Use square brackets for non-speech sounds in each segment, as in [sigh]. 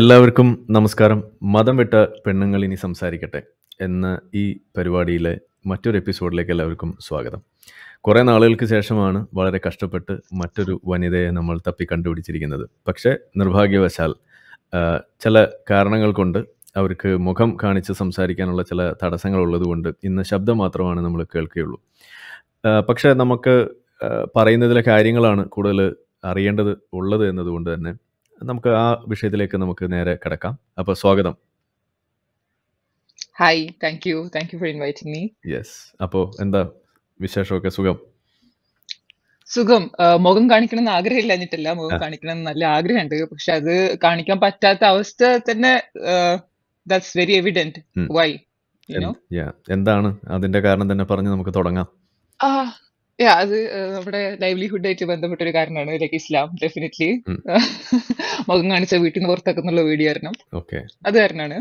എല്ലാവർക്കും നമസ്കാരം മതം വിട്ട പെണ്ണുങ്ങൾ ഇനി സംസാരിക്കട്ടെ എന്ന ഈ പരിപാടിയിലെ മറ്റൊരു എപ്പിസോഡിലേക്ക് എല്ലാവർക്കും സ്വാഗതം കുറേ നാളുകൾക്ക് ശേഷമാണ് വളരെ കഷ്ടപ്പെട്ട് മറ്റൊരു വനിതയെ നമ്മൾ തപ്പി കണ്ടുപിടിച്ചിരിക്കുന്നത് പക്ഷേ നിർഭാഗ്യവശാൽ ചില കാരണങ്ങൾ കൊണ്ട് അവർക്ക് മുഖം കാണിച്ച് സംസാരിക്കാനുള്ള ചില തടസ്സങ്ങൾ ഉള്ളതുകൊണ്ട് ഇന്ന് ശബ്ദം മാത്രമാണ് നമ്മൾ കേൾക്കുകയുള്ളൂ പക്ഷേ നമുക്ക് പറയുന്നതിലെ കാര്യങ്ങളാണ് കൂടുതൽ അറിയേണ്ടത് ഉള്ളത് എന്നതുകൊണ്ട് തന്നെ നമുക്ക് ആ വിഷയത്തിലേക്ക് നമുക്ക് നേരെ കിടക്കാം അപ്പൊ സ്വാഗതം hi thank you thank you for inviting me yes അപ്പോ എന്താ വിശേഷമൊക്കെ സുഖം സുഖം മുഖം കാണിക്കണം എന്ന് ആഗ്രഹമില്ല എന്നിട്ടല്ല മുഖം കാണിക്കണം എന്ന് നല്ല ആഗ്രഹമുണ്ട് പക്ഷെ അത് കാണിക്കാൻ പറ്റാത്ത അവസ്ഥ തന്നെ ദാറ്റ്സ് വെരി എവിഡന്റ് വൈ എന്താണ് അതിന്റെ കാരണം തന്നെ പറഞ്ഞ് നമുക്ക് തുടങ്ങാം യാ അത് നമ്മുടെ ലൈവ്ലിഹുഡ് ആയിട്ട് ബന്ധപ്പെട്ട ഒരു കാരണമാണ് ലൈക്ക് ഇസ്ലാം ഡെഫിനറ്റ്ലി മുഖം കാണിച്ച വീട്ടിൽ നിന്ന് പുറത്താക്കുന്നുള്ള വീഡിയോ ആയിരുന്നു ഓക്കെ അത് കാരണമാണ്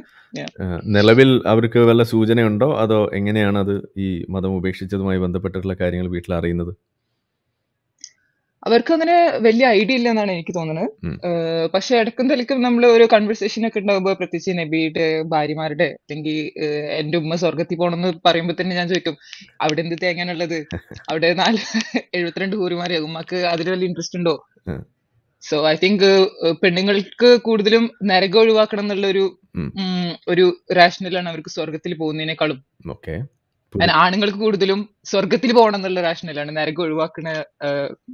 നിലവിൽ അവർക്ക് വല്ല സൂചനയുണ്ടോ അതോ എങ്ങനെയാണ് അത് ഈ മതം ഉപേക്ഷിച്ചതുമായി ബന്ധപ്പെട്ടിട്ടുള്ള കാര്യങ്ങൾ വീട്ടിൽ അറിയുന്നത് അവർക്ക് അങ്ങനെ വലിയ ഐഡിയ ഇല്ലെന്നാണ് എനിക്ക് തോന്നുന്നത് പക്ഷെ ഇടക്കും തലക്കും നമ്മൾ ഒരു കൺവെർസേഷൻ ഒക്കെ ഉണ്ടാകുമ്പോൾ പ്രത്യേകിച്ച് നബിയുടെ ഭാര്യമാരുടെ അല്ലെങ്കിൽ എന്റെ ഉമ്മ സ്വർഗത്തിൽ പോണെന്ന് പറയുമ്പോൾ തന്നെ ഞാൻ ചോദിക്കും അവിടെ എന്ത് തേങ്ങാനുള്ളത് അവിടെ നാല് എഴുപത്തിരണ്ട് കൂരുമാരെ ഉമ്മക്ക് അതിൽ വലിയ ഇൻട്രസ്റ്റ് ഉണ്ടോ സോ ഐ തിങ്ക് പെണ്ണുങ്ങൾക്ക് കൂടുതലും നരകം ഒഴിവാക്കണം എന്നുള്ള ഒരു ഒരു റാഷണലാണ് അവർക്ക് സ്വർഗത്തിൽ പോകുന്നതിനേക്കാളും ആണുങ്ങൾക്ക് കൂടുതലും സ്വർഗത്തിൽ പോകണം എന്നുള്ള റാഷണലാണ് നേരൊക്കെ ഒഴിവാക്കണ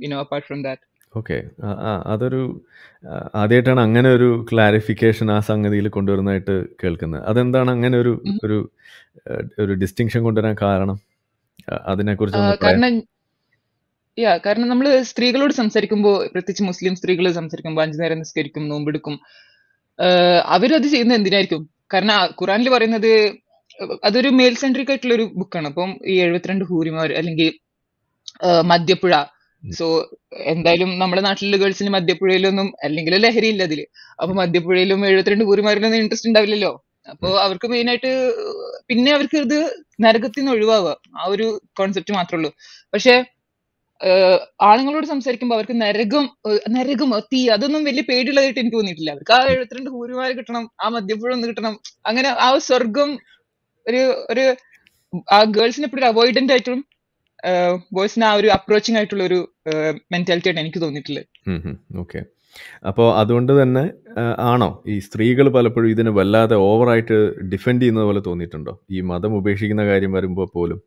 you know apart from that okay അതൊരു ആദ്യമായിട്ടാണ് അങ്ങനെ ഒരു ക്ലാരിഫിക്കേഷൻ ആ സംഗതിയിൽ കൊണ്ടുവരുന്നതായിട്ട് കേൾക്കുന്നത് അതെന്താണ് അങ്ങനെ ഒരു ഒരു ഒരു ഡിസ്റ്റിങ്ഷൻ കൊണ്ടുവരാൻ കാരണം അതിനെക്കുറിച്ച് കാരണം യാ കാരണം നമ്മൾ സ്ത്രീകളോട് സംസാരിക്കുമ്പോൾ പ്രത്യേകിച്ച് മുസ്ലിം സ്ത്രീകൾ സംസാരിക്കുമ്പോൾ അഞ്ചു നേരം നിസ്കരിക്കും നോമ്പെടുക്കും അവരത് ചെയ്യുന്നത് എന്തിനായിരിക്കും കാരണം ഖുറാനിൽ പറയുന്നത് അതൊരു മെയിൽ സെൻട്രിക് ആയിട്ടുള്ള ഒരു ബുക്കാണ് അപ്പം ഈ എഴുപത്തിരണ്ട് ഹൂരിമാർ അല്ലെങ്കിൽ മദ്യപ്പുഴ സോ എന്തായാലും നമ്മുടെ നാട്ടിലെ ഗേൾസിന് മദ്യപ്പുഴയിലൊന്നും അല്ലെങ്കിൽ ലഹരി ഇല്ല അതില് അപ്പൊ മദ്യപ്പുഴയിലും എഴുപത്തിരണ്ട് ഹൂരിമാരിലൊന്നും ഇൻട്രസ്റ്റ് ഉണ്ടാവില്ലല്ലോ അപ്പോ അവർക്ക് മെയിൻ ആയിട്ട് പിന്നെ അവർക്ക് ഇത് നരകത്തിൽ നിന്ന് ഒഴിവാകുക ആ ഒരു കോൺസെപ്റ്റ് മാത്രമേ ഉള്ളൂ പക്ഷെ ആണുങ്ങളോട് സംസാരിക്കുമ്പോൾ അവർക്ക് നരകം നരകം തീ അതൊന്നും വലിയ പേടിയുള്ളതായിട്ട് എനിക്ക് തോന്നിയിട്ടില്ല അവർക്ക് ആ എഴുപത്തിരണ്ട് ഹൂരിമാരെ കിട്ടണം ആ മദ്യപ്പുഴ ഒന്ന് കിട്ടണം അങ്ങനെ ആ സ്വർഗം ഒരു ഒരു ആ ഗേൾസിന് എപ്പോഴും അവോയ്ഡന്റ് ആയിട്ടും ബോയ്സിന് ആ ഒരു അപ്രോച്ചിങ് ആയിട്ടുള്ള ഒരു മെന്റാലിറ്റി ആയിട്ട് എനിക്ക് തോന്നിയിട്ടുള്ളത് ഓക്കെ അപ്പോൾ അതുകൊണ്ട് തന്നെ ആണോ ഈ സ്ത്രീകൾ പലപ്പോഴും ഇതിനെ വല്ലാതെ ഓവറായിട്ട് ഡിഫെൻഡ് ചെയ്യുന്നത് പോലെ തോന്നിയിട്ടുണ്ടോ ഈ മതം ഉപേക്ഷിക്കുന്ന കാര്യം വരുമ്പോൾ പോലും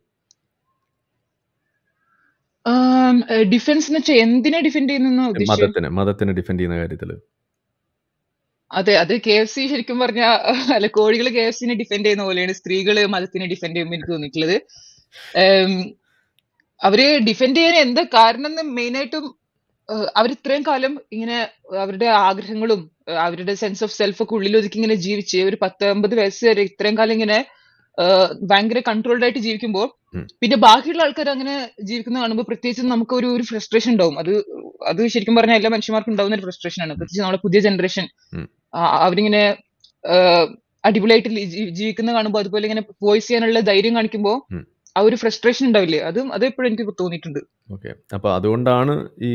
ഡിഫൻസ് എന്ന് വെച്ചാൽ എന്തിനെ ഡിഫെൻഡ് ചെയ്യുന്ന മതത്തിന് മതത്തിനെ ഡിഫെൻഡ് ചെയ്യുന്ന കാര്യത്തില് അതെ. അത് സി ശരിക്കും പറഞ്ഞാൽ അല്ല എഫ് സിനെ ഡിഫെൻഡ് ചെയ്യുന്ന പോലെയാണ് സ്ത്രീകള് മതത്തിനെ ഡിഫെൻഡ് ചെയ്യുമ്പോൾ എനിക്ക് തോന്നിയിട്ടുള്ളത്. അവര് ഡിഫെൻഡ് ചെയ്യാൻ എന്താ കാരണംന്ന് മെയിനായിട്ടും അവർ ഇത്രയും കാലം ഇങ്ങനെ അവരുടെ ആഗ്രഹങ്ങളും അവരുടെ സെൻസ് ഓഫ് സെൽഫ് ഒക്കെ ഒതുക്കി ഇങ്ങനെ ജീവിച്ച് ഒരു 10, 50 വയസ്സ് വരെ ഇത്രയും കാലം ഇങ്ങനെ ഭയങ്കര കൺട്രോൾഡ് ആയിട്ട് ജീവിക്കുമ്പോൾ പിന്നെ ബാക്കിയുള്ള ആൾക്കാർ അങ്ങനെ ജീവിക്കുന്നത് കാണുമ്പോൾ പ്രത്യേകിച്ച് നമുക്ക് ഒരു ഒരു ഫ്രസ്ട്രേഷൻ ഉണ്ടാവും. അത് അത് ശരിക്കും പറഞ്ഞാൽ എല്ലാ മനുഷ്യന്മാർക്കും ഉണ്ടാകുന്ന ഒരു ഫ്രസ്ട്രേഷൻ ആണ് പ്രത്യേകിച്ച് നമ്മുടെ പുതിയ ജനറേഷൻ അവരിങ്ങനെ അടിപൊളിയായിട്ട് ജീവിക്കുന്ന കാണുമ്പോൾ അതുപോലെ ഇങ്ങനെ വോയിസ് ചെയ്യാനുള്ള ധൈര്യം കാണിക്കുമ്പോൾ ആ ഒരു ഫ്രസ്ട്രേഷൻ ഉണ്ടാവില്ലേ അതും അത് എനിക്ക് തോന്നിയിട്ടുണ്ട് ഓക്കെ അപ്പൊ അതുകൊണ്ടാണ് ഈ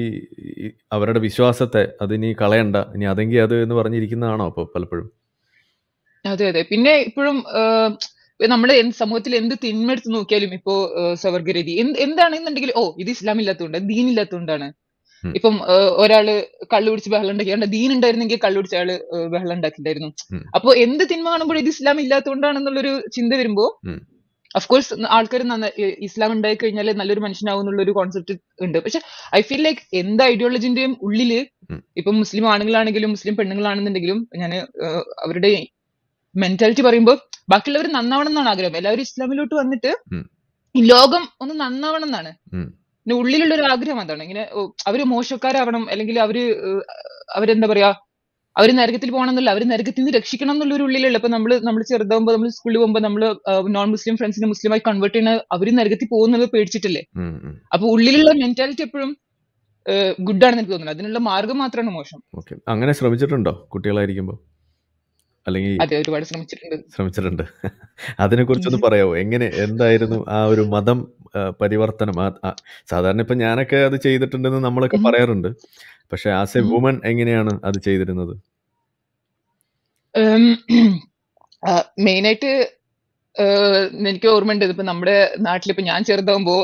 അവരുടെ വിശ്വാസത്തെ അത് ഇനി കളയണ്ട ഇനി അതെങ്കിൽ അത് എന്ന് പറഞ്ഞിരിക്കുന്നതാണോ അപ്പൊ പലപ്പോഴും അതെ അതെ പിന്നെ ഇപ്പോഴും നമ്മുടെ സമൂഹത്തിൽ എന്ത് തിന്മ എടുത്ത് നോക്കിയാലും ഇപ്പോ സ്വവർഗരതി എന്താണെന്നുണ്ടെങ്കിൽ ഓ ഇത് ഇസ്ലാം ദീനില്ലാത്തതുകൊണ്ടാണ് ഇപ്പം ഒരാള് കള്ളു പിടിച്ച് ബഹളം ഉണ്ടാക്കി ദീൻ ഉണ്ടായിരുന്നെങ്കിൽ കള്ളു പിടിച്ച് അയാള് ബഹളം ഉണ്ടാക്കിണ്ടായിരുന്നു അപ്പൊ എന്ത് തിന്മ കാണുമ്പോഴും ഇത് ഇസ്ലാം ഇല്ലാത്തതുകൊണ്ടാണെന്നുള്ളൊരു ചിന്ത വരുമ്പോ അഫ്കോഴ്സ് ആൾക്കാർ ഇസ്ലാം ഉണ്ടായി കഴിഞ്ഞാൽ നല്ലൊരു മനുഷ്യനാവും എന്നുള്ളൊരു കോൺസെപ്റ്റ് ഉണ്ട് പക്ഷെ ഐ ഫീൽ ലൈക്ക് എന്ത് ഐഡിയോളജിന്റെയും ഉള്ളില് ഇപ്പം മുസ്ലിം ആണുങ്ങളാണെങ്കിലും മുസ്ലിം പെണ്ണുങ്ങളാണെന്നുണ്ടെങ്കിലും ഞാൻ അവരുടെ മെന്റാലിറ്റി പറയുമ്പോൾ ബാക്കിയുള്ളവർ നന്നാവണം എന്നാണ് ആഗ്രഹം എല്ലാവരും ഇസ്ലാമിലോട്ട് വന്നിട്ട് ഈ ലോകം ഒന്ന് നന്നാവണം എന്നാണ് പിന്നെ ഉള്ളിലുള്ള ഒരു ആഗ്രഹം എന്താണ് ഇങ്ങനെ അവര് മോശക്കാരാവണം അല്ലെങ്കിൽ അവര് അവരെന്താ പറയാ അവര് നരകത്തിൽ പോകണം എന്നല്ല അവര് നരകത്തിൽ നിന്ന് രക്ഷിക്കണം എന്നുള്ള ഒരു ഉള്ളിലുള്ള ഇപ്പൊ നമ്മള് നമ്മൾ ചെറുതാകുമ്പോൾ നമ്മൾ സ്കൂളിൽ പോകുമ്പോൾ നമ്മൾ നോൺ മുസ്ലിം ഫ്രണ്ട്സിനെ മുസ്ലിമായി കൺവേർട്ട് ചെയ്യണ അവര് നരകത്തിൽ പോകുന്നത് പേടിച്ചിട്ടല്ലേ അപ്പൊ ഉള്ളിലുള്ള മെന്റാലിറ്റി എപ്പോഴും ഗുഡ് ആണെന്ന് എനിക്ക് തോന്നുന്നത് അതിനുള്ള മാർഗം മാത്രമാണ് മോശം അങ്ങനെ ശ്രമിച്ചിട്ടുണ്ടോ കുട്ടികളായിരിക്കുമ്പോൾ അല്ലെങ്കിൽ അതെ ഒരുപാട് ശ്രമിച്ചിട്ടുണ്ട് ശ്രമിച്ചിട്ടുണ്ട് അതിനെ കുറിച്ചൊന്ന് പറയാമോ എങ്ങനെ എന്തായിരുന്നു ആ ഒരു മതം പരിവർത്തനം സാധാരണ ഇപ്പൊ ഞാനൊക്കെ അത് ചെയ്തിട്ടുണ്ടെന്ന് നമ്മളൊക്കെ പറയാറുണ്ട് പക്ഷെ ആസ് എ വുമൻ എങ്ങനെയാണ് അത് ചെയ്തിരുന്നത് മെയിനായിട്ട് എനിക്ക് ഓർമ്മയുണ്ട് ഇപ്പൊ നമ്മുടെ നാട്ടിൽ ഇപ്പൊ ഞാൻ ചെറുതാകുമ്പോ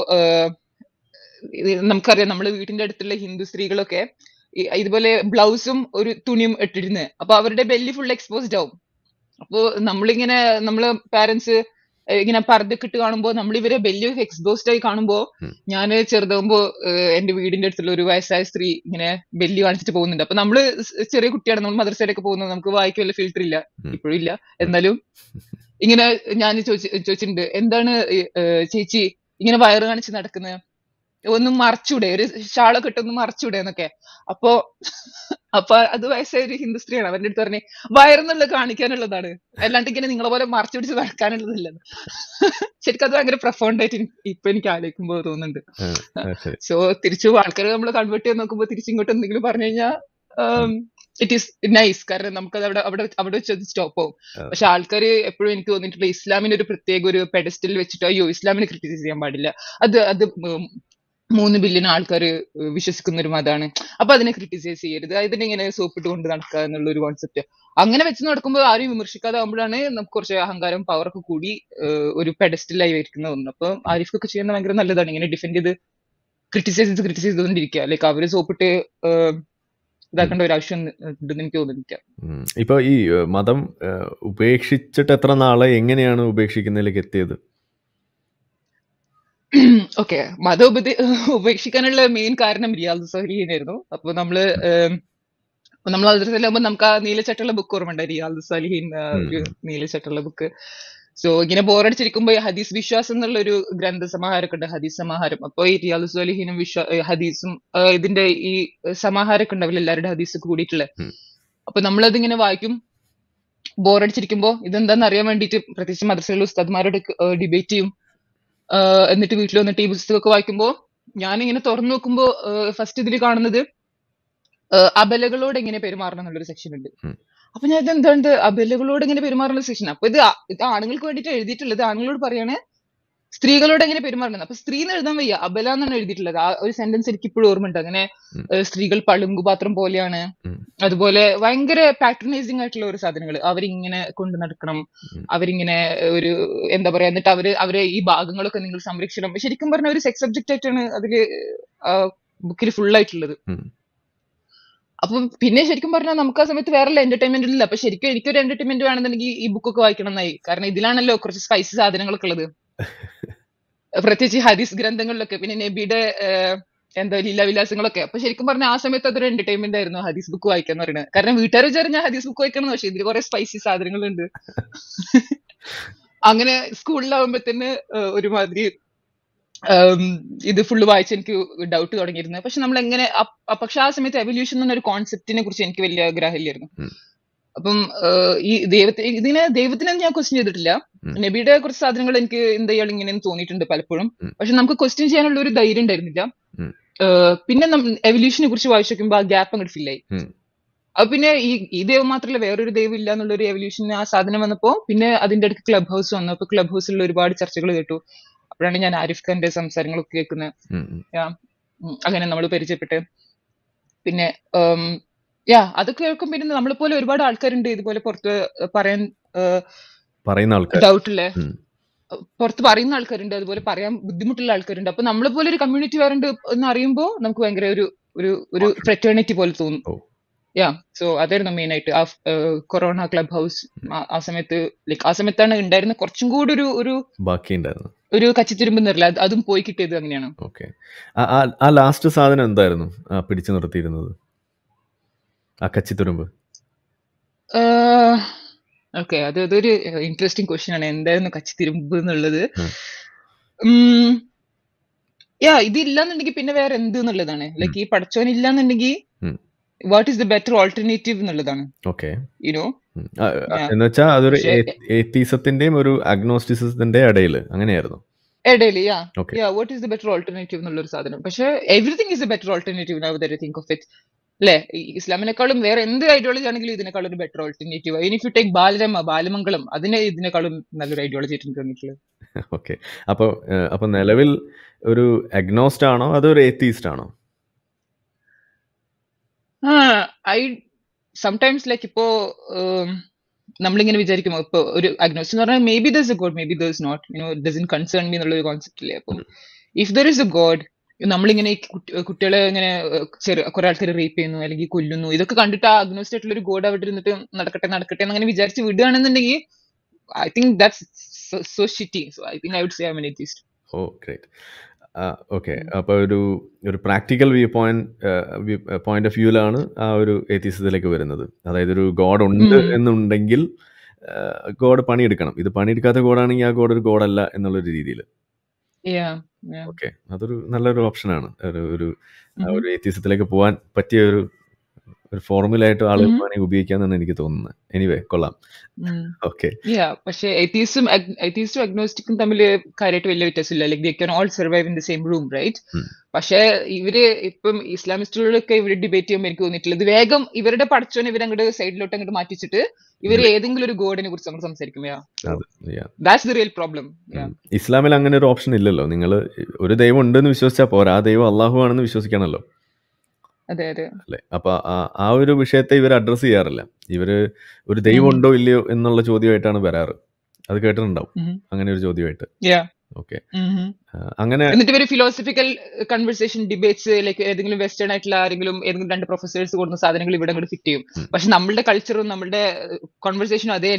നമുക്കറിയാം നമ്മുടെ വീട്ടിന്റെ അടുത്തുള്ള ഹിന്ദു സ്ത്രീകളൊക്കെ ഇതുപോലെ ബ്ലൗസും ഒരു തുണിയും ഇട്ടിരുന്നത് അപ്പൊ അവരുടെ ബെല്ലി ഫുൾ എക്സ്പോസ്ഡ് ആവും അപ്പോ നമ്മളിങ്ങനെ നമ്മള് പാരന്റ്സ് ഇങ്ങനെ പർദ്ദക്കിട്ട് കാണുമ്പോൾ നമ്മൾ ഇവരെ വലിയ എക്സ്പോസ്ഡ് ആയി കാണുമ്പോൾ ഞാൻ ചെറുതാകുമ്പോൾ എന്റെ വീടിന്റെ അടുത്തുള്ള ഒരു വയസ്സായ സ്ത്രീ ഇങ്ങനെ ബെല്ലി കാണിച്ചിട്ട് പോകുന്നുണ്ട് അപ്പൊ നമ്മള് ചെറിയ കുട്ടിയാണ് നമ്മൾ മദ്രസയിലൊക്കെ പോകുന്നത് നമുക്ക് വായിക്കും വല്ല ഫിൽറ്റർ ഇല്ല ഇപ്പോഴും ഇല്ല എന്നാലും ഇങ്ങനെ ഞാൻ ചോദിച്ചിട്ടുണ്ട് എന്താണ് ചേച്ചി ഇങ്ങനെ വയറ് കാണിച്ച് നടക്കുന്നത് ഒന്ന് മറച്ചൂടെ ഒരു ഷാളൊക്കെ ഇട്ടൊന്ന് മറച്ചൂടെ എന്നൊക്കെ അപ്പോ അപ്പൊ അത് വയസ്സായ ഒരു ഹിന്ദു സ്ത്രീയാണ് അവന്റെ അടുത്ത് പറഞ്ഞേ വയറെന്നുള്ളത് കാണിക്കാനുള്ളതാണ് അല്ലാണ്ട് ഇങ്ങനെ നിങ്ങളെ പോലെ മറച്ചു പിടിച്ച് നടക്കാനുള്ളതല്ല ശരിക്കും അത് ഭയങ്കര പ്രഫോണ്ട് ആയിട്ട് ഇപ്പൊ എനിക്ക് ആലോചിക്കുമ്പോൾ തോന്നുന്നുണ്ട് സോ തിരിച്ചു ആൾക്കാരെ നമ്മൾ കൺവേർട്ട് ചെയ്യാൻ നോക്കുമ്പോൾ ഇങ്ങോട്ട് എന്തെങ്കിലും പറഞ്ഞു കഴിഞ്ഞാൽ ഇറ്റ് ഈസ് നൈസ് കാരണം നമുക്കത് അവിടെ അവിടെ അവിടെ വെച്ച് അത് സ്റ്റോപ്പ് ആവും പക്ഷെ ആൾക്കാര് എപ്പോഴും എനിക്ക് തോന്നിയിട്ടുള്ള ഇസ്ലാമിന് ഒരു പ്രത്യേക ഒരു പെഡസ്റ്റിൽ വെച്ചിട്ട് അയ്യോ ഇസ്ലാമിനെ ക്രിറ്റിസൈസ് ചെയ്യാൻ പാടില്ല അത് അത് മൂന്ന് ബില്യൺ ആൾക്കാർ വിശ്വസിക്കുന്ന ഒരു മതമാണ് അപ്പൊ അതിനെ ക്രിട്ടിസൈസ് ചെയ്യരുത് അതിനെ ഇങ്ങനെ സോപ്പിട്ട് കൊണ്ട് നടക്കുക എന്നുള്ള ഒരു കോൺസെപ്റ്റ് അങ്ങനെ വെച്ച് നടക്കുമ്പോൾ ആരും വിമർശിക്കാതെ ആകുമ്പോഴാണ് നമുക്ക് കുറച്ച് അഹങ്കാരം പവർ ഒക്കെ കൂടി ഒരു പെഡസ്റ്റലായി വരുന്ന ഒന്ന് അപ്പൊ ആരിഫൊക്കെ ചെയ്യുന്ന ഭയങ്കര നല്ലതാണ് ഇങ്ങനെ ഡിഫെൻഡ് ചെയ്ത് ക്രിറ്റിസൈസ് ചെയ്ത് ക്രിട്ടിസൈസ് ചെയ്തുകൊണ്ടിരിക്കുക ലൈക്ക് അവര് സോപ്പിട്ട് ഇതാക്കേണ്ട ഒരു ആവശ്യം ഉണ്ടെന്ന് എനിക്ക് തോന്നുന്നില്ല ഇപ്പൊ ഈ മതം ഉപേക്ഷിച്ചിട്ട് എത്ര നാളെ എങ്ങനെയാണ് ഉപേക്ഷിക്കുന്നതിലേക്ക് എത്തിയത് ഓക്കെ മത ഉപദേ ഉപേക്ഷിക്കാനുള്ള മെയിൻ കാരണം റിയാസ് സലീഹിനായിരുന്നു അപ്പൊ നമ്മള് നമ്മൾ അതിർത്തിലാകുമ്പോൾ നമുക്ക് ആ നീലച്ചട്ടുള്ള ബുക്ക് ഓർമ്മയുണ്ട് റിയാസ് സലീഹിൻ ഒരു നീലച്ചട്ടുള്ള ബുക്ക് സോ ഇങ്ങനെ ബോറടിച്ചിരിക്കുമ്പോൾ ഹദീസ് വിശ്വാസം എന്നുള്ള ഒരു ഗ്രന്ഥ സമാഹാരമൊക്കെ ഉണ്ട് ഹദീസ് സമാഹാരം അപ്പോൾ ഈ റിയാസ് സലീഹിനും വിശ്വാ ഹദീസും ഇതിന്റെ ഈ സമാഹാരമൊക്കെ ഉണ്ടാവില്ല എല്ലാവരുടെ ഹദീസ് കൂടിയിട്ടുള്ളത് അപ്പൊ നമ്മളതിങ്ങനെ വായിക്കും ബോറടിച്ചിരിക്കുമ്പോൾ ഇതെന്താണെന്ന് അറിയാൻ വേണ്ടിയിട്ട് പ്രത്യേകിച്ച് മദ്രസയിലെ ഉസ്താദ്മാരോട് ഡിബേറ്റ് ചെയ്യും എന്നിട്ട് വീട്ടിൽ വന്നിട്ട് ഈ പുസ്തകമൊക്കെ വായിക്കുമ്പോൾ ഞാൻ ഇങ്ങനെ തുറന്നു നോക്കുമ്പോൾ ഫസ്റ്റ് ഇതിൽ കാണുന്നത് അബലകളോട് എങ്ങനെ പെരുമാറണം എന്നുള്ളൊരു സെക്ഷൻ ഉണ്ട് അപ്പൊ ഞാൻ ഇത് എന്താണ് അബലകളോട് എങ്ങനെ എന്നുള്ള സെക്ഷൻ അപ്പൊ ഇത് ഇത് ആണുങ്ങൾക്ക് വേണ്ടിയിട്ട് എഴുതിയിട്ടുള്ളത് ആണുങ്ങളോട് പറയാണ് സ്ത്രീകളോട് എങ്ങനെ പെരുമാറുന്നത് അപ്പൊ സ്ത്രീ എന്ന് എഴുതാൻ വയ്യ അബല എന്നാണ് എഴുതിയിട്ടുള്ളത് ആ ഒരു സെന്റൻസ് എനിക്ക് ഇപ്പോഴും ഓർമ്മയുണ്ട് അങ്ങനെ സ്ത്രീകൾ പളുങ്കുപാത്രം പോലെയാണ് അതുപോലെ ഭയങ്കര പാട്രണൈസിങ് ആയിട്ടുള്ള ഒരു സാധനങ്ങൾ അവരിങ്ങനെ കൊണ്ട് നടക്കണം അവരിങ്ങനെ ഒരു എന്താ പറയാ എന്നിട്ട് അവര് അവരെ ഈ ഭാഗങ്ങളൊക്കെ നിങ്ങൾ സംരക്ഷിക്കണം ശരിക്കും പറഞ്ഞ ഒരു സെക്സ് സബ്ജക്റ്റ് ആയിട്ടാണ് അതില് ബുക്കിൽ ഫുൾ ആയിട്ടുള്ളത് അപ്പൊ പിന്നെ ശരിക്കും പറഞ്ഞാൽ നമുക്ക് ആ സമയത്ത് വേറെ എന്റർടൈൻമെന്റ് ഇല്ല അപ്പൊ ശരിക്കും എനിക്കൊരു എന്റർടൈൻമെന്റ് വേണമെന്നുണ്ടെങ്കിൽ ഈ ബുക്കൊക്കെ വായിക്കണം എന്നായി കാരണം ഇതിലാണല്ലോ കുറച്ച് സ്പൈസി സാധനങ്ങളൊക്കെ ഉള്ളത് [laughs] പ്രത്യേകിച്ച് ഹദീസ് ഗ്രന്ഥങ്ങളിലൊക്കെ പിന്നെ നബിയുടെ എന്താ ലീലാവിലാസങ്ങളൊക്കെ അപ്പൊ ശരിക്കും പറഞ്ഞ ആ സമയത്ത് അതൊരു എന്റർടൈൻമെന്റ് ആയിരുന്നു ഹദീസ് ബുക്ക് വായിക്കാന്ന് പറയുന്നത് കാരണം വീട്ടുകാർ വിചാരം ഞാൻ ഹദീസ് ബുക്ക് വായിക്കണം പക്ഷെ ഇതിൽ കുറെ സ്പൈസി സാധനങ്ങളുണ്ട് [laughs] അങ്ങനെ സ്കൂളിലാവുമ്പോ തന്നെ ഒരുമാതിരി ഇത് ഫുള്ള് വായിച്ച് എനിക്ക് ഡൗട്ട് തുടങ്ങിയിരുന്നു പക്ഷെ നമ്മൾ എങ്ങനെ പക്ഷെ ആ സമയത്ത് എവല്യൂഷൻ എന്നൊരു കോൺസെപ്റ്റിനെ കുറിച്ച് എനിക്ക് വലിയ ആഗ്രഹമില്ലായിരുന്നു അപ്പം ഈ ദൈവത്തെ ഇതിനെ ദൈവത്തിനെ ഞാൻ ക്വസ്റ്റ്യൻ ചെയ്തിട്ടില്ല നബിയുടെ കുറച്ച് സാധനങ്ങൾ എനിക്ക് എന്ത് ചെയ്യാൻ ഇങ്ങനെയെന്ന് തോന്നിയിട്ടുണ്ട് പലപ്പോഴും പക്ഷെ നമുക്ക് ക്വസ്റ്റ്യൻ ചെയ്യാനുള്ള ഒരു ധൈര്യം ഉണ്ടായിരുന്നില്ല പിന്നെ എവല്യൂഷനെ കുറിച്ച് വായിച്ചു നോക്കുമ്പോൾ ആ ഗ്യാപ്പ് അങ്ങോട്ട് ഫില്ലായി അപ്പൊ പിന്നെ ഈ ഈ ദൈവം മാത്രമല്ല വേറൊരു ദൈവം ഇല്ല എന്നുള്ള ഒരു എവല്യൂഷൻ ആ സാധനം വന്നപ്പോ പിന്നെ അതിന്റെ അടുത്ത് ക്ലബ് ഹൗസ് വന്നു അപ്പൊ ക്ലബ് ഹൗസിലുള്ള ഒരുപാട് ചർച്ചകൾ കേട്ടു അപ്പോഴാണ് ഞാൻ ആരിഫ് ഖാന്റെ സംസാരങ്ങളൊക്കെ കേൾക്കുന്നത് അങ്ങനെ നമ്മൾ പരിചയപ്പെട്ട് പിന്നെ യാ അത് കേൾക്കും പിന്നെ നമ്മളെ പോലെ ഒരുപാട് ആൾക്കാരുണ്ട് ഇതുപോലെ പുറത്ത് പറയാൻ പറയുന്ന ആൾക്കാർ ഡൗട്ടില്ലേ പുറത്ത് പറയുന്ന ആൾക്കാരുണ്ട് അതുപോലെ പറയാൻ ബുദ്ധിമുട്ടുള്ള ആൾക്കാരുണ്ട് അപ്പൊ നമ്മളെ പോലെ ഒരു കമ്മ്യൂണിറ്റി ഉണ്ട് എന്ന് അറിയുമ്പോൾ നമുക്ക് ഭയങ്കര ഒരു ഒരു ഒരു ഫ്രെറ്റേണിറ്റി പോലെ തോന്നും യാ സോ അതായിരുന്നു മെയിൻ ആയിട്ട് ആ കൊറോണ ക്ലബ് ഹൗസ് ആ സമയത്ത് ലൈക്ക് ആ സമയത്താണ് ഉണ്ടായിരുന്ന കുറച്ചും കൂടി ഒരു ഒരു ഉണ്ടായിരുന്നു ഒരു കച്ചിത്തിരുമ്പ് നിറില്ല അതും പോയി കിട്ടിയത് അങ്ങനെയാണ് ഓക്കെ ആ ലാസ്റ്റ് സാധനം എന്തായിരുന്നു പിടിച്ചു നിർത്തിയിരുന്നത് ആ കച്ചിത്തുരുമ്പ് ഓക്കെ അത് അതൊരു ഇൻട്രസ്റ്റിംഗ് ക്വസ്റ്റ്യൻ ആണ് എന്തായിരുന്നു കച്ചിത്തിരുമ്പ് എന്നുള്ളത് യാ ഇതില്ലെന്നുണ്ടെങ്കിൽ പിന്നെ വേറെ എന്ത് എന്നുള്ളതാണ് ലൈക്ക് ഈ പഠിച്ചോൻ ഇല്ലെന്നുണ്ടെങ്കിൽ what is the better alternative എന്നുള്ളതാണ് ഓക്കെ യുനോ എന്ന് വെച്ചാൽ അതൊരു ഏത്തീസത്തിന്റെയും ഒരു അഗ്നോസ്റ്റിസത്തിന്റെ ഇടയിൽ അങ്ങനെയായിരുന്നു ഇടയിൽ yeah yeah what is the better alternative എന്നുള്ള ഒരു സാധനം പക്ഷേ everything is a better alternative now that I think of it അല്ലെ ഇസ്ലാമിനെക്കാളും വേറെ എന്ത് ഐഡിയോളജി ആണെങ്കിലും ഇതിനേക്കാളും ഒരു ബെറ്റർ ഓൾട്ടർനേറ്റീവ് ഇനി if you take Balarama Balamangalam അതിന് ഇതിനേക്കാളും നല്ലൊരു ഐഡിയോളജി ആയിട്ട് തോന്നിയിട്ടുള്ളത് ഓക്കെ അപ്പോൾ അപ്പോൾ നിലവിൽ ഒരു അഗ്നോസ്റ്റ് ആണോ അതോ ഒരു ഏത്തീസ്റ്റ് ആണോ ഐ സംടൈംസ് ലൈക്ക് ഇപ്പോ നമ്മളിങ്ങനെ വിചാരിക്കുമോ ഇപ്പൊ ഒരു അഗ്നോസ്റ്റ് എന്ന് പറഞ്ഞാൽ maybe there's God maybe there's not you know doesn't concern me എന്നുള്ള ഒരു കോൺസെപ്റ്റ് ഇല്ലേ അപ്പം if there is a God നമ്മളിങ്ങനെ കുട്ടികളെ ഇങ്ങനെ ചെറു കുറെ ആൾക്കാർ റേപ്പ് ചെയ്യുന്നു അല്ലെങ്കിൽ കൊല്ലുന്നു ഇതൊക്കെ കണ്ടിട്ട് ആ അഗ്നോസ്റ്റ് ആയിട്ടുള്ള ഒരു ഗോഡ് അവിടെ ഇരുന്നിട്ട് നടക്കട്ടെ നടക്കട്ടെ എന്ന് അങ്ങനെ വിചാരിച്ച് വിടുകയാണെന്നുണ്ടെങ്കിൽ I think that's so I I would say I oh great okay അപ്പോൾ ഒരു ഒരു practical view point point of വ്യൂലാണ് ആ ഒരു എത്തിസത്തിലേക്ക് വരുന്നത് അതായത് ഒരു ഗോഡ് ഉണ്ട് എന്നുണ്ടെങ്കിൽ ഗോഡ് പണിയെടുക്കണം ഇത് പണിയെടുക്കാത്ത ഗോഡാണെങ്കിൽ ആ ഗോഡ് ഒരു ഗോഡല്ല എന്നുള്ളൊരു രീതിയിൽ യാ യാ. ഓക്കെ. അതൊരു നല്ലൊരു ഓപ്ഷനാണ്. ഒരു ഒരു ആ mm-hmm. ഒരു എത്തിസത്തിലേക്ക് പോകാൻ പറ്റിയ ഒരു ഒരു ഫോർമുലയായിട്ട് ആളുകൾ വേണമെങ്കിൽ ഉപയോഗിക്കാന്നാണ് എനിക്ക് തോന്നുന്നത് എനിവേ കൊള്ളാം ഓക്കെ പക്ഷേസും അഗ്നോസ്റ്റിക്കും തമ്മിൽ കാര്യമായിട്ട് വലിയ വ്യത്യാസമില്ല like they can all survive in the same room right പക്ഷേ ഇവര് ഇപ്പം ഇസ്ലാമിസ്റ്റുകളൊക്കെ ഇവര് ഡിബേറ്റ് ചെയ്യുമ്പോൾ എനിക്ക് തോന്നിയിട്ടില്ല ഇത് വേഗം ഇവരുടെ പഠിച്ചോനെ ഇവർ അങ്ങോട്ട് സൈഡിലോട്ട് അങ്ങോട്ട് മാറ്റിച്ചിട്ട് ഇവർ ഏതെങ്കിലും ഒരു ഗോഡിനെ കുറിച്ച് നമ്മൾ സംസാരിക്കും റിയൽ പ്രോബ്ലം ഇസ്ലാമിൽ അങ്ങനെ ഒരു ഓപ്ഷൻ ഇല്ലല്ലോ നിങ്ങൾ ഒരു ദൈവം ഉണ്ടെന്ന് വിശ്വസിച്ചാൽ പോരാ ദൈവം അള്ളാഹു ആണെന്ന് വിശ്വസിക്കണല്ലോ അതെ അപ്പൊ ആ ഒരു വിഷയത്തെ ഇവർ അഡ്രസ് ചെയ്യാറില്ല ഇവര് ഒരു ദൈവമുണ്ടോ ഇല്ലയോ എന്നുള്ള ചോദ്യമായിട്ടാണ് വരാറ് അത് കേട്ടിട്ടുണ്ടാവും അങ്ങനെ ഒരു ചോദ്യമായിട്ട് ഓക്കെ അങ്ങനെ എന്നിട്ട് ഇവര് ഫിലോസഫിക്കൽ കൺവെർസേഷൻ ഡിബേറ്റ്സ് ലൈക്ക് ഏതെങ്കിലും വെസ്റ്റേൺ ആയിട്ടുള്ള ആരെങ്കിലും ഏതെങ്കിലും രണ്ട് പ്രൊഫസേഴ്സ് കൊടുക്കുന്ന സാധനങ്ങൾ ഇവിടെ അങ്ങോട്ട് ഫിറ്റ് ചെയ്യും പക്ഷെ നമ്മുടെ കൾച്ചറും നമ്മുടെ കോൺവെർസേഷനും uh, അതേ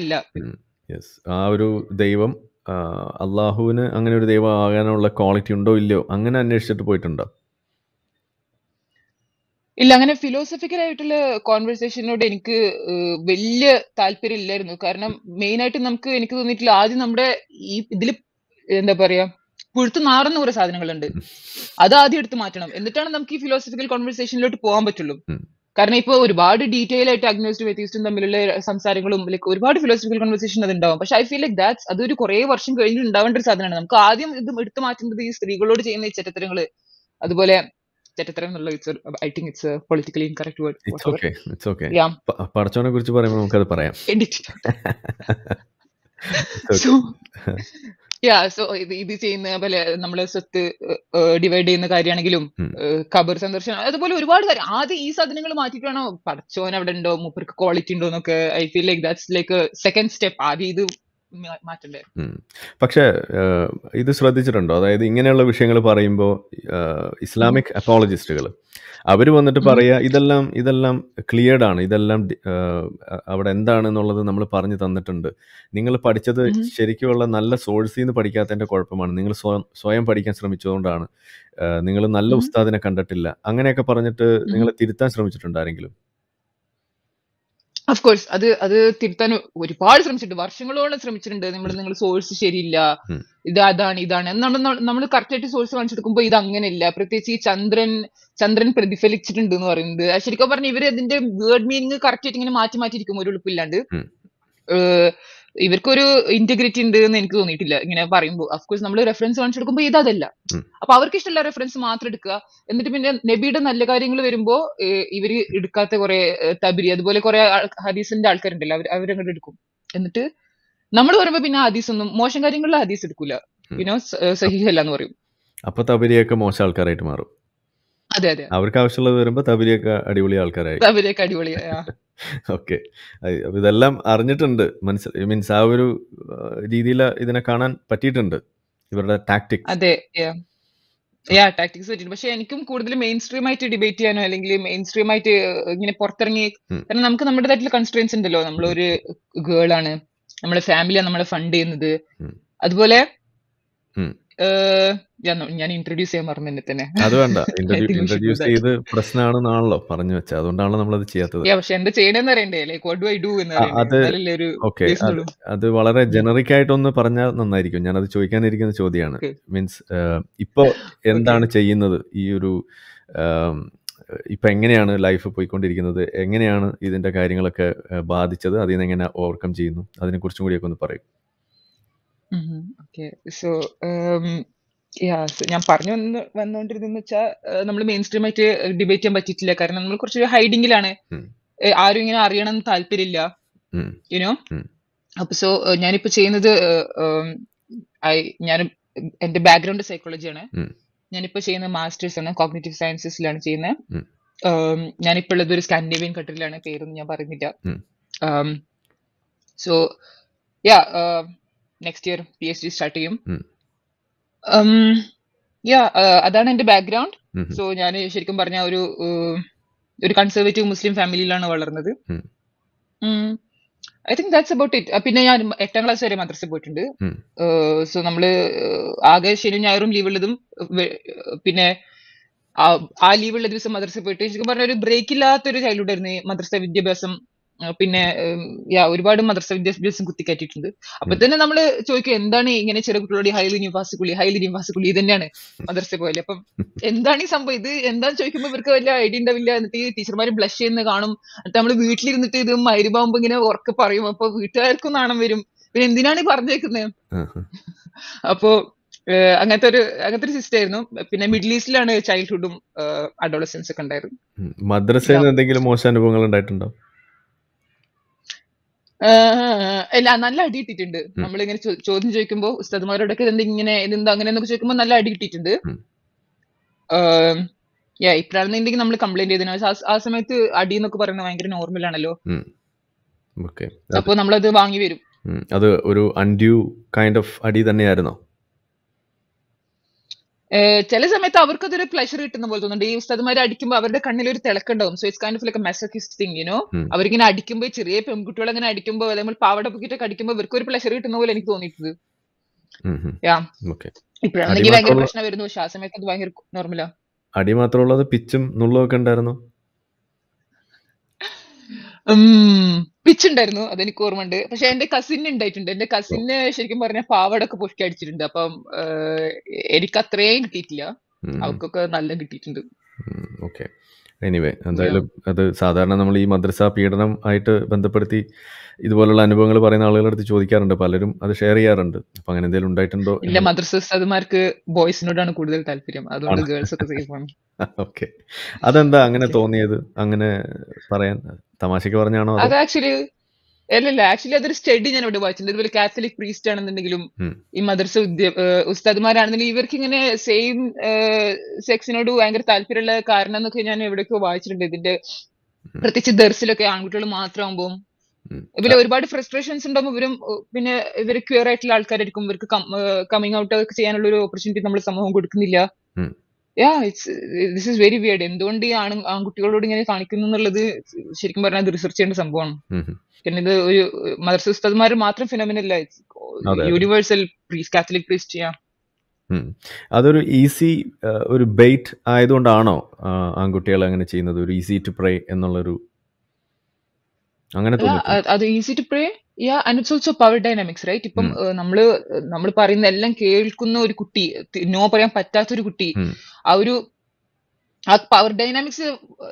യെസ് ആ ഒരു ദൈവം അള്ളാഹുവിന് അങ്ങനെ ഒരു ദൈവം ആകാനുള്ള ക്വാളിറ്റി ഉണ്ടോ ഇല്ലയോ അങ്ങനെ അന്വേഷിച്ചിട്ട് പോയിട്ടുണ്ടോ ഇല്ല അങ്ങനെ ഫിലോസഫിക്കൽ ആയിട്ടുള്ള കോൺവെർസേഷനോട് എനിക്ക് വലിയ താല്പര്യം ഇല്ലായിരുന്നു കാരണം മെയിൻ ആയിട്ട് നമുക്ക് എനിക്ക് തോന്നിയിട്ടില്ല ആദ്യം നമ്മുടെ ഈ ഇതിൽ എന്താ പറയാ പുഴുത്തു നാറുന്ന കുറെ സാധനങ്ങളുണ്ട് അത് ആദ്യം എടുത്ത് മാറ്റണം എന്നിട്ടാണ് നമുക്ക് ഈ ഫിലോസഫിക്കൽ കോൺവെർസേഷനിലോട്ട് പോകാൻ പറ്റുള്ളൂ കാരണം ഇപ്പൊ ഒരുപാട് ഡീറ്റെയിൽ ആയിട്ട് അഗ്നോസ്റ്റും വ്യത്യസ്തും തമ്മിലുള്ള സംസാരങ്ങളും ലൈക്ക് ഒരുപാട് ഫിലോസഫിക്കൽ കോൺവെർസേഷൻ അത് ഉണ്ടാവും പക്ഷെ ഐ ഫീൽ ലൈക്ക് ദാറ്റ്സ് അതൊരു കുറെ വർഷം കഴിഞ്ഞിട്ടുണ്ടാവേണ്ട ഉണ്ടാവേണ്ട ഒരു സാധനമാണ് നമുക്ക് ആദ്യം ഇത് എടുത്തു മാറ്റേണ്ടത് ഈ സ്ത്രീകളോട് ചെയ്യുന്ന ഈ ചരിത്രങ്ങള് അതുപോലെ തെറ്റിത്തരം കുറിച്ച് പറയുമ്പോൾ നമുക്ക് പറയാം യാ സോ [laughs] ഇത് ചെയ്യുന്ന പോലെ നമ്മൾ സ്വത്ത് ഡിവൈഡ് ചെയ്യുന്ന കാര്യമാണെങ്കിലും ഖബർ സന്ദർശനം അതുപോലെ ഒരുപാട് കാര്യം ആദ്യം ഈ സാധനങ്ങൾ മാറ്റിയിട്ട് വേണം പടച്ചോൻ അവിടെ ഉണ്ടോ മൂപ്പർക്ക് ക്വാളിറ്റി ഉണ്ടോ എന്നൊക്കെ I feel like that's like second step ആദ്യം ഇത് വരും പക്ഷേ ഇത് ശ്രദ്ധിച്ചിട്ടുണ്ടോ അതായത് ഇങ്ങനെയുള്ള വിഷയങ്ങൾ പറയുമ്പോൾ ഇസ്ലാമിക് അപ്പോളജിസ്റ്റുകൾ അവർ വന്നിട്ട് പറയുക ഇതെല്ലാം ഇതെല്ലാം ക്ലിയർഡ് ആണ് ഇതെല്ലാം അവിടെ എന്താണെന്നുള്ളത് നമ്മൾ പറഞ്ഞു തന്നിട്ടുണ്ട് നിങ്ങൾ പഠിച്ചത് ശരിക്കുമുള്ള നല്ല സോഴ്സിൽ നിന്ന് പഠിക്കാത്തതിൻ്റെ കുഴപ്പമാണ് നിങ്ങൾ സ്വയം പഠിക്കാൻ ശ്രമിച്ചതുകൊണ്ടാണ് നിങ്ങൾ നല്ല ഉസ്താദിനെ കണ്ടിട്ടില്ല അങ്ങനെയൊക്കെ പറഞ്ഞിട്ട് നിങ്ങളെ തിരുത്താൻ ശ്രമിച്ചിട്ടുണ്ടാരെങ്കിലും ഓഫ് കോഴ്സ് അത് അത് തിരുത്താൻ ഒരുപാട് ശ്രമിച്ചിട്ടുണ്ട് വർഷങ്ങളോളം ശ്രമിച്ചിട്ടുണ്ട് നമ്മൾ നിങ്ങൾ സോഴ്സ് ശരിയില്ല ഇത് അതാണ് ഇതാണ് എന്നാണ് നമ്മൾ ആയിട്ട് സോഴ്സ് കാണിച്ചെടുക്കുമ്പോൾ ഇത് അങ്ങനെയല്ല പ്രത്യേകിച്ച് ഈ ചന്ദ്രൻ ചന്ദ്രൻ പ്രതിഫലിച്ചിട്ടുണ്ട് എന്ന് പറയുന്നത് ശരിക്കും പറഞ്ഞാൽ ഇവര് അതിന്റെ വേർഡ് മീനിങ് ആയിട്ട് ഇങ്ങനെ മാറ്റി മാറ്റിയിരിക്കും ഒരു എളുപ്പമില്ലാണ്ട് ഇവർക്കൊരു ഇന്റഗ്രിറ്റി ഉണ്ട് എന്ന് എനിക്ക് തോന്നിയിട്ടില്ല ഇങ്ങനെ പറയുമ്പോൾ അഫ്കോഴ്സ് നമ്മൾ റെഫറൻസ് കാണിച്ചു കൊടുക്കുമ്പോൾ ഇതല്ല അപ്പൊ അവർക്ക് ഇഷ്ടമുള്ള റെഫറൻസ് മാത്രം എടുക്കുക എന്നിട്ട് പിന്നെ നബിയുടെ നല്ല കാര്യങ്ങൾ വരുമ്പോൾ ഇവര് എടുക്കാത്ത കുറെ തബിരി അതുപോലെ കുറെ ഹദീസിന്റെ ആൾക്കാരുണ്ടല്ലോ അവർ അവരങ്ങോട്ട് എടുക്കും എന്നിട്ട് നമ്മൾ പറയുമ്പോൾ പിന്നെ ഹദീസ് ഒന്നും മോശം കാര്യങ്ങളിൽ ഹദീസ് എടുക്കൂല യുനോ സഹിഹല്ല എന്ന് പറയും അപ്പൊ തബിരിയൊക്കെ മോശം ആൾക്കാരായിട്ട് മാറും അതെ അതെ അവർക്ക് ആവശ്യമുള്ളത് വരുമ്പോ തബിരിയൊക്കെ അടിപൊളി ആൾക്കാരായി തബിരിയൊക്കെ അടിപൊളിയാ ഓക്കെ ഇതെല്ലാം അറിഞ്ഞിട്ടുണ്ട് മനസ്സിൽ മീൻസ് ആ ഒരു രീതിയിൽ ഇതിനെ കാണാൻ പറ്റിയിട്ടുണ്ട് ഇവരുടെ ടാക്ടിക് അതെ യാ ടാക്ടിക്സ് പറ്റിയിട്ട് പക്ഷെ എനിക്കും കൂടുതൽ മെയിൻ സ്ട്രീം ആയിട്ട് ഡിബേറ്റ് ചെയ്യാനോ അല്ലെങ്കിൽ മെയിൻ സ്ട്രീം ആയിട്ട് ഇങ്ങനെ പുറത്തിറങ്ങി കാരണം നമുക്ക് നമ്മുടെ തരത്തിൽ കൺസ്ട്രൻസ് ഉണ്ടല്ലോ നമ്മളൊരു ഗേൾ ആണ് നമ്മുടെ ഫാമിലിയാണ് നമ്മളെ ഫണ്ട് ചെയ്യുന്നത് അതുപോലെ ഞാൻ ഇൻട്രൊഡ്യൂസ് ചെയ്യാൻ പറഞ്ഞു തന്നെ അത് വേണ്ട ഇൻട്രൊഡ്യൂസ് ചെയ്ത് പ്രശ്നമാണെന്നാണല്ലോ പറഞ്ഞു വെച്ചത് അതുകൊണ്ടാണ് നമ്മൾ അത് ചെയ്യാത്തത് പക്ഷെ എന്താ ചെയ്യണമെന്ന് അറിയണ്ടേ ലൈക്ക് എന്ന് അത് വളരെ ജനറിക് ആയിട്ടൊന്ന് പറഞ്ഞാൽ നന്നായിരിക്കും ഞാൻ അത് ചോദിക്കാനിരിക്കുന്ന ചോദ്യമാണ് മീൻസ് ഇപ്പോ എന്താണ് ചെയ്യുന്നത് ഈ ഒരു ഇപ്പൊ എങ്ങനെയാണ് ലൈഫ് പോയിക്കൊണ്ടിരിക്കുന്നത് എങ്ങനെയാണ് ഇതിന്റെ കാര്യങ്ങളൊക്കെ ബാധിച്ചത് അതിൽ നിന്ന് എങ്ങനെ ഓവർകം ചെയ്യുന്നു കൂടി കൂടിയൊക്കെ ഒന്ന് പറയും ഓക്കെ സോ യാ ഞാൻ പറഞ്ഞു വന്ന് വന്നുകൊണ്ടിരുന്നെന്ന് വെച്ചാൽ നമ്മൾ മെയിൻ സ്ട്രീം ആയിട്ട് ഡിബേറ്റ് ചെയ്യാൻ പറ്റിയിട്ടില്ല കാരണം നമ്മൾ കുറച്ച് ഹൈഡിങ്ങിലാണ് ആരും ഇങ്ങനെ അറിയണം താല്പര്യമില്ല യുനോ അപ്പൊ സോ ഞാനിപ്പോ ചെയ്യുന്നത് ഞാൻ എന്റെ ബാക്ക്ഗ്രൗണ്ട് സൈക്കോളജിയാണ് ഞാനിപ്പോ ചെയ്യുന്നത് മാസ്റ്റേഴ്സ് ആണ് കോഗ്നേറ്റീവ് സയൻസസിലാണ് ചെയ്യുന്നത് ഞാനിപ്പോ ഉള്ളത് ഒരു സ്കാൻഡിനേവിയൻ കൺട്രിയിലാണ് പേരൊന്നും ഞാൻ പറയുന്നില്ല so yeah next year P H D start ചെയ്യും യാ uh, അതാണ് എന്റെ ബാക്ക്ഗ്രൗണ്ട് സോ ഞാൻ ശരിക്കും പറഞ്ഞ ഒരു uh, ഒരു കൺസർവേറ്റീവ് മുസ്ലിം ഫാമിലിയിലാണ് വളർന്നത് I think that's about it പിന്നെ ഞാൻ എട്ടാം ക്ലാസ് വരെ മദ്രസ പോയിട്ടുണ്ട് സോ uh, നമ്മള് ആകെ ശനിയും ഞായറും ലീവ് ഉള്ളതും പിന്നെ ആ ലീവുള്ള ദിവസം മദ്രസ പോയിട്ട് ശരിക്കും പറഞ്ഞ ഒരു ബ്രേക്ക് ഇല്ലാത്തൊരു ചൈൽഡ്ഹുഡ് ആയിരുന്നു മദ്രസ വിദ്യാഭ്യാസം പിന്നെ ഒരുപാട് മദ്രസ വിദ്യാഭ്യാസം കുത്തിക്കാറ്റിയിട്ടുണ്ട് അപ്പൊ തന്നെ നമ്മൾ ചോദിക്കും എന്താണ് ഇങ്ങനെ ചെറിയ കുട്ടികളോട് ഹൈലി കുളി ഹൈലി കുളി ഇതന്നെയാണ് മദ്രസ പോലെ അപ്പം എന്താണ് ഈ സംഭവം ഇത് എന്താന്ന് ചോദിക്കുമ്പോൾ ഇവർക്ക് വലിയ ഐഡിയ ഉണ്ടാവില്ല എന്നിട്ട് ഈ ടീച്ചർമാർ ബ്ലഷ് ചെയ്യുന്ന കാണും എന്നിട്ട് നമ്മൾ വീട്ടിലിരുന്നിട്ട് ഇത് മരുമാകുമ്പോ ഇങ്ങനെ ഉറക്കെ പറയും അപ്പൊ വീട്ടുകാർക്കും നാണം വരും പിന്നെ എന്തിനാണ് ഈ പറഞ്ഞേക്കുന്നത് അപ്പോ അങ്ങനത്തെ ഒരു അങ്ങനത്തെ ഒരു സിസ്റ്റം ആയിരുന്നു പിന്നെ മിഡിൽ ഈസ്റ്റിലാണ് ചൈൽഡ്ഹുഡും അഡോളസൻസ് ഒക്കെ ഉണ്ടായിരുന്നു മദ്രസയിൽ എന്തെങ്കിലും മോശം അനുഭവങ്ങൾ ഉണ്ടായിട്ടുണ്ടോ അല്ല നല്ല അടി കിട്ടിയിട്ടുണ്ട് നമ്മളിങ്ങനെ ചോദ്യം ചോദിക്കുമ്പോൾ ഉസ്താദ്മാരോടൊക്കെ ഇതെന്താ ഇങ്ങനെ ഇതെന്താ അങ്ങനെ എന്നൊക്കെ ചോദിക്കുമ്പോൾ നല്ല അടി കിട്ടിയിട്ടുണ്ട് ഇപ്പഴാണെന്നുണ്ടെങ്കിൽ നമ്മൾ കംപ്ലൈന്റ് ചെയ്തു ആ സമയത്ത് അടി എന്നൊക്കെ പറയുന്നത് ഭയങ്കര നോർമൽ ആണല്ലോ അപ്പൊ നമ്മളത് വാങ്ങി വരും അത് ഒരു അൻഡ്യൂ കൈൻഡ് ഓഫ് അടി തന്നെയായിരുന്നോ ചില സമയത്ത് അവർക്കത് അതൊരു പ്ലഷർ കിട്ടുന്ന പോലെ തോന്നുന്നുണ്ട് ഈ ഉസ്താദ്മാർ അടിക്കുമ്പോൾ അവരുടെ കണ്ണിൽ ഒരു തിളക്കുണ്ടാവും so it's kind of like masochistic thing you know അവരിങ്ങനെ അടിക്കുമ്പോൾ ചെറിയ പെൺകുട്ടികൾ അങ്ങനെ അടിക്കുമ്പോൾ അല്ലെങ്കിൽ പാവട പൊക്കിട്ടൊക്കെ അടിക്കുമ്പോൾ ഇവർക്ക് ഒരു പ്ലഷർ കിട്ടുന്ന പോലെ എനിക്ക് തോന്നിയിട്ടത് ഇപ്പോഴാണെങ്കിൽ ഭയങ്കര പ്രശ്നം വരുന്നു പക്ഷെ ആ സമയത്ത് അത് ഭയങ്കര നോർമലാ അടി മാത്രമുള്ളത് പിച്ചും നുള്ളൊക്കെ ഉണ്ടായിരുന്നു പിച്ചുണ്ടായിരുന്നു ഉണ്ടായിരുന്നു അതെനിക്ക് ഓർമ്മയുണ്ട് പക്ഷെ എന്റെ കസിൻ ഉണ്ടായിട്ടുണ്ട് എന്റെ കസിന് ശരിക്കും പറഞ്ഞ പാവടൊക്കെ പൊക്കി അടിച്ചിട്ടുണ്ട് അപ്പം എനിക്ക് അത്രയും കിട്ടിയിട്ടില്ല അവൾക്കൊക്കെ നല്ല കിട്ടിയിട്ടുണ്ട് എനിവേ എന്തായാലും അത് സാധാരണ നമ്മൾ ഈ മദ്രസാ പീഡനം ആയിട്ട് ബന്ധപ്പെടുത്തി ഇതുപോലുള്ള അനുഭവങ്ങൾ പറയുന്ന ആളുകളുടെ ചോദിക്കാറുണ്ട് പലരും അത് ഷെയർ ചെയ്യാറുണ്ട് അപ്പൊ അങ്ങനെ എന്തെങ്കിലും ഉണ്ടായിട്ടുണ്ടോ ഇല്ല മദ്രസ ബോയ്സിനോടാണ് കൂടുതൽ താല്പര്യം അതുകൊണ്ട് ഗേൾസ് ഒക്കെ സേഫ് ആണ് ഓക്കെ അതെന്താ അങ്ങനെ തോന്നിയത് അങ്ങനെ പറയാൻ തമാശക്ക് പറഞ്ഞാണോ അത് ആക്ച്വലി അല്ലല്ല ആക്ച്വലി അതൊരു സ്റ്റഡി ഞാൻ ഇവിടെ വായിച്ചിട്ടുണ്ട് ഇതുപോലെ കാത്തലിക് പ്രീസ്റ്റ് ആണെന്നുണ്ടെങ്കിലും ഈ മദർസ ഉസ്താദ്മാരാണെന്നുണ്ടെങ്കിൽ ഇവർക്ക് ഇങ്ങനെ സെയിം സെക്സിനോട് ഭയങ്കര താല്പര്യമുള്ള കാരണം എന്നൊക്കെ ഞാൻ എവിടെയൊക്കെയോ വായിച്ചിട്ടുണ്ട് ഇതിന്റെ പ്രത്യേകിച്ച് ദർസിലൊക്കെ ആൺകുട്ടികൾ മാത്രമാകുമ്പോൾ ഇവര് ഒരുപാട് ഫ്രസ്ട്രേഷൻസ് ഉണ്ടാകുമ്പോൾ ഇവരും പിന്നെ ഇവർ ക്യൂർ ആയിട്ടുള്ള ആൾക്കാരായിരിക്കും ഇവർക്ക് കമ്മിങ് ഔട്ട് ഒക്കെ ചെയ്യാനുള്ള ഒരു ഓപ്പർച്യൂണിറ്റി നമ്മൾ സമൂഹം കൊടുക്കുന്നില്ല yeah it's this is very weird എന്തുകൊണ്ട് ഈ ആണ് ആൺകുട്ടികളോട് ഇങ്ങനെ കാണിക്കുന്നു എന്നുള്ളത് ശരിക്കും പറഞ്ഞാൽ അത് റിസർച്ച് ചെയ്യേണ്ട സംഭവമാണ് പിന്നെ ഇത് ഒരു മദർസ ഉസ്താദ്മാർ മാത്രം ഫിനോമിനല്ല യൂണിവേഴ്സൽ കാത്തലിക് പ്രീസ്റ്റ് ചെയ്യാം അതൊരു ഈസി ഒരു ബെയ്റ്റ് ആയതുകൊണ്ടാണോ ആൺകുട്ടികൾ അങ്ങനെ ചെയ്യുന്നത് ഒരു ഈസി ടു പ്രേ എന്നുള്ളൊരു അങ്ങനെ അത് easy to pray yeah and it's also power dynamics right ഇപ്പം നമ്മള് നമ്മൾ പറയുന്ന എല്ലാം കേൾക്കുന്ന ഒരു കുട്ടി നോ പറയാൻ പറ്റാത്ത ഒരു കുട്ടി ആ ഒരു ആ പവർ ഡൈനാമിക്സ്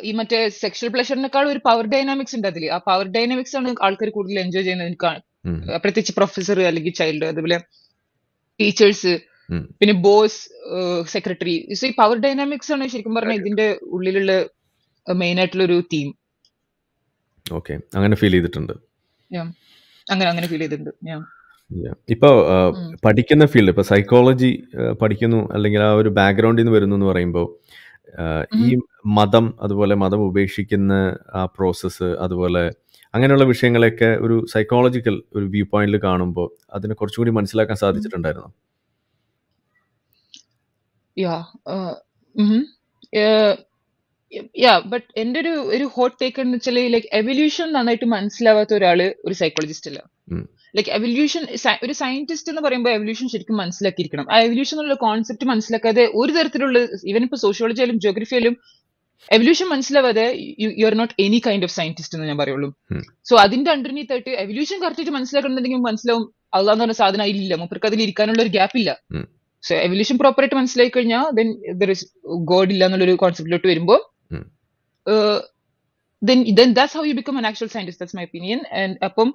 ഈ മറ്റേ സെക്ഷൽ പ്ലഷറിനേക്കാൾ ഒരു പവർ ഡൈനാമിക്സ് ഉണ്ട് അതിൽ ആ പവർ ഡൈനാമിക്സ് ആണ് ആൾക്കാർ കൂടുതൽ എൻജോയ് ചെയ്യുന്നത് പ്രത്യേകിച്ച് പ്രൊഫസർ അല്ലെങ്കിൽ ചൈൽഡ് അതുപോലെ ടീച്ചേഴ്സ് പിന്നെ ബോസ് സെക്രട്ടറി സോ ഈ പവർ ഡൈനാമിക്സ് ആണ് ശരിക്കും പറഞ്ഞാൽ ഇതിന്റെ ഉള്ളിലുള്ള മെയിൻ ആയിട്ടുള്ള ഒരു തീം ഓക്കെ അങ്ങനെ ഫീൽ ചെയ്തിട്ടുണ്ട് അങ്ങനെ അങ്ങനെ ഫീൽ ചെയ്തിട്ടുണ്ട് ഞാൻ ഇപ്പൊ പഠിക്കുന്ന ഫീൽഡ് ഇപ്പൊ സൈക്കോളജി പഠിക്കുന്നു അല്ലെങ്കിൽ ആ ഒരു ബാക്ക്ഗ്രൗണ്ടിൽ നിന്ന് വരുന്നു എന്ന് പറയുമ്പോൾ ഈ മതം അതുപോലെ മതം ഉപേക്ഷിക്കുന്ന ആ പ്രോസസ്സ് അതുപോലെ അങ്ങനെയുള്ള വിഷയങ്ങളെയൊക്കെ ഒരു സൈക്കോളജിക്കൽ ഒരു വ്യൂ പോയിന്റിൽ കാണുമ്പോൾ അതിനെ കുറച്ചുകൂടി മനസ്സിലാക്കാൻ സാധിച്ചിട്ടുണ്ടായിരുന്നു യാ യാ ബട്ട് എന്റെ ഒരു ഒരു ഹോട്ട് ടേക്ക് എന്ന് വെച്ചാൽ ലൈക് എവല്യൂഷൻ നന്നായിട്ട് മനസ്സിലാവാത്ത ഒരാള് ഒരു സൈക്കോളജിസ്റ്റ് അല്ല ലൈക് എവല്യൂഷൻ ഒരു സയന്റിസ്റ്റ് എന്ന് പറയുമ്പോൾ എവല്യൂഷൻ ശരിക്കും മനസ്സിലാക്കിയിരിക്കണം ആ എവല്യൂഷൻ എന്നുള്ള കോൺസെപ്റ്റ് മനസ്സിലാക്കാതെ ഒരു തരത്തിലുള്ള ഈവൻ ഇപ്പൊ സോഷ്യോളജി ആയാലും ജോഗ്രഫി ആയാലും എവല്യൂഷൻ മനസ്സിലാവാതെ you you are not any kind of scientist എന്ന് ഞാൻ പറയുള്ളൂ സോ അതിന്റെ അണ്ടർനീത്ത് ആയിട്ട് എവല്യൂഷൻ കറക്റ്റ് മനസ്സിലാക്കണമെന്നുണ്ടെങ്കിൽ മനസ്സിലാവും അള്ളാന്ന് പറഞ്ഞ സാധനം ഇല്ല മൂപ്പർക്ക് അതിൽ ഇരിക്കാനുള്ള ഒരു ഗ്യാപ്പ് ഇല്ല സോ എവല്യൂഷൻ പ്രോപ്പറായിട്ട് മനസ്സിലാക്കി കഴിഞ്ഞാൽ ദെൻ ദർ ഇസ് ഗോഡ് ഇല്ല എന്നുള്ളൊരു കോൺസെപ്റ്റിലോട്ട് വരുമ്പോൾ uh, then then that's how you become an actual scientist. That's my opinion. And അപ്പം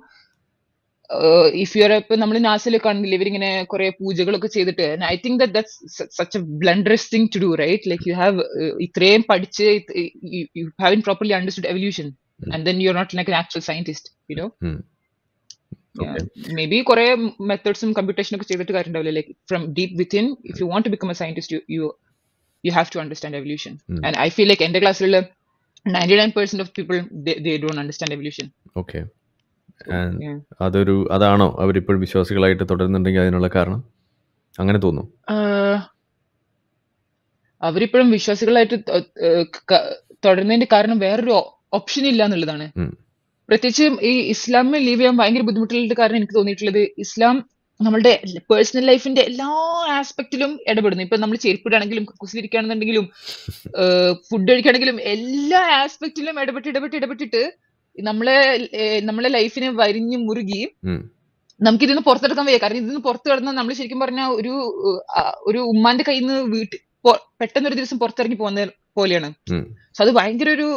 ഇഫ് uh, യു ആർ ഇപ്പൊ നമ്മൾ നാസിൽ കണ്ടില്ല ഇവരിങ്ങനെ കുറെ പൂജകളൊക്കെ ചെയ്തിട്ട് I think that that's such a blunderous thing to do right like you have ഇത്രയും പഠിച്ച് you have in properly understood evolution and then you are not like actual scientist you know maybe കുറെ മെത്തേഡ്സും കമ്പ്യൂട്ടേഷനും ഒക്കെ ചെയ്തിട്ട് കാര്യം ഉണ്ടാവില്ല like from deep within if you want to become a scientist you U U have to understand evolution and I feel like എന്റെ ക്ലാസ്സിലുള്ള 99% of people they, they don't understand evolution okay അതൊരു അതാണോ അവരിപ്പോൾ വിശ്വാസികളായിട്ട് തുടരുന്നുണ്ടെങ്കിൽ അതിനുള്ള കാരണം അങ്ങനെ തോന്നും അവരിപ്പോഴും വിശ്വാസികളായിട്ട് തുടരുന്നതിന്റെ കാരണം വേറൊരു ഓപ്ഷൻ ഇല്ല എന്നുള്ളതാണ് പ്രത്യേകിച്ച് ഈ ഇസ്ലാമിൽ ലീവ് ചെയ്യാൻ ഭയങ്കര ബുദ്ധിമുട്ടുള്ള കാരണം എനിക്ക് തോന്നിയിട്ടുള്ളത് ഇസ്ലാം നമ്മളുടെ പേഴ്സണൽ ലൈഫിന്റെ എല്ലാ ആസ്പെക്റ്റിലും ഇടപെടുന്നു ഇപ്പൊ നമ്മൾ ചെരുപ്പിടാണെങ്കിലും കുസിലിരിക്കുകയാണെന്നുണ്ടെങ്കിലും ഫുഡ് [laughs] കഴിക്കുകയാണെങ്കിലും എല്ലാ ആസ്പെക്റ്റിലും ഇടപെട്ട് ഇടപെട്ട് ഇടപെട്ടിട്ട് നമ്മളെ നമ്മളെ ലൈഫിനെ വരിഞ്ഞു മുറുകി നമുക്ക് ഇതിന്ന് പുറത്തെടുക്കാൻ വയ്യ കാരണം ഇതിന്ന് പുറത്തു കിടന്നാൽ നമ്മൾ ശരിക്കും പറഞ്ഞ ഒരു ഒരു ഉമ്മാന്റെ കയ്യിൽ നിന്ന് വീട്ടിൽ പെട്ടെന്ന് ഒരു ദിവസം പുറത്തിറങ്ങി പോകുന്ന പോലെയാണ് സോ അത് ഭയങ്കര ഒരു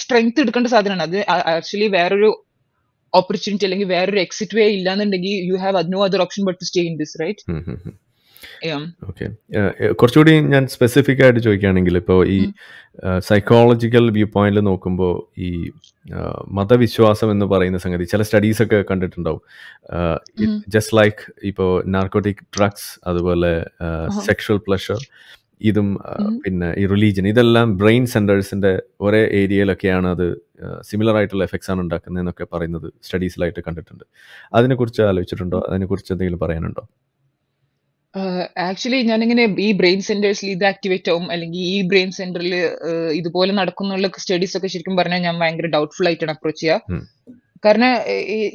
സ്ട്രെങ്ത് എടുക്കേണ്ട സാധനമാണ് അത് ആക്ച്വലി വേറൊരു ഓപ്പർച്യൂണിറ്റി അല്ലെങ്കിൽ വേറൊരു എക്സിറ്റ് വേ ഇല്ലാന്നുണ്ടെങ്കിൽ you have no other option but to stay in this right കുറച്ചുകൂടി ഞാൻ സ്പെസിഫിക് ആയിട്ട് ചോദിക്കുകയാണെങ്കിൽ ഇപ്പോൾ ഈ സൈക്കോളജിക്കൽ വ്യൂ പോയിന്റിൽ നോക്കുമ്പോൾ ഈ മതവിശ്വാസം എന്ന് പറയുന്ന സംഗതി ചില സ്റ്റഡീസ് ഒക്കെ കണ്ടിട്ടുണ്ടാവും ജസ്റ്റ് ലൈക്ക് ഇപ്പോൾ നാർക്കോട്ടിക് ഡ്രഗ്സ് അതുപോലെ സെക്ഷൽ പ്ലഷർ ഇതും പിന്നെ ഈ റിലീജിയൻ ഇതെല്ലാം ബ്രെയിൻ സെൻറ്റേഴ്സിൻ്റെ ഒരേ ഏരിയയിലൊക്കെയാണ് അത് സിമിലർ ആയിട്ടുള്ള എഫക്ട്സ് ആണ് എന്നൊക്കെ പറയുന്നത് സ്റ്റഡീസിലായിട്ട് കണ്ടിട്ടുണ്ട് അതിനെക്കുറിച്ച് ആലോചിച്ചിട്ടുണ്ടോ അതിനെക്കുറിച്ച് എന്തെങ്കിലും പറയാനുണ്ടോ ആക്ച്വലി ഞാനിങ്ങനെ ഈ ബ്രെയിൻ സെന്റേഴ്സിൽ ഇത് ആക്ടിവേറ്റ് ആവും അല്ലെങ്കിൽ ഈ ബ്രെയിൻ സെന്ററിൽ ഇതുപോലെ നടക്കുന്നുള്ള സ്റ്റഡീസ് ഒക്കെ ശരിക്കും പറഞ്ഞാൽ ഞാൻ ഭയങ്കര ഡൗട്ട്ഫുൾ ആയിട്ടാണ് അപ്രോച്ച് ചെയ്യുക കാരണം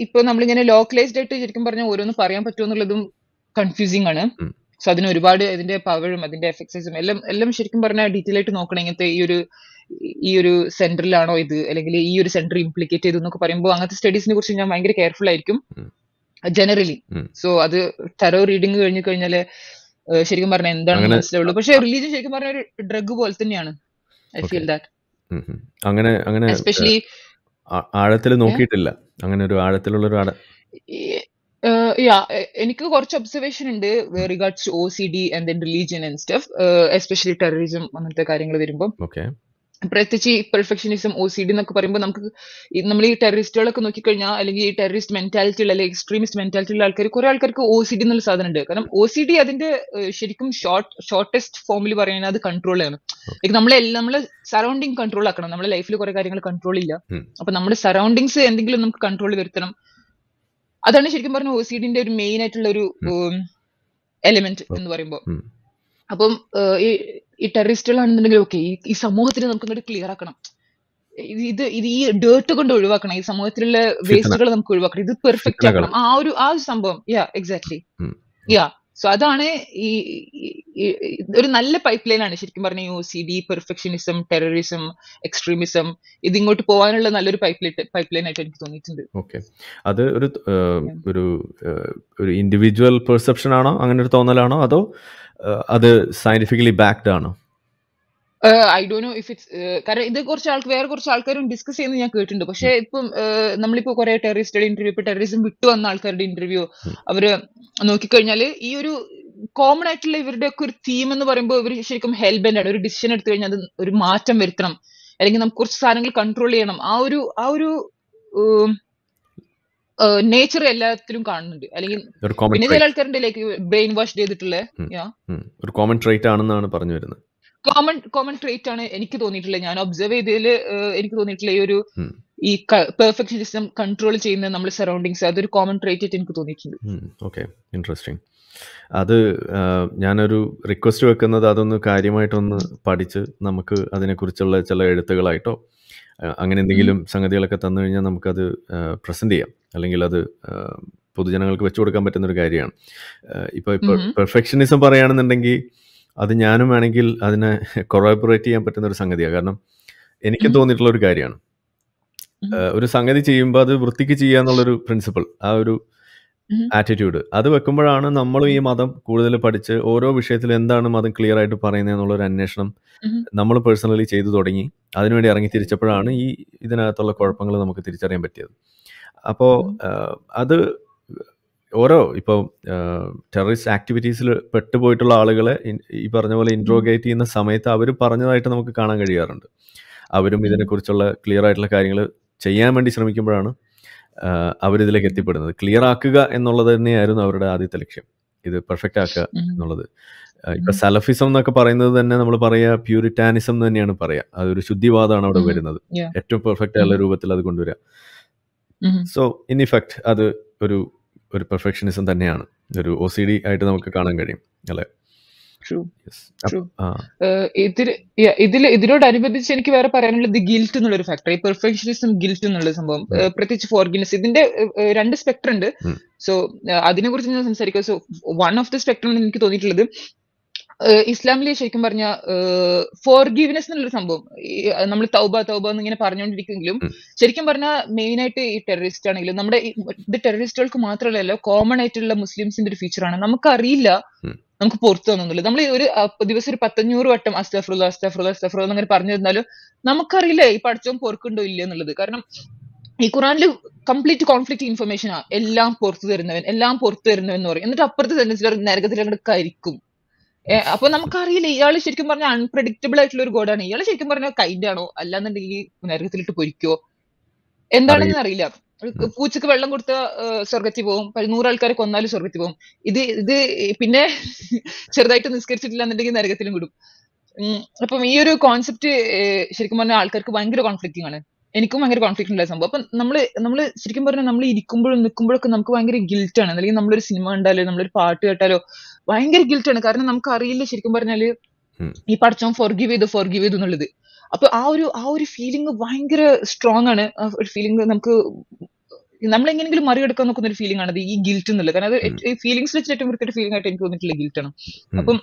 ഇപ്പൊ നമ്മളിങ്ങനെ ലോക്കലൈസ്ഡ് ആയിട്ട് ശരിക്കും പറഞ്ഞാൽ ഓരോന്ന് പറയാൻ പറ്റുമെന്നുള്ളതും കൺഫ്യൂസിങ് ആണ് സോ അതിന് ഒരുപാട് അതിന്റെ പവറും അതിന്റെ എഫക്സൈസും എല്ലാം എല്ലാം ശരിക്കും പറഞ്ഞാൽ ഡീറ്റെയിൽ ആയിട്ട് നോക്കണം ഇങ്ങനത്തെ ഈ ഒരു ഈ ഒരു സെന്ററിലാണോ ഇത് അല്ലെങ്കിൽ ഈ ഒരു സെന്റർ ഇംപ്ലിക്കേറ്റ് ചെയ്തു എന്നൊക്കെ പറയുമ്പോൾ അങ്ങനത്തെ സ്റ്റഡീസിനെ കുറിച്ച് ഞാൻ ഭയങ്കര കെയർഫുൾ ആയിരിക്കും ജനറലി സോ അത് തെറോ റീഡിങ് കഴിഞ്ഞു കഴിഞ്ഞാല് ശരിക്കും പറഞ്ഞാൽ എന്താണ് മനസ്സിലാവുള്ളൂ പക്ഷെ റിലീജിയൻ ശരിക്കും പറഞ്ഞ ഒരു ഡ്രഗ് പോലെ തന്നെയാണ് ഐ ഫീൽ ദാറ്റ് അങ്ങനെ അങ്ങനെ എസ്പെഷ്യലി ആഴത്തിൽ നോക്കിയിട്ടില്ല അങ്ങനെ ഒരു ആഴത്തിലുള്ള ഒരു ഏഹ് എനിക്ക് കുറച്ച് ഒബ്സർവേഷൻ ഉണ്ട് regards to O C D and then religion and stuff especially terrorism അങ്ങനത്തെ കാര്യങ്ങൾ വരുമ്പോൾ ഓക്കെ പ്രത്യേകിച്ച് ഈ പെർഫെക്ഷനിസം ഒ സി ഡി എന്നൊക്കെ പറയുമ്പോൾ നമുക്ക് നമ്മൾ ഈ ടെററിസ്റ്റുകളൊക്കെ നോക്കിക്കഴിഞ്ഞാൽ അല്ലെങ്കിൽ ഈ ടെററിസ്റ്റ് മെന്റാലിറ്റി ഉള്ള അല്ലെങ്കിൽ എക്സ്ട്രീമിസ്റ്റ് മെന്റാലിറ്റി ഉള്ള ആൾക്കാർ കുറെ ആൾക്കാർക്ക് ഒ സി ഡി എന്നുള്ള സാധനം ഉണ്ട് കാരണം ഒ സി ഡി അതിന്റെ ശരിക്കും ഷോർട്ട് ഷോർട്ടസ്റ്റ് ഫോമിൽ പറയുന്നത് അത് കൺട്രോൾ ആണ് ലൈക്ക് നമ്മളെ നമ്മളെ സറൗണ്ടിങ് കൺട്രോൾ ആക്കണം നമ്മുടെ ലൈഫിൽ കുറെ കാര്യങ്ങൾ കൺട്രോൾ ഇല്ല അപ്പൊ നമ്മുടെ സറൗണ്ടിങ്സ് എന്തെങ്കിലും നമുക്ക് കൺട്രോൾ വരുത്തണം അതാണ് ശരിക്കും പറഞ്ഞ ഓസിഡിന്റെ ഒരു മെയിൻ ആയിട്ടുള്ള ഒരു എലമെന്റ് എന്ന് പറയുമ്പോൾ അപ്പം ഈ ടെററിസ്റ്റുകളാണെന്നുണ്ടെങ്കിൽ ഓക്കെ ഈ സമൂഹത്തിന് നമുക്കൊന്നുകൂടി ക്ലിയർ ആക്കണം ഇത് ഇത് ഈ ഡേർട്ട് കൊണ്ട് ഒഴിവാക്കണം ഈ സമൂഹത്തിലുള്ള വേസ്റ്റുകൾ നമുക്ക് ഒഴിവാക്കണം ഇത് പെർഫെക്റ്റ് ആക്കണം ആ ഒരു ആ ഒരു സംഭവം യാ എക്സാക്ട്ലി യാ സോ അതാണ് ഈ ഒരു നല്ല പൈപ്പ് ലൈനാണ് ശരിക്കും പറഞ്ഞ U C D perfectionism terrorism extremism ഇതിങ്ങോട്ട് പോകാനുള്ള നല്ലൊരു പൈപ്പ് പൈപ്പ് ലൈൻ ആയിട്ട് എനിക്ക് തോന്നിയിട്ടുണ്ട് ഓക്കെ അത് ഒരു ഒരു ഒരു ഇൻഡിവിജ്വൽ പെർസെപ്ഷൻ ആണോ അങ്ങനെ ഒരു തോന്നലാണോ അതോ അത് സയന്റിഫിക്കലി ബാക്ക്ഡ് ആണോ I do know if it's കാരണം ഇത് കുറച്ച് ആൾക്ക് വേറെ കുറച്ച് ആൾക്കാരും ഡിസ്കസ് ചെയ്യുന്നത് ഞാൻ കേട്ടിട്ടുണ്ട് പക്ഷേ ഇപ്പം നമ്മളിപ്പോ കുറെ ടെററിസ്റ്റുകളുടെ ഇന്റർവ്യൂ ഇപ്പൊ ടെററിസം വിട്ടു വന്ന ആൾക്കാരുടെ ഇന്റർവ്യൂ അവര് നോക്കിക്കഴിഞ്ഞാല് ഈ ഒരു കോമൺ ആയിട്ടുള്ള ഒക്കെ ഒരു തീം എന്ന് പറയുമ്പോൾ ഇവർ ശരിക്കും ഹെൽബൻ്റ് ആണ് ഒരു ഡിസിഷൻ എടുത്തു കഴിഞ്ഞാൽ അത് ഒരു മാറ്റം വരുത്തണം അല്ലെങ്കിൽ നമുക്ക് കുറച്ച് സാധനങ്ങൾ കൺട്രോൾ ചെയ്യണം ആ ഒരു ആ ഒരു നേച്ചർ എല്ലാത്തിലും കാണുന്നുണ്ട് അല്ലെങ്കിൽ പിന്നെ ചില ആൾക്കാരുണ്ട് ബ്രെയിൻ വാഷ് ചെയ്തിട്ടുള്ള ഒരു കോമൺ ട്രേറ്റ് ആണെന്നാണ് പറഞ്ഞു വരുന്നത് കോമൺ കോമൺ ട്രേറ്റ് ആണ് എനിക്ക് തോന്നിയിട്ടുള്ളത് ഞാൻ ഒബ്സർവ് ചെയ്തതിൽ എനിക്ക് തോന്നിയിട്ടുള്ള ഈ ഒരു ഈ പെർഫെക്ഷനിസം കൺട്രോൾ ചെയ്യുന്ന നമ്മുടെ സറൗണ്ടിങ്സ് അതൊരു കോമൺ ട്രേറ്റ് ആയിട്ട് എനിക്ക് തോന്നിയിട്ടുണ്ട് ഓക്കെ ഇൻട്രസ്റ്റിംഗ് അത് ഞാനൊരു റിക്വസ്റ്റ് വെക്കുന്നത് അതൊന്ന് കാര്യമായിട്ടൊന്ന് പഠിച്ച് നമുക്ക് അതിനെക്കുറിച്ചുള്ള ചില എഴുത്തുകളായിട്ടോ, അങ്ങനെ എന്തെങ്കിലും സംഗതികളൊക്കെ തന്നു കഴിഞ്ഞാൽ നമുക്കത് ആഹ്, പ്രസന്റ് ചെയ്യാം. അല്ലെങ്കിൽ അത് പൊതുജനങ്ങൾക്ക് വെച്ചു കൊടുക്കാൻ കാര്യമാണ്. ഒരു ഇപ്പൊ ഇപ്പൊ മ്ഹ്ം. പെർഫെക്ഷനിസം പറയുകയാണെന്നുണ്ടെങ്കിൽ അത് ഞാനും വേണമെങ്കിൽ അതിനെ കൊറാബറേറ്റ് ചെയ്യാൻ പറ്റുന്ന ഒരു സംഗതിയാണ്. കാരണം എനിക്കും തോന്നിയിട്ടുള്ള ഒരു കാര്യമാണ്. ഒരു സംഗതി ചെയ്യുമ്പോൾ അത് വൃത്തിക്ക് ചെയ്യുക എന്നുള്ളൊരു പ്രിൻസിപ്പിൾ. ആ ഒരു ആറ്റിറ്റ്യൂഡ് അത് വെക്കുമ്പോഴാണ് നമ്മളും ഈ മതം കൂടുതൽ പഠിച്ച് ഓരോ വിഷയത്തിൽ എന്താണ് മതം ക്ലിയർ ആയിട്ട് പറയുന്നത് എന്നുള്ള ഒരു അന്വേഷണം നമ്മൾ പേഴ്സണലി ചെയ്തു തുടങ്ങി അതിനുവേണ്ടി ഇറങ്ങി തിരിച്ചപ്പോഴാണ് ഈ ഇതിനകത്തുള്ള കുഴപ്പങ്ങൾ നമുക്ക് തിരിച്ചറിയാൻ പറ്റിയത് അപ്പോൾ അത് ഓരോ ഇപ്പോൾ ടെററിസ്റ്റ് ആക്ടിവിറ്റീസിൽ പെട്ടുപോയിട്ടുള്ള ആളുകളെ ഈ പറഞ്ഞ പോലെ ഇൻട്രോഗേറ്റ് ചെയ്യുന്ന സമയത്ത് അവർ പറഞ്ഞതായിട്ട് നമുക്ക് കാണാൻ കഴിയാറുണ്ട് അവരും ഇതിനെക്കുറിച്ചുള്ള ക്ലിയർ ആയിട്ടുള്ള കാര്യങ്ങൾ ചെയ്യാൻ വേണ്ടി ശ്രമിക്കുമ്പോഴാണ് അവരിതിലേക്ക് എത്തിപ്പെടുന്നത് ക്ലിയർ ആക്കുക എന്നുള്ളത് തന്നെയായിരുന്നു അവരുടെ ആദ്യത്തെ ലക്ഷ്യം ഇത് പെർഫെക്റ്റ് ആക്കുക എന്നുള്ളത് ഇപ്പൊ സലഫിസം എന്നൊക്കെ പറയുന്നത് തന്നെ നമ്മൾ പറയുക പ്യൂരിറ്റാനിസം എന്ന് തന്നെയാണ് പറയാ അതൊരു ശുദ്ധിവാദമാണ് അവിടെ വരുന്നത് ഏറ്റവും പെർഫെക്റ്റ് ആയുള്ള രൂപത്തിൽ അത് കൊണ്ടുവരിക സോ ഇൻ ഇഫക്റ്റ് അത് ഒരു ഒരു പെർഫെക്ഷനിസം തന്നെയാണ് ഒരു ഒ സി ഡി ആയിട്ട് നമുക്ക് കാണാൻ കഴിയും അല്ലേ ട്രൂ ട്രൂ ഇതിൽ ഇതിനോടനുബന്ധിച്ച് എനിക്ക് വേറെ പറയാനുള്ളത് ഗിൽറ്റ് എന്നുള്ളൊരു ഫാക്ടർ ഈ പെർഫെക്ഷനിസം ഗിൽറ്റ് എന്നുള്ള സംഭവം പ്രത്യേകിച്ച് ഫോർഗിനസ് ഇതിന്റെ രണ്ട് സ്പെക്ടർ ഉണ്ട് സോ അതിനെ കുറിച്ച് ഞാൻ സംസാരിക്കാം സോ വൺ ഓഫ് ദ ആണ് എനിക്ക് തോന്നിയിട്ടുള്ളത് ഇസ്ലാമിലെ ശരിക്കും പറഞ്ഞ ഫോർഗീവ്നെസ് എന്നുള്ളൊരു സംഭവം നമ്മൾ തൗബ തൗബ എന്നിങ്ങനെ പറഞ്ഞുകൊണ്ടിരിക്കുമെങ്കിലും ശരിക്കും പറഞ്ഞാൽ മെയിൻ ആയിട്ട് ഈ ടെററിസ്റ്റ് ആണെങ്കിലും നമ്മുടെ ഇത് ടെററിസ്റ്റുകൾക്ക് മാത്രമല്ല കോമൺ ആയിട്ടുള്ള മുസ്ലിംസിന്റെ ഒരു ഫീച്ചറാണ് നമുക്കറിയില്ല നമുക്ക് പുറത്തു വന്നൊന്നുമില്ല നമ്മൾ ഒരു ദിവസം ഒരു പത്തഞ്ഞൂറ് വട്ടം അസ്തഫുള്ള അസ്തഫുള്ള അസ്തഫുള്ള എന്നങ്ങനെ പറഞ്ഞു തന്നാലും നമുക്കറിയില്ല ഈ പഠിച്ചവൻ പൊറുക്കുണ്ടോ ഇല്ല എന്നുള്ളത് കാരണം ഈ ഖുറാനിൽ കംപ്ലീറ്റ് കോൺഫ്ലിക്ട് ഇൻഫർമേഷൻ ആ എല്ലാം പുറത്തു തരുന്നവൻ എല്ലാം പുറത്തു തരുന്നവൻ എന്ന് പറയും എന്നിട്ട് അപ്പുറത്തെ സെന്റൻസിൽ നരകത്തിൽ അങ്ങോട്ട് കരിക്കും അപ്പൊ നമുക്കറിയില്ല ഇയാൾ ശരിക്കും പറഞ്ഞാൽ അൺപ്രഡിക്റ്റബിൾ ആയിട്ടുള്ള ഒരു ഗോഡാണ് ഇയാൾ ശരിക്കും പറഞ്ഞാൽ കൈൻഡ് ആണോ അല്ലാന്നുണ്ടെങ്കിൽ നരകത്തിലിട്ട് പൊരിക്കോ എന്താണെന്ന് അറിയില്ല പൂച്ചക്ക് വെള്ളം കൊടുത്ത സ്വർഗത്തിൽ പോകും നൂറ് ആൾക്കാരെ കൊന്നാലും സ്വർഗത്തിൽ പോകും ഇത് ഇത് പിന്നെ ചെറുതായിട്ട് നിസ്കരിച്ചിട്ടില്ല എന്നുണ്ടെങ്കിൽ നരകത്തിലും വിടും അപ്പം ഈ ഒരു കോൺസെപ്റ്റ് ശരിക്കും പറഞ്ഞാൽ ആൾക്കാർക്ക് ഭയങ്കര കോൺഫ്ലിക്റ്റിംഗ് ആണ് എനിക്കും ഭയങ്കര കോൺഫ്ലിക്റ്റ് ഉണ്ടായ സംഭവം അപ്പൊ നമ്മള് നമ്മള് ശരിക്കും പറഞ്ഞാൽ നമ്മൾ ഇരിക്കുമ്പോഴും നിൽക്കുമ്പോഴൊക്കെ നമുക്ക് ഭയങ്കര ഗിൽറ്റ് ആണ് അല്ലെങ്കിൽ നമ്മളൊരു സിനിമ കണ്ടാലോ നമ്മളൊരു പാട്ട് കേട്ടാലോ ഭയങ്കര ഗിൽറ്റ് ആണ് കാരണം നമുക്ക് അറിയില്ല ശരിക്കും പറഞ്ഞാല് ഈ പടച്ചോൻ ഫോർഗീവ് ചെയ്തു ഫോർഗീവ് ചെയ്തു എന്നുള്ളത് അപ്പൊ ആ ഒരു ആ ഒരു ഫീലിംഗ് ഭയങ്കര സ്ട്രോങ് ആണ് ഒരു ഫീലിംഗ് നമുക്ക് നമ്മൾ എങ്ങനെയെങ്കിലും മറികടക്കാൻ നോക്കുന്ന ഒരു ഫീലിംഗ് ആണ് ഈ ഗിൽറ്റ് എന്നുള്ളത് കാരണം അത് ഈ ഫീലിംഗ്സ് വെച്ച് ഏറ്റവും വൃത്തിയുടെ ഫീലിംഗ് ആയിട്ട് എനിക്ക് തോന്നിയിട്ടില്ല ഗിൽറ്റ് ആണ് അപ്പം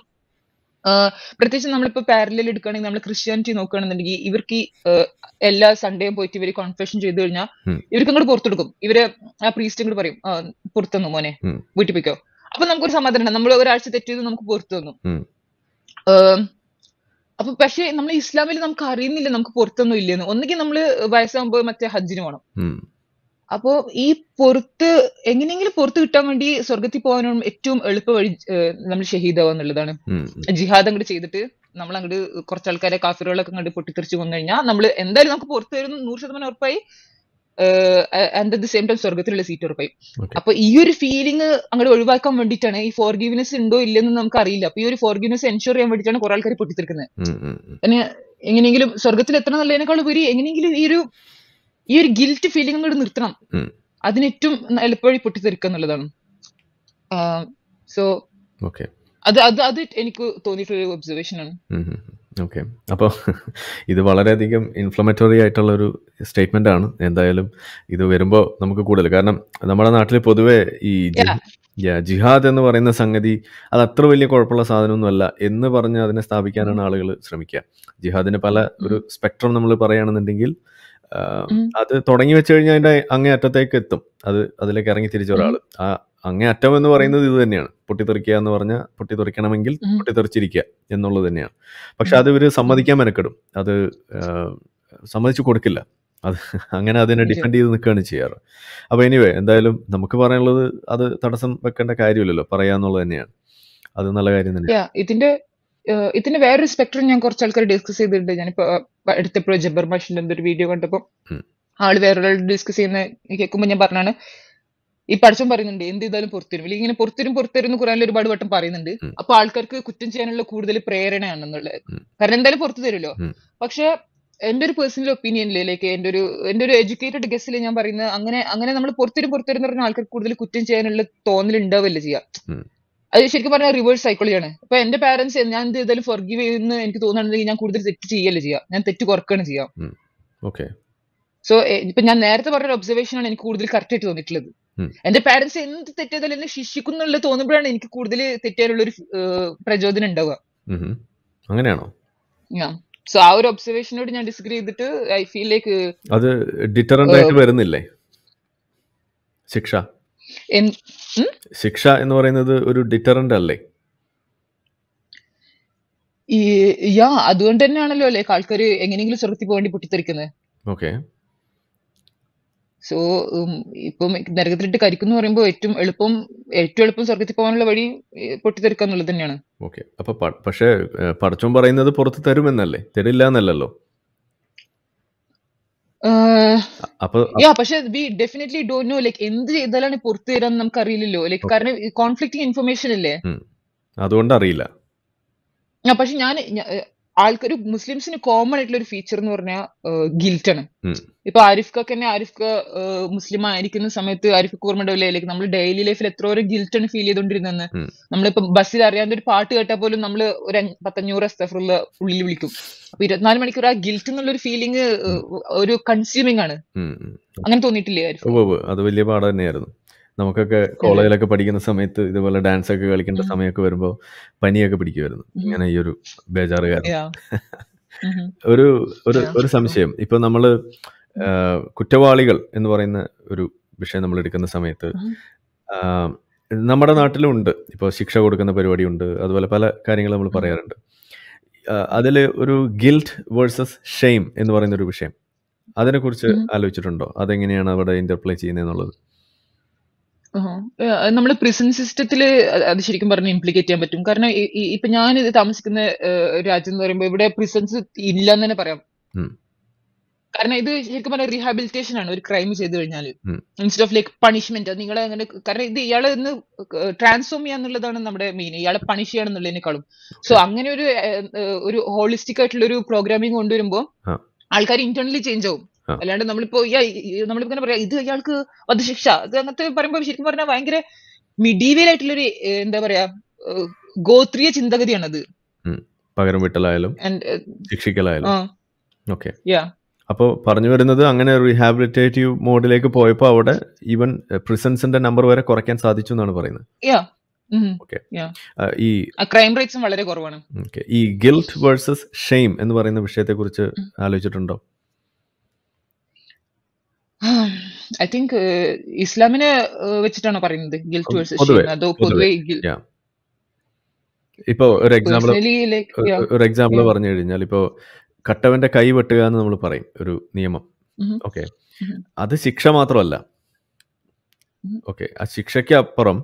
പ്രത്യേകിച്ച് നമ്മളിപ്പോ പാരലിൽ എടുക്കുകയാണെങ്കിൽ നമ്മൾ ക്രിസ്ത്യാനിറ്റി നോക്കുകയാണെന്നുണ്ടെങ്കിൽ ഇവർക്ക് ഈ എല്ലാ സൺഡേയും പോയിട്ട് ഇവർ കോൺഫെഷൻ ചെയ്തു കഴിഞ്ഞാൽ ഇവർക്ക് അങ്ങോട്ട് പുറത്തെടുക്കും ഇവര് ആ പ്രീസ്റ്റ് അങ്ങോട്ട് പറയും പുറത്തുനിന്നു മോനെ വീട്ടിൽ പോയിക്കോ അപ്പൊ നമുക്കൊരു സമാധാനം നമ്മൾ ഒരാഴ്ച തെറ്റിയത് നമുക്ക് പുറത്തു തന്നു അപ്പൊ പക്ഷേ നമ്മൾ ഇസ്ലാമിൽ നമുക്ക് അറിയുന്നില്ല നമുക്ക് പുറത്തൊന്നും ഇല്ലെന്ന് ഒന്നുകിൽ നമ്മൾ വയസ്സാകുമ്പോൾ മറ്റേ ഹജ്ജിന് പോകണം അപ്പോ ഈ പുറത്ത് എങ്ങനെയെങ്കിലും പുറത്ത് കിട്ടാൻ വേണ്ടി സ്വർഗത്തിൽ പോകാനും ഏറ്റവും എളുപ്പ വഴി നമ്മൾ ഷഹീദാവുക എന്നുള്ളതാണ് ജിഹാദ് അങ്ങോട്ട് ചെയ്തിട്ട് നമ്മൾ അങ്ങോട്ട് കുറച്ച് ആൾക്കാരെ കാഫിറുകളൊക്കെ അങ്ങോട്ട് പൊട്ടിത്തെറിച്ച് വന്നു കഴിഞ്ഞാൽ നമ്മൾ എന്തായാലും നമുക്ക് പുറത്ത് വരുന്ന നൂറ് ശതമാനം ഉറപ്പായി and at the same time സ്വർഗത്തിലുള്ള സീറ്റ് ഉറപ്പായി അപ്പൊ ഈ ഒരു ഫീലിംഗ് അങ്ങോട്ട് ഒഴിവാക്കാൻ വേണ്ടിയിട്ടാണ് ഈ ഫോർഗീവ്നെസ് ഉണ്ടോ ഇല്ലെന്ന് നമുക്ക് അറിയില്ല അപ്പൊ ഈ ഒരു ഫോർഗീവ്നെസ് എൻഷുർ ചെയ്യാൻ വേണ്ടിയിട്ടാണ് കുറെ ആൾക്കാർ പൊട്ടിത്തെറിക്കുന്നത് എങ്ങനെയെങ്കിലും സ്വർഗത്തിൽ എത്ര നല്ലതിനേക്കാൾ ഉപരി എങ്ങനെയെങ്കിലും ഈ ഒരു ഈ ഒരു ഗിൽറ്റ് ഫീലിംഗ് കൂടെ നിർത്തണം അതിന് ഏറ്റവും എളുപ്പവഴി പൊട്ടിത്തെറിക്കുക എന്നുള്ളതാണ് സോ അത് അത് അത് എനിക്ക് തോന്നിയിട്ടുള്ള ഒരു ഒബ്സർവേഷൻ ആണ് ഓക്കെ അപ്പോൾ ഇത് വളരെയധികം ഇൻഫ്ലമേറ്ററി ആയിട്ടുള്ള ഒരു സ്റ്റേറ്റ്മെന്റ് ആണ് എന്തായാലും ഇത് വരുമ്പോൾ നമുക്ക് കൂടുതൽ കാരണം നമ്മുടെ നാട്ടിൽ പൊതുവെ ഈ ജിഹാദ് എന്ന് പറയുന്ന സംഗതി അത് അത്ര വലിയ കുഴപ്പമുള്ള സാധനമൊന്നുമല്ല എന്ന് പറഞ്ഞ് അതിനെ സ്ഥാപിക്കാനാണ് ആളുകൾ ശ്രമിക്കുക ജിഹാദിന് പല ഒരു സ്പെക്ട്രം നമ്മൾ പറയുകയാണെന്നുണ്ടെങ്കിൽ അത് തുടങ്ങി വെച്ച് കഴിഞ്ഞാൽ അതിന്റെ അങ്ങേ അറ്റത്തേക്ക് എത്തും അത് അതിലേക്ക് ഇറങ്ങി തിരിച്ച ഒരാൾ ആ അങ്ങേ അറ്റം എന്ന് പറയുന്നത് ഇത് തന്നെയാണ് പൊട്ടിത്തെറിക്കുക എന്ന് പറഞ്ഞാൽ പൊട്ടിത്തെറിക്കണമെങ്കിൽ പൊട്ടിത്തെറിച്ചിരിക്കുക എന്നുള്ളത് തന്നെയാണ് പക്ഷെ അത് ഇവർ സമ്മതിക്കാൻ മെനക്കെടും അത് സമ്മതിച്ചു കൊടുക്കില്ല അത് അങ്ങനെ അതിനെ ഡിഫെൻഡ് ചെയ്ത് നിൽക്കുകയാണ് ചെയ്യാറ് അപ്പോൾ എനിവേ എന്തായാലും നമുക്ക് പറയാനുള്ളത് അത് തടസ്സം വെക്കേണ്ട കാര്യമില്ലല്ലോ പറയാന്നുള്ളത് തന്നെയാണ് അത് നല്ല കാര്യം തന്നെയാണ് ഇതിന്റെ ഇതിന് വേറൊരു സ്പെക്ടറും ഞാൻ കുറച്ച് ആൾക്കാർ ഡിസ്കസ് ചെയ്തിട്ടുണ്ട് ഞാനിപ്പോ എടുത്തപ്പോഴും ജബ്ബർ മാഷിന്റെ എന്തൊരു വീഡിയോ കണ്ടപ്പോ ആള് വേറൊരാൾ ഡിസ്കസ് ചെയ്യുന്ന കേൾക്കുമ്പോൾ ഞാൻ പറഞ്ഞാണ് ഈ പഠിച്ചും പറയുന്നുണ്ട് എന്ത് ചെയ്താലും പുറത്തുവരും അല്ലെങ്കിൽ ഇങ്ങനെ പുറത്തുവരും പുറത്തുവരും ഖുറാനിൽ ഒരുപാട് വട്ടം പറയുന്നുണ്ട് അപ്പൊ ആൾക്കാർക്ക് കുറ്റം ചെയ്യാനുള്ള കൂടുതൽ പ്രേരണയാണെന്നുള്ളത് കാരണം എന്തായാലും പുറത്തു തരുമല്ലോ പക്ഷെ എന്റെ ഒരു പേഴ്സണൽ ഒപ്പീനിയനിൽ ലൈക്ക് എന്റെ ഒരു എന്റെ ഒരു എഡ്യൂക്കേറ്റഡ് ഗസ്റ്റില് ഞാൻ പറയുന്നത് അങ്ങനെ അങ്ങനെ നമ്മൾ പുറത്തുവരും പുറത്തുവരും പറഞ്ഞ ആൾക്കാർക്ക് കൂടുതൽ കുറ്റം ചെയ്യാനുള്ള തോന്നൽ ഉണ്ടാവില്ല ചെയ്യാം അത് ശരിക്കും പറഞ്ഞാൽ റിവേഴ്സ് സൈക്കോളജിയാണ് അപ്പൊ എന്റെ പാരന്റ്സ് ഞാൻ എന്ത് ചെയ്താലും ഫൊർഗീവ് ചെയ്യുന്ന എനിക്ക് തോന്നുകയാണെങ്കിൽ ഞാൻ കൂടുതൽ തെറ്റ് ചെയ്യല്ലേ ചെയ്യാം ഞാൻ തെറ്റ് കുറക്കുകയാണ് ചെയ്യാം ഓക്കെ സോ ഇപ്പൊ ഞാൻ നേരത്തെ പറഞ്ഞ ഒബ്സർവേഷൻ ആണ് എനിക്ക് കൂടുതൽ കറക്റ്റ് ആയിട്ട് തോന്നിയിട്ടുള്ളത് എന്റെ പാരന്റ്സ് എന്ത് ചെയ്താലും എന്നെ ശിക്ഷിക്കുന്നുള്ള തോന്നുമ്പോഴാണ് എനിക്ക് കൂടുതൽ തെറ്റാനുള്ള ഒരു പ്രചോദനം ഉണ്ടാവുക അങ്ങനെയാണോ സോ ആ ഒരു ഒബ്സർവേഷനോട് ഞാൻ ഡിസ്കറി ചെയ്തിട്ട് ഐ ഫീൽ ലൈക്ക് അത് ഡിറ്ററന്റ് ആയിട്ട് വരുന്നില്ലേ ശിക്ഷ ശിക്ഷ എന്ന് പറയുന്നത് ഒരു ഡിറ്ററന്റ് അല്ലേ ഈ യാ അതുകൊണ്ട് തന്നെയാണല്ലോ അല്ലേ ആൾക്കാര് എങ്ങനെയെങ്കിലും സ്വർഗത്തിൽ പോകേണ്ടി പൊട്ടിത്തെറിക്കുന്നത് ഓക്കെ സോ ഇപ്പം നരകത്തിലിട്ട് കരിക്കുന്നു പറയുമ്പോൾ ഏറ്റവും എളുപ്പം ഏറ്റവും എളുപ്പം സ്വർഗത്തിൽ പോകാനുള്ള വഴി പൊട്ടിത്തെറിക്കാന്നുള്ളത് തന്നെയാണ് ഓക്കെ അപ്പൊ പക്ഷേ പടച്ചോൻ പറയുന്നത് പുറത്ത് തരുമെന്നല്ലേ തരില്ല എന്നല്ലല്ലോ യാ പക്ഷെ we definitely do know like എന്ത് ചെയ്താലാണ് പുറത്തു തരാൻ നമുക്ക് അറിയില്ലല്ലോ ലൈക്ക് കാരണം കോൺഫ്ലിക്റ്റിംഗ് ഇൻഫർമേഷൻ അല്ലേ അതുകൊണ്ട് അറിയില്ല പക്ഷെ ഞാൻ ആൾക്കൊരു മുസ്ലിംസിന് കോമൺ ആയിട്ടുള്ള ഒരു ഫീച്ചർ എന്ന് പറഞ്ഞാൽ ഗിൽറ്റാണ് ഇപ്പൊ ആരിഫ് ഖക്ക് തന്നെ ആരിഫ് ഖ മുസ്ലിം ആയിരിക്കുന്ന സമയത്ത് ആരിഫ് കൂർമ്മയുടെ വിലയിലേക്ക് നമ്മൾ ഡെയിലി ലൈഫിൽ എത്ര ഒരു ഗിൽറ്റാണ് ഫീൽ ചെയ്തുകൊണ്ടിരുന്നെന്ന് നമ്മളിപ്പോ ബസ്സിൽ അറിയാതെ ഒരു പാട്ട് കേട്ടാൽ പോലും നമ്മൾ ഒരു പത്തഞ്ഞൂറ് എസ്തഫറുള്ള ഉള്ളിൽ വിളിക്കും അപ്പൊ ഇരുപത്തിനാല് മണിക്കൂർ ആ ഗിൽറ്റ് എന്നുള്ള ഒരു ഫീലിംഗ് ഒരു കൺസ്യൂമിംഗ് ആണ് അങ്ങനെ തോന്നിയിട്ടില്ലേ അത് വലിയ പാട തന്നെയായിരുന്നു നമുക്കൊക്കെ കോളേജിലൊക്കെ പഠിക്കുന്ന സമയത്ത് ഇതുപോലെ ഡാൻസ് ഒക്കെ കളിക്കേണ്ട സമയമൊക്കെ വരുമ്പോൾ പനിയൊക്കെ പിടിക്കുമായിരുന്നു ഇങ്ങനെ ഈ ഒരു ബേജാറ് കാരണം ഒരു ഒരു ഒരു സംശയം ഇപ്പൊ നമ്മള് കുറ്റവാളികൾ എന്ന് പറയുന്ന ഒരു വിഷയം നമ്മൾ എടുക്കുന്ന സമയത്ത് നമ്മുടെ നാട്ടിലുണ്ട് ഇപ്പോൾ ശിക്ഷ കൊടുക്കുന്ന ഉണ്ട് അതുപോലെ പല കാര്യങ്ങൾ നമ്മൾ പറയാറുണ്ട് അതിൽ ഒരു ഗിൽറ്റ് വേഴ്സസ് ഷെയിം എന്ന് പറയുന്ന ഒരു വിഷയം അതിനെക്കുറിച്ച് ആലോചിച്ചിട്ടുണ്ടോ അതെങ്ങനെയാണ് അവിടെ ഇന്റർപ്ലേ ചെയ്യുന്നത് എന്നുള്ളത് നമ്മുടെ പ്രിസൺ സിസ്റ്റത്തിൽ അത് ശരിക്കും പറഞ്ഞ് ഇംപ്ലിക്കേറ്റ് ചെയ്യാൻ പറ്റും കാരണം ഇപ്പൊ ഞാൻ ഇത് താമസിക്കുന്ന രാജ്യം എന്ന് പറയുമ്പോൾ ഇവിടെ പ്രിസൻസ് ഇല്ല എന്ന് തന്നെ പറയാം കാരണം ഇത് ശരിക്കും പറഞ്ഞ റീഹാബിലിറ്റേഷൻ ആണ് ഒരു ക്രൈം ചെയ്തു കഴിഞ്ഞാൽ ഇൻസ്റ്റെഡ് ഓഫ് ലൈക്ക് പണിഷ്മെന്റ് നിങ്ങളെ അങ്ങനെ കാരണം ഇത് ഇയാളെ ഒന്ന് ട്രാൻസ്ഫോം ചെയ്യാന്നുള്ളതാണ് നമ്മുടെ മെയിൻ ഇയാളെ പണിഷ് ചെയ്യണം എന്നുള്ളതിനേക്കാളും സോ അങ്ങനെ ഒരു ഒരു ഹോളിസ്റ്റിക് ആയിട്ടുള്ള ഒരു പ്രോഗ്രാമിംഗ് കൊണ്ടുവരുമ്പോൾ ആൾക്കാർ ഇന്റേണലി ചേഞ്ച് ആവും അല്ലാണ്ട് നമ്മളിപ്പോ നമ്മളിപ്പോ പറയാം ഇത് അയാൾക്ക് വധശിക്ഷ അത് അങ്ങനത്തെ പറയുമ്പോൾ ശരിക്കും പറഞ്ഞാൽ ഭയങ്കര മിഡീവിയൽ ആയിട്ടുള്ളൊരു എന്താ പറയാ ഗോത്രീയ ചിന്തഗതിയാണത് പകരം വിട്ടലായാലും ശിക്ഷിക്കലായാലും ഓക്കെ അപ്പോൾ പറഞ്ഞു വരുന്നത് അങ്ങനെ റീഹാബിലിറ്റേറ്റീവ് മോഡിലേക്ക് പോയപ്പോൾ അവിടെ ഈവൻ പ്രിസൻസിന്റെ നമ്പർ വരെ കുറയ്ക്കാൻ സാധിച്ചു എന്നാണ് പറയുന്നത് ഈ ക്രൈം റേറ്റ്സും വളരെ കുറവാണ് ഈ ഗിൽറ്റ് വേഴ്സസ് ഷെയിം എന്ന് പറയുന്ന വിഷയത്തെ കുറിച്ച് ആലോചിച്ചിട്ടുണ്ടോ ഐ [sighs] തിങ്ക് uh, ഇസ്ലാമിനെ uh, വെച്ചിട്ടാണോ പറയുന്നത് ഇപ്പൊ ഒരു എക്സാമ്പിൾ ഒരു എക്സാമ്പിൾ പറഞ്ഞു കഴിഞ്ഞാൽ ഇപ്പോ കട്ടവന്റെ കൈ വെട്ടുക എന്ന് നമ്മൾ പറയും ഒരു നിയമം ഓക്കെ mm-hmm. mm-hmm. അത് ശിക്ഷ മാത്രമല്ല ഓക്കെ mm-hmm. ആ ശിക്ഷയ്ക്ക് അപ്പുറം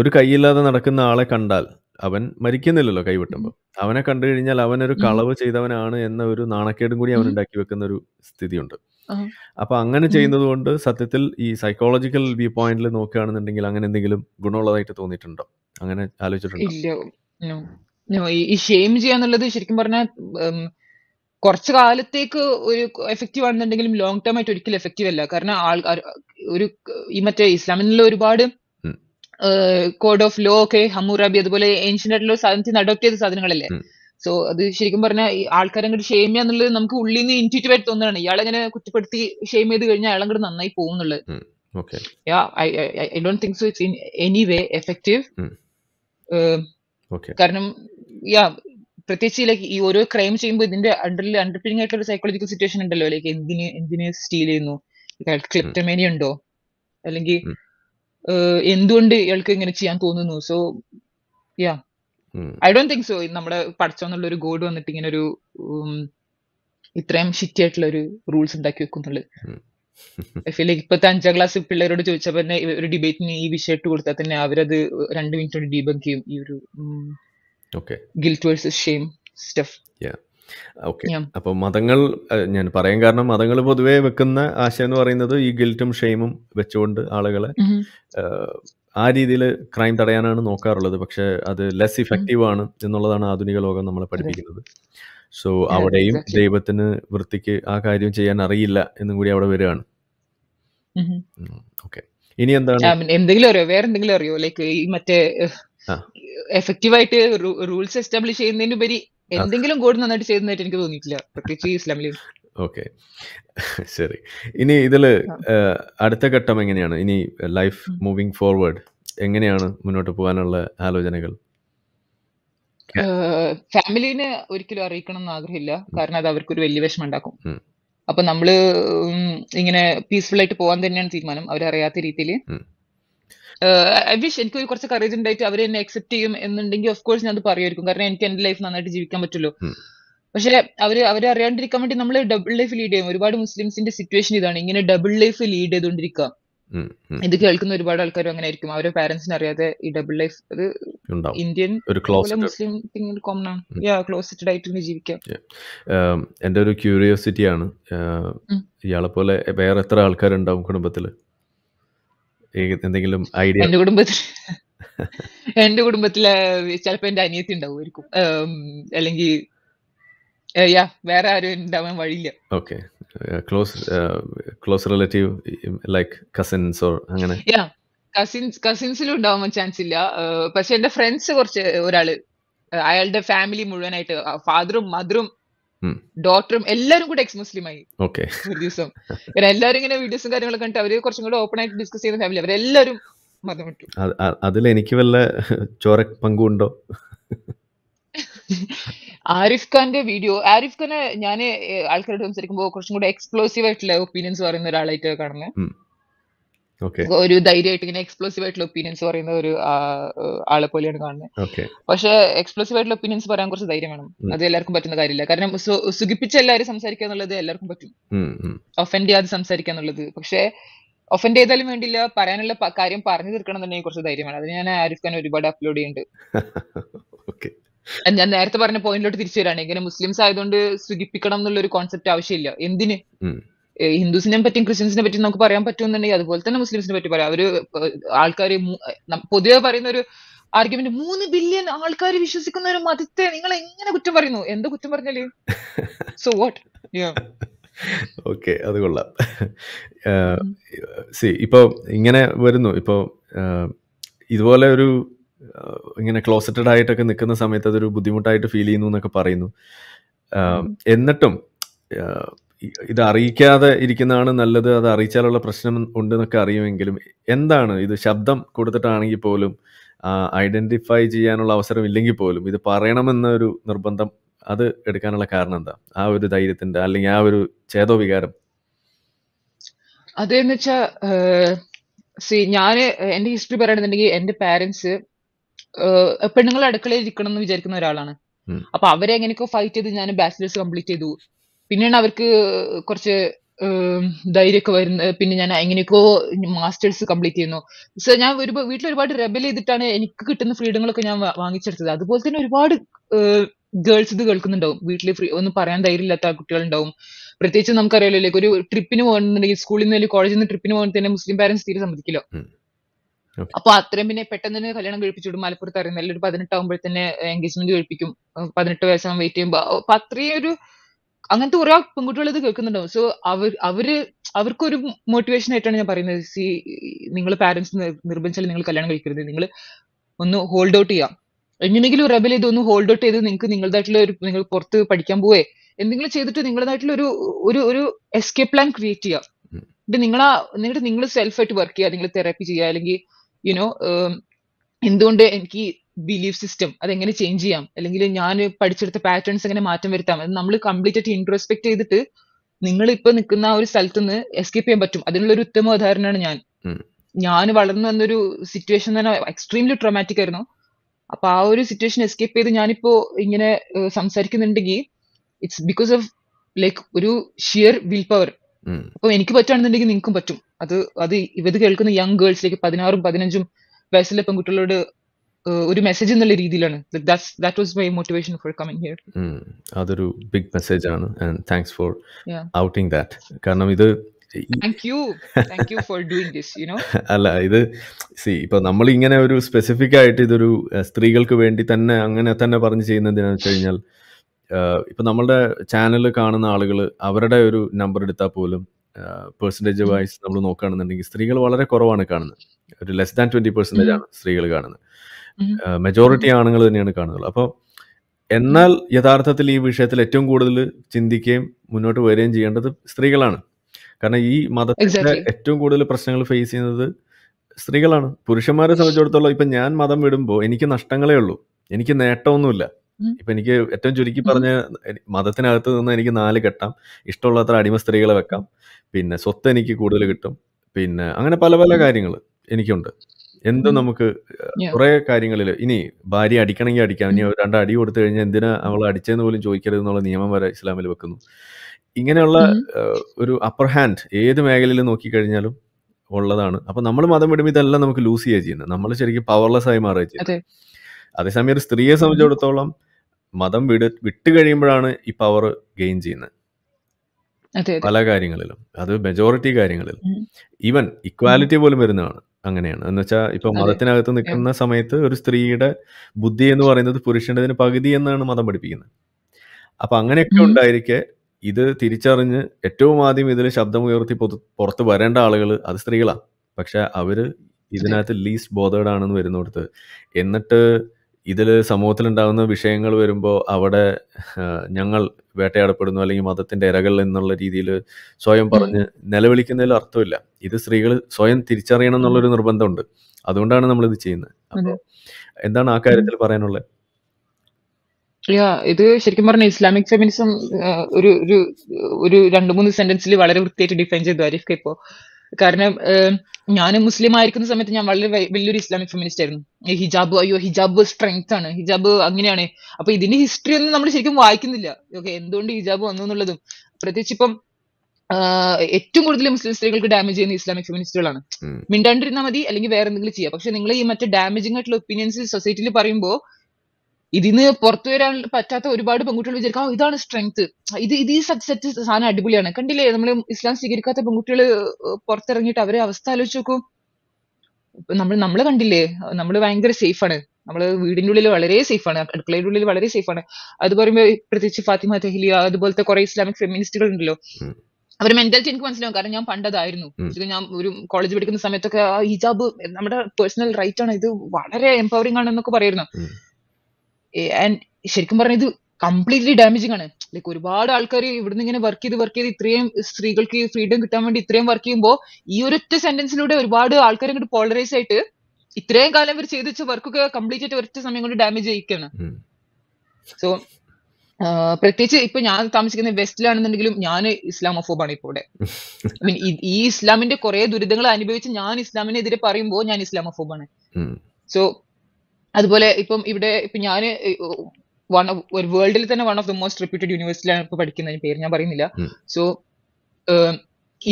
ഒരു കൈയില്ലാതെ നടക്കുന്ന ആളെ കണ്ടാൽ അവൻ മരിക്കുന്നില്ലല്ലോ വെട്ടുമ്പോൾ അവനെ കണ്ടു കഴിഞ്ഞാൽ അവനൊരു കളവ് ചെയ്തവനാണ് എന്ന ഒരു നാണക്കേടും കൂടി അവൻ ഉണ്ടാക്കി വെക്കുന്ന ഒരു സ്ഥിതിയുണ്ട് അപ്പൊ അങ്ങനെ ചെയ്യുന്നത് കൊണ്ട് സത്യത്തിൽ ഈ സൈക്കോളജിക്കൽ വ്യൂ പോയിന്റിൽ നോക്കുകയാണെന്നുണ്ടെങ്കിൽ അങ്ങനെ എന്തെങ്കിലും ഗുണമുള്ളതായിട്ട് തോന്നിയിട്ടുണ്ടോ അങ്ങനെ ആലോചിച്ചിട്ടുണ്ടോ ഈ ഷെയിം ചെയ്യാന്നുള്ളത് ശരിക്കും പറഞ്ഞാൽ കുറച്ച് കാലത്തേക്ക് ഒരു എഫക്റ്റീവ് ആണെന്നുണ്ടെങ്കിലും ലോങ് ടേം ആയിട്ട് ഒരിക്കലും എഫക്റ്റീവ് അല്ല കാരണം ആൾ ഒരു ഈ മറ്റേ ഇസ്ലാമിനുള്ള ഒരുപാട് കോഡ് ഓഫ് ലോ ഒക്കെ ഹമ്മൂറാബി അതുപോലെ ഏൻഷ്യൻ ആയിട്ടുള്ള സാധനത്തിൽ അഡോപ്റ്റ് ചെയ്ത സാധനങ്ങളല്ലേ സോ അത് ശരിക്കും പറഞ്ഞാൽ ഈ ആൾക്കാരെ അങ്ങോട്ട് ഷെയിം എന്നുള്ളത് നമുക്ക് ഉള്ളിൽ നിന്ന് ഇൻറ്റിറ്റീവ് ആയിട്ട് തോന്നുകയാണ് ഇയാളെ ഇങ്ങനെ കുറ്റപ്പെടുത്തി ഷെയിം ചെയ്ത് കഴിഞ്ഞാൽ അയാൾ അങ്ങോട്ട് നന്നായി പോകും എന്നുള്ളത് yeah I I don't think so it's in any way effective കാരണം യാ പ്രത്യേകിച്ച് ലൈക്ക് ഈ ഓരോ ക്രൈം ചെയ്യുമ്പോൾ ഇതിന്റെ അണ്ടറിൽ അണ്ടർപിന്നിങ് ആയിട്ടുള്ള ഒരു സൈക്കോളജിക്കൽ സിറ്റുവേഷൻ ഉണ്ടല്ലോ ലൈക്ക് എന്തിന് എന്തിന് സ്റ്റീൽ ചെയ്യുന്നു ക്ലിപ്റ്റമേനിയ ഉണ്ടോ അല്ലെങ്കിൽ എന്തുകൊണ്ട് ഇയാൾക്ക് ഇങ്ങനെ ചെയ്യാൻ തോന്നുന്നു so yeah I do think so നമ്മുടെ പഠിച്ചോന്നുള്ള ഒരു ഗോഡ് വന്നിട്ട് ഇങ്ങനെ ഒരു ഇത്രയും ഷിറ്റി ആയിട്ടുള്ള ഒരു റൂൾസ് ഉണ്ടാക്കി വെക്കുന്നുള്ളത് ഇപ്പത്തെ അഞ്ചാം ക്ലാസ് പിള്ളേരോട് ചോദിച്ചപ്പോൾ തന്നെ ഒരു ഡിബേറ്റിന് ഈ വിഷയം ഇട്ട് കൊടുത്താൽ തന്നെ അവരത് രണ്ട് മിനിറ്റ് കൊണ്ട് ഡീബങ്ക് ചെയ്യും ഈ ഒരു guilt versus shame stuff okay അപ്പൊ മതങ്ങൾ ഞാൻ പറയാൻ കാരണം മതങ്ങൾ പൊതുവെ വെക്കുന്ന ആശയം എന്ന് പറയുന്നത് ഈ ഗിൽറ്റും ഷെയിമും വെച്ചുകൊണ്ട് ആളുകളെ ആ രീതിയിൽ ക്രൈം തടയാനാണ് നോക്കാറുള്ളത് പക്ഷേ അത് ലെസ് ഇഫക്റ്റീവ് ആണ് എന്നുള്ളതാണ് ആധുനിക ലോകം നമ്മളെ പഠിപ്പിക്കുന്നത് സോ അവിടെയും ദൈവത്തിന് വൃത്തിക്ക് ആ കാര്യം ചെയ്യാൻ അറിയില്ല എന്നും കൂടി അവിടെ വരികയാണ് ഓക്കെ ഇനി എന്താണ് എന്തെങ്കിലും അറിയോ വേറെ എന്തെങ്കിലും അറിയോ ലൈക്ക് ഈ മറ്റേ എഫക്റ്റീവ് ആയിട്ട് റൂൾസ് എസ്റ്റാബ്ലിഷ് ചെയ്യുന്നതിനുപരി എന്തെങ്കിലും കൂടുതൽ നന്നായിട്ട് ചെയ്യുന്നതായിട്ട് എനിക്ക് തോന്നിയിട്ടില്ല പ്രത്യേകിച്ച് ഇസ്ലാമിൽ ഓക്കെ ശരി ഇനി ഇതിൽ അടുത്ത ഘട്ടം എങ്ങനെയാണ് ഇനി ലൈഫ് മൂവിങ് ഫോർവേഡ് എങ്ങനെയാണ് മുന്നോട്ട് പോകാനുള്ള ആലോചനകൾ ഫാമിലിനെ ഒരിക്കലും അറിയിക്കണം എന്ന് ആഗ്രഹമില്ല കാരണം അത് അവർക്കൊരു വലിയ വിഷമം ഉണ്ടാക്കും അപ്പൊ നമ്മള് ഇങ്ങനെ പീസ്ഫുൾ ആയിട്ട് പോകാൻ തന്നെയാണ് തീരുമാനം അവരറിയാത്ത രീതിയിൽ ഐ വിഷ് എനിക്ക് കുറച്ച് കറേജ് ഉണ്ടായിട്ട് അവർ എന്നെ അക്സെപ്റ്റ് ചെയ്യും എന്നുണ്ടെങ്കിൽ ഓഫ് കോഴ്സ് ഞാൻ അത് പറയുമായിരിക്കും കാരണം എനിക്ക് എന്റെ ലൈഫ് നന്നായിട്ട് ജീവിക്കാൻ പറ്റുള്ളൂ പക്ഷെ അവര് അവര് അറിയാണ്ടിരിക്കാൻ വേണ്ടി നമ്മൾ ഡബിൾ ലൈഫ് ലീഡ് ചെയ്യും ഒരുപാട് മുസ്ലിംസിന്റെ സിറ്റുവേഷൻ ഇതാണ് ഇങ്ങനെ ഡബിൾ ലൈഫ് ലീഡ് ചെയ്തുകൊണ്ടിരിക്കുക ഇത് കേൾക്കുന്ന ഒരുപാട് ആൾക്കാരും അങ്ങനെ ആയിരിക്കും അവരെ പാരന്റ്സിന് അറിയാതെ ഈ ഡബിൾ ലൈഫ് അത് ഇന്ത്യൻ മുസ്ലിം കോമൺ ആണ് യാ ആയിട്ട് ജീവിക്കാം എന്റെ ഒരു ക്യൂരിയോസിറ്റി ആണ് ഇയാളെ പോലെ വേറെ എത്ര ആൾക്കാരുണ്ടാവും കുടുംബത്തിൽ എന്തെങ്കിലും ഐഡിയ എന്റെ കുടുംബത്തിൽ എന്റെ കുടുംബത്തില് [laughs] ചിലപ്പോ എന്റെ അനിയത്തി ഉണ്ടാവും അല്ലെങ്കിൽ യാ വേറെ ആരും ഉണ്ടാവാൻ വഴിയില്ല okay close close relative like cousins or അങ്ങനെ യാ കസിൻസ് കസിൻസിലും ഉണ്ടാവാൻ ചാൻസ് ഇല്ല പക്ഷെ എന്റെ ഫ്രണ്ട്സ് കുറച്ച് ഒരാള് അയാളുടെ ഫാമിലി മുഴുവനായിട്ട് ഫാദറും മദറും ഡോക്ടറും എല്ലാരും കൂടെ എക്സ് മുസ്ലിം ആയി ഒരു ദിവസം എല്ലാരും ഇങ്ങനെ വീഡിയോസും കാര്യങ്ങളൊക്കെ കണ്ടിട്ട് അവര് കുറച്ചും കൂടെ ഓപ്പൺ ആയിട്ട് ഡിസ്കസ് ചെയ്യുന്ന ഫാമിലി അവരെല്ലാരും മതം അതിൽ എനിക്ക് വല്ല ചോര പങ്കുണ്ടോ [laughs] ആരിഫ് ഖാന്റെ വീഡിയോ ആരിഫ് ഖാന് ഞാൻ ആൾക്കാരോട് സംസാരിക്കുമ്പോൾ കുറച്ചും കൂടെ എക്സ്പ്ലോസീവ് ആയിട്ടുള്ള ഒപ്പീനിയൻസ് പറയുന്ന ഒരാളായിട്ട് കാണുന്നത് ഒരു ധൈര്യമായിട്ട് ഇങ്ങനെ എക്സ്പ്ലോസീവ് ആയിട്ടുള്ള ഒപ്പീനിയൻസ് പറയുന്ന ഒരു ആളെ പോലെയാണ് കാണുന്നത് പക്ഷെ എക്സ്പ്ലോസീവ് ആയിട്ടുള്ള ഒപ്പീനിയൻസ് പറയാൻ കുറച്ച് ധൈര്യം വേണം അത് എല്ലാവർക്കും പറ്റുന്ന കാര്യമില്ല കാരണം സുഖിപ്പിച്ച് എല്ലാവരും സംസാരിക്കുക എന്നുള്ളത് എല്ലാവർക്കും പറ്റും ഒഫൻഡ് ചെയ്യാതെ സംസാരിക്കുക എന്നുള്ളത് പക്ഷെ ഒഫൻഡ് ചെയ്താലും വേണ്ടില്ല പറയാനുള്ള കാര്യം പറഞ്ഞു തീർക്കണം എന്നുണ്ടെങ്കിൽ കുറച്ച് ധൈര്യം വേണം അതിന് ഞാൻ ആരിഫ് ഖാൻ ഒരുപാട് അപ്ലോഡ് ചെയ്യുന്നുണ്ട് [laughs] ഞാൻ നേരത്തെ പറഞ്ഞ പോയിന്റിലോട്ട് തിരിച്ചു വരാണ് ഇങ്ങനെ മുസ്ലിംസ് ആയതുകൊണ്ട് സുഖിപ്പിക്കണം എന്നുള്ള ഒരു കോൺസെപ്റ്റ് ആവശ്യമില്ല എന്തിന് ഹിന്ദുസിനെ പറ്റിയും ക്രിസ്ത്യൻസിനെ പറ്റിയും നമുക്ക് പറയാൻ പറ്റുമെന്നുണ്ടെങ്കിൽ അതുപോലെ തന്നെ മുസ്ലിംസിനെ പറ്റി പറയാം അവര് ആൾക്കാർ പൊതുവെ പറയുന്ന ഒരു ആർഗ്യുമെന്റ് മൂന്ന് ബില്യൺ ആൾക്കാർ വിശ്വസിക്കുന്ന ഒരു മതത്തെ നിങ്ങൾ എങ്ങനെ കുറ്റം പറയുന്നു എന്ത് കുറ്റം പറഞ്ഞാല് സോ വാട്ട് ഓക്കെ അത് കൊള്ളാം സി ഇങ്ങനെ വരുന്നു ഇപ്പൊ ഇതുപോലെ ഒരു ഇങ്ങനെ ക്ലോസറ്റഡ് ആയിട്ടൊക്കെ നിൽക്കുന്ന സമയത്ത് അതൊരു ബുദ്ധിമുട്ടായിട്ട് ഫീൽ ചെയ്യുന്നു എന്നൊക്കെ പറയുന്നു എന്നിട്ടും ഇത് അറിയിക്കാതെ ഇരിക്കുന്നതാണ് നല്ലത് അത് അറിയിച്ചാലുള്ള പ്രശ്നം ഉണ്ടെന്നൊക്കെ അറിയുമെങ്കിലും എന്താണ് ഇത് ശബ്ദം കൊടുത്തിട്ടാണെങ്കിൽ പോലും ഐഡന്റിഫൈ ചെയ്യാനുള്ള അവസരം ഇല്ലെങ്കിൽ പോലും ഇത് പറയണമെന്നൊരു നിർബന്ധം അത് എടുക്കാനുള്ള കാരണം എന്താ ആ ഒരു ധൈര്യത്തിന്റെ അല്ലെങ്കിൽ ആ ഒരു ചേതോ വികാരം അതെന്ന് വെച്ചാ സി ഞാന് എന്റെ ഹിസ്റ്ററി പറയണെന്നുണ്ടെങ്കിൽ എന്റെ പാരന്റ്സ് പെണ്ണുങ്ങൾ അടുക്കളയിൽ ഇരിക്കണം എന്ന് വിചാരിക്കുന്ന ഒരാളാണ് അപ്പൊ അവരെ എങ്ങനെയൊക്കെ ഫൈറ്റ് ചെയ്ത് ഞാൻ ബാച്ചിലേഴ്സ് കംപ്ലീറ്റ് ചെയ്തു പിന്നെയാണ് അവർക്ക് കുറച്ച് ധൈര്യമൊക്കെ വരുന്നത് പിന്നെ ഞാൻ എങ്ങനെയൊക്കെയോ മാസ്റ്റേഴ്സ് കംപ്ലീറ്റ് ചെയ്യുന്നു സോ ഞാൻ ഒരു വീട്ടിൽ ഒരുപാട് റെബൽ ചെയ്തിട്ടാണ് എനിക്ക് കിട്ടുന്ന ഫ്രീഡങ്ങളൊക്കെ ഞാൻ വാങ്ങിച്ചെടുത്തത് അതുപോലെ തന്നെ ഒരുപാട് ഗേൾസ് ഇത് കേൾക്കുന്നുണ്ടാവും വീട്ടിൽ ഫ്രീ ഒന്നും പറയാൻ ധൈര്യമില്ലാത്ത കുട്ടികളുണ്ടാവും പ്രത്യേകിച്ച് നമുക്കറിയാലോ ലൈക്ക് ഒരു ട്രിപ്പിന് പോകുന്നുണ്ടെങ്കിൽ സ്കൂളിൽ നിന്ന് അല്ലെങ്കിൽ കോളേജിൽ നിന്ന് ട്രിപ്പിന് പോകുന്നത് തന്നെ മുസ്ലിം പാരന്റ്സ് തീരെ സമ്മതിക്കില്ല അപ്പൊ അത്രയും പിന്നെ പെട്ടെന്ന് തന്നെ കല്യാണം കഴിപ്പിച്ചു വിടും മലപ്പുറത്ത് അറിയുന്നില്ല ഒരു പതിനെട്ടാകുമ്പോൾ തന്നെ എൻഗേജ്മെന്റ് കഴിപ്പിക്കും പതിനെട്ട് വയസ്സാകും വെയിറ്റ് ചെയ്യുമ്പോ അപ്പൊ അത്രയും ഒരു അങ്ങനത്തെ കുറെ പെൺകുട്ടികൾ ഇത് കേൾക്കുന്നുണ്ടാവും സോ അവർ അവര് അവർക്കൊരു മോട്ടിവേഷൻ ആയിട്ടാണ് ഞാൻ പറയുന്നത് സി നിങ്ങൾ പാരന്റ്സ് നിർബന്ധിച്ചാൽ നിങ്ങൾ കല്യാണം കഴിക്കരുത് നിങ്ങൾ ഒന്ന് ഹോൾഡ് ഔട്ട് ചെയ്യാം എങ്ങനെയെങ്കിലും റെബൽ ചെയ്ത് ഒന്ന് ഹോൾഡ് ഔട്ട് ചെയ്ത് നിങ്ങൾക്ക് നിങ്ങളുടേതായിട്ടുള്ള ഒരു നിങ്ങൾ പുറത്ത് പഠിക്കാൻ പോവേ എന്തെങ്കിലും ചെയ്തിട്ട് നിങ്ങളുടേതായിട്ടുള്ള ഒരു ഒരു ഒരു എസ്കേപ്പ് പ്ലാൻ ക്രിയേറ്റ് ചെയ്യാം എന്നിട്ട് നിങ്ങളാ എന്നിട്ട് നിങ്ങൾ സെൽഫ് ആയിട്ട് വർക്ക് ചെയ്യുക നിങ്ങൾ തെറാപ്പി ചെയ്യുക അല്ലെങ്കിൽ യുനോ എന്തുകൊണ്ട് എനിക്ക് ബിലീഫ് സിസ്റ്റം അതെങ്ങനെ ചേഞ്ച് ചെയ്യാം അല്ലെങ്കിൽ ഞാൻ പഠിച്ചെടുത്ത പാറ്റേൺസ് എങ്ങനെ മാറ്റം വരുത്താം അത് നമ്മൾ കംപ്ലീറ്റ് ആയിട്ട് ഇൻട്രോസ്പെക്ട് ചെയ്തിട്ട് നിങ്ങൾ ഇപ്പൊ നിൽക്കുന്ന ആ ഒരു സ്ഥലത്ത് നിന്ന് എസ്കേപ്പ് ചെയ്യാൻ പറ്റും അതിനുള്ള ഒരു ഉത്തമ ഉദാഹരണമാണ് ഞാൻ ഞാൻ വളർന്നു വന്നൊരു സിറ്റുവേഷൻ തന്നെ എക്സ്ട്രീംലി ട്രോമാറ്റിക് ആയിരുന്നു അപ്പൊ ആ ഒരു സിറ്റുവേഷൻ എസ്കേപ്പ് ചെയ്ത് ഞാനിപ്പോ ഇങ്ങനെ സംസാരിക്കുന്നുണ്ടെങ്കിൽ ഇറ്റ്സ് ബിക്കോസ് ഓഫ് ലൈക്ക് ഒരു ഷിയർ വിൽ പവർ അപ്പൊ എനിക്ക് പറ്റുകയാണെന്നുണ്ടെങ്കിൽ നിങ്ങൾക്കും പറ്റും അത് അത് ഇത് കേൾക്കുന്ന യങ് ഗേൾസിലേക്ക് പതിനാറും പതിനഞ്ചും വയസ്സിലെ പെൺകുട്ടികളോട് ഒരു മെസ്സേജ് എന്നുള്ള രീതിയിലാണ് that was my motivation for coming here അതൊരു ബിഗ് മെസ്സേജ് ആണ് and thanks for outing that കാരണം ഇത് [laughs] അല്ല ഇത് സി ഇപ്പൊ നമ്മൾ ഇങ്ങനെ ഒരു സ്പെസിഫിക് ആയിട്ട് ഇതൊരു സ്ത്രീകൾക്ക് വേണ്ടി തന്നെ അങ്ങനെ തന്നെ പറഞ്ഞ് ചെയ്യുന്നതെന്ന് വെച്ച് കഴിഞ്ഞാൽ ഇപ്പൊ നമ്മളുടെ ചാനൽ കാണുന്ന ആളുകൾ അവരുടെ ഒരു നമ്പർ എടുത്താൽ പോലും പെർസെൻറ്റേജ് വൈസ് നമ്മൾ നോക്കുകയാണെന്നുണ്ടെങ്കിൽ സ്ത്രീകൾ വളരെ കുറവാണ് കാണുന്നത് ഒരു ലെസ് ദാൻ ട്വൻറ്റി പെർസെൻറ്റേജ് ആണ് സ്ത്രീകൾ കാണുന്നത് മെജോറിറ്റി ആണുങ്ങൾ തന്നെയാണ് കാണുന്നത് അപ്പോൾ എന്നാൽ യഥാർത്ഥത്തിൽ ഈ വിഷയത്തിൽ ഏറ്റവും കൂടുതൽ ചിന്തിക്കുകയും മുന്നോട്ട് വരികയും ചെയ്യേണ്ടത് സ്ത്രീകളാണ് കാരണം ഈ മതത്തിന്റെ ഏറ്റവും കൂടുതൽ പ്രശ്നങ്ങൾ ഫേസ് ചെയ്യുന്നത് സ്ത്രീകളാണ് പുരുഷന്മാരെ സംബന്ധിച്ചിടത്തോളം ഇപ്പം ഞാൻ മതം വിടുമ്പോൾ എനിക്ക് നഷ്ടങ്ങളേ ഉള്ളൂ എനിക്ക് നേട്ടമൊന്നുമില്ല ഇപ്പൊ എനിക്ക് ഏറ്റവും ചുരുക്കി പറഞ്ഞ മതത്തിനകത്ത് നിന്ന് എനിക്ക് നാല് കെട്ടാം ഇഷ്ടമുള്ളത്ര അടിമ സ്ത്രീകളെ വെക്കാം പിന്നെ സ്വത്ത് എനിക്ക് കൂടുതൽ കിട്ടും പിന്നെ അങ്ങനെ പല പല കാര്യങ്ങൾ എനിക്കുണ്ട് എന്തും നമുക്ക് കുറെ കാര്യങ്ങളിൽ ഇനി ഭാര്യ അടിക്കണമെങ്കിൽ അടിക്കാം ഇനി രണ്ട് അടി കൊടുത്തു കഴിഞ്ഞാൽ എന്തിനാ അവൾ അടിച്ചെന്ന് പോലും ചോദിക്കരുത് എന്നുള്ള നിയമം വരെ ഇസ്ലാമിൽ വെക്കുന്നു ഇങ്ങനെയുള്ള ഒരു അപ്പർ ഹാൻഡ് ഏത് മേഖലയിൽ നോക്കിക്കഴിഞ്ഞാലും ഉള്ളതാണ് അപ്പൊ നമ്മൾ മതം വിടുമ്പോൾ ഇതെല്ലാം നമുക്ക് ലൂസ് ചെയ്യുക ചെയ്യുന്നത് നമ്മൾ ശരിക്കും പവർലെസ് ആയി മാറുക ചെയ്യുന്നത് അതേസമയം ഒരു സ്ത്രീയെ സംബന്ധിച്ചിടത്തോളം മതം വിട് വിട്ട് കഴിയുമ്പോഴാണ് ഈ പവർ ഗെയിൻ ചെയ്യുന്നത് പല കാര്യങ്ങളിലും അത് മെജോറിറ്റി കാര്യങ്ങളിൽ ഈവൻ ഇക്വാലിറ്റി പോലും വരുന്നതാണ് അങ്ങനെയാണ് എന്ന് വെച്ചാൽ ഇപ്പൊ മതത്തിനകത്ത് നിൽക്കുന്ന സമയത്ത് ഒരു സ്ത്രീയുടെ ബുദ്ധി എന്ന് പറയുന്നത് പുരുഷന്റെ പകുതി എന്നാണ് മതം പഠിപ്പിക്കുന്നത് അപ്പൊ അങ്ങനെയൊക്കെ ഉണ്ടായിരിക്കെ ഇത് തിരിച്ചറിഞ്ഞ് ഏറ്റവും ആദ്യം ഇതിൽ ശബ്ദമുയർത്തി പുറത്ത് വരേണ്ട ആളുകൾ അത് സ്ത്രീകളാണ് പക്ഷെ അവര് ഇതിനകത്ത് ലീസ്റ്റ് ബോധേഡ് ആണെന്ന് വരുന്നിടത്ത് എന്നിട്ട് ഇതിൽ സമൂഹത്തിലുണ്ടാകുന്ന വിഷയങ്ങൾ വരുമ്പോൾ അവിടെ ഞങ്ങൾ വേട്ടയാടപ്പെടുന്നു അല്ലെങ്കിൽ മതത്തിന്റെ ഇരകൾ എന്നുള്ള രീതിയിൽ സ്വയം പറഞ്ഞ് നിലവിളിക്കുന്നതിൽ അർത്ഥമില്ല ഇത് സ്ത്രീകൾ സ്വയം തിരിച്ചറിയണം എന്നുള്ളൊരു നിർബന്ധമുണ്ട് അതുകൊണ്ടാണ് നമ്മൾ ഇത് ചെയ്യുന്നത് അപ്പോൾ എന്താണ് ആ കാര്യത്തിൽ പറയാനുള്ളത് ഇത് ശരിക്കും പറഞ്ഞ ഇസ്ലാമിക് ഫെമിനിസം ഒരു ഒരു ഒരു രണ്ട് മൂന്ന് സെന്റൻസിൽ വളരെ വൃത്തിയായിട്ട് ഡിഫൈൻ ചെയ്തു ആരിഫ് ഇപ്പോ കാരണം ഞാൻ മുസ്ലിം ആയിരിക്കുന്ന സമയത്ത് ഞാൻ വളരെ വലിയൊരു ഇസ്ലാമിക് ഫെമിനിസ്റ്റ് ആയിരുന്നു ഹിജാബ് അയ്യോ ഹിജാബ് സ്ട്രെങ്ത് ആണ് ഹിജാബ് അങ്ങനെയാണ് അപ്പൊ ഇതിന്റെ ഹിസ്റ്ററി ഒന്നും നമ്മൾ ശരിക്കും വായിക്കുന്നില്ല ഓക്കെ എന്തുകൊണ്ട് ഹിജാബ് വന്നു എന്നുള്ളതും പ്രത്യേകിച്ച് ഇപ്പം ഏറ്റവും കൂടുതൽ മുസ്ലിം സ്ത്രീകൾക്ക് ഡാമേജ് ചെയ്യുന്ന ഇസ്ലാമിക് ഫെമിനിസ്റ്റുകളാണ് മിണ്ടാണ്ടിരുന്നാൽ മതി അല്ലെങ്കിൽ വേറെ എന്തെങ്കിലും ചെയ്യാം പക്ഷെ നിങ്ങൾ ഈ മറ്റേ ഡാമേജിംഗ് ആയിട്ടുള്ള ഒപ്പീനിയൻസ് സൊസൈറ്റിയിൽ പറയുമ്പോൾ ഇതിന്ന് പുറത്തു വരാൻ പറ്റാത്ത ഒരുപാട് പെൺകുട്ടികൾ വിചാരിക്കും ഇതാണ് സ്ട്രെങ്ത് ഇത് ഇത് ഈ സബ്സെറ്റ് സാധനം അടിപൊളിയാണ് കണ്ടില്ലേ നമ്മൾ ഇസ്ലാം സ്വീകരിക്കാത്ത പെൺകുട്ടികൾ പുറത്തിറങ്ങിയിട്ട് അവരെ അവസ്ഥ ആലോചിച്ച് നോക്കും നമ്മൾ നമ്മൾ കണ്ടില്ലേ നമ്മൾ ഭയങ്കര സേഫ് ആണ് നമ്മൾ വീടിന്റെ ഉള്ളിൽ വളരെ സേഫ് ആണ് അടുക്കളയുടെ ഉള്ളിൽ വളരെ സേഫ് ആണ് അത് പറയുമ്പോൾ പ്രത്യേകിച്ച് ഫാത്തിമ തെഹ്ലിയ അതുപോലത്തെ കുറെ ഇസ്ലാമിക് ഫെമിനിസ്റ്റുകൾ ഉണ്ടല്ലോ അവർ മെന്റാലിറ്റി എനിക്ക് മനസ്സിലാവും കാരണം ഞാൻ പണ്ടതായിരുന്നു ഞാൻ ഒരു കോളേജ് പഠിക്കുന്ന സമയത്തൊക്കെ ഹിജാബ് നമ്മുടെ പേഴ്സണൽ റൈറ്റ് ആണ് ഇത് വളരെ എംപവറിംഗ് ആണ് എന്നൊക്കെ പറയുന്നു ആൻഡ് ശരിക്കും പറഞ്ഞ ഇത് കംപ്ലീറ്റ്ലി ഡാമേജിങ് ആണ് ലൈക്ക് ഒരുപാട് ആൾക്കാർ ഇവിടുന്ന് ഇങ്ങനെ വർക്ക് ചെയ്ത് വർക്ക് ചെയ്ത് ഇത്രയും സ്ത്രീകൾക്ക് ഫ്രീഡം കിട്ടാൻ വേണ്ടി ഇത്രയും വർക്ക് ചെയ്യുമ്പോൾ ഈ ഒരൊറ്റ സെന്റൻസിലൂടെ ഒരുപാട് ആൾക്കാർ ഇങ്ങോട്ട് പോളറൈസ് ആയിട്ട് ഇത്രയും കാലം ഇവർ ചെയ്ത് വെച്ച വർക്കൊക്കെ കംപ്ലീറ്റ് ആയിട്ട് ഒരൊറ്റ സമയം കൊണ്ട് ഡാമേജ് ചെയ്യിക്കാണ് സോ പ്രത്യേകിച്ച് ഇപ്പൊ ഞാൻ താമസിക്കുന്ന വെസ്റ്റിലാണെന്നുണ്ടെങ്കിലും ഞാൻ ഇസ്ലാമോഫോബ് ആണ് ഇപ്പോ ഇവിടെ ഐ [laughs] മീൻ ഈ ഇസ്ലാമിന്റെ കുറെ ദുരിതങ്ങൾ അനുഭവിച്ച് ഞാൻ ഇസ്ലാമിനെതിരെ പറയുമ്പോൾ ഞാൻ ഇസ്ലാമോഫോബ് ആണ് സോ അതുപോലെ ഇപ്പം ഇവിടെ ഇപ്പം ഞാൻ വൺ ഒരു വേൾഡിൽ തന്നെ one of the most reputed യൂണിവേഴ്സിറ്റിയിലാണ് ഇപ്പൊ പഠിക്കുന്ന പേര് ഞാൻ പറയുന്നില്ല സോ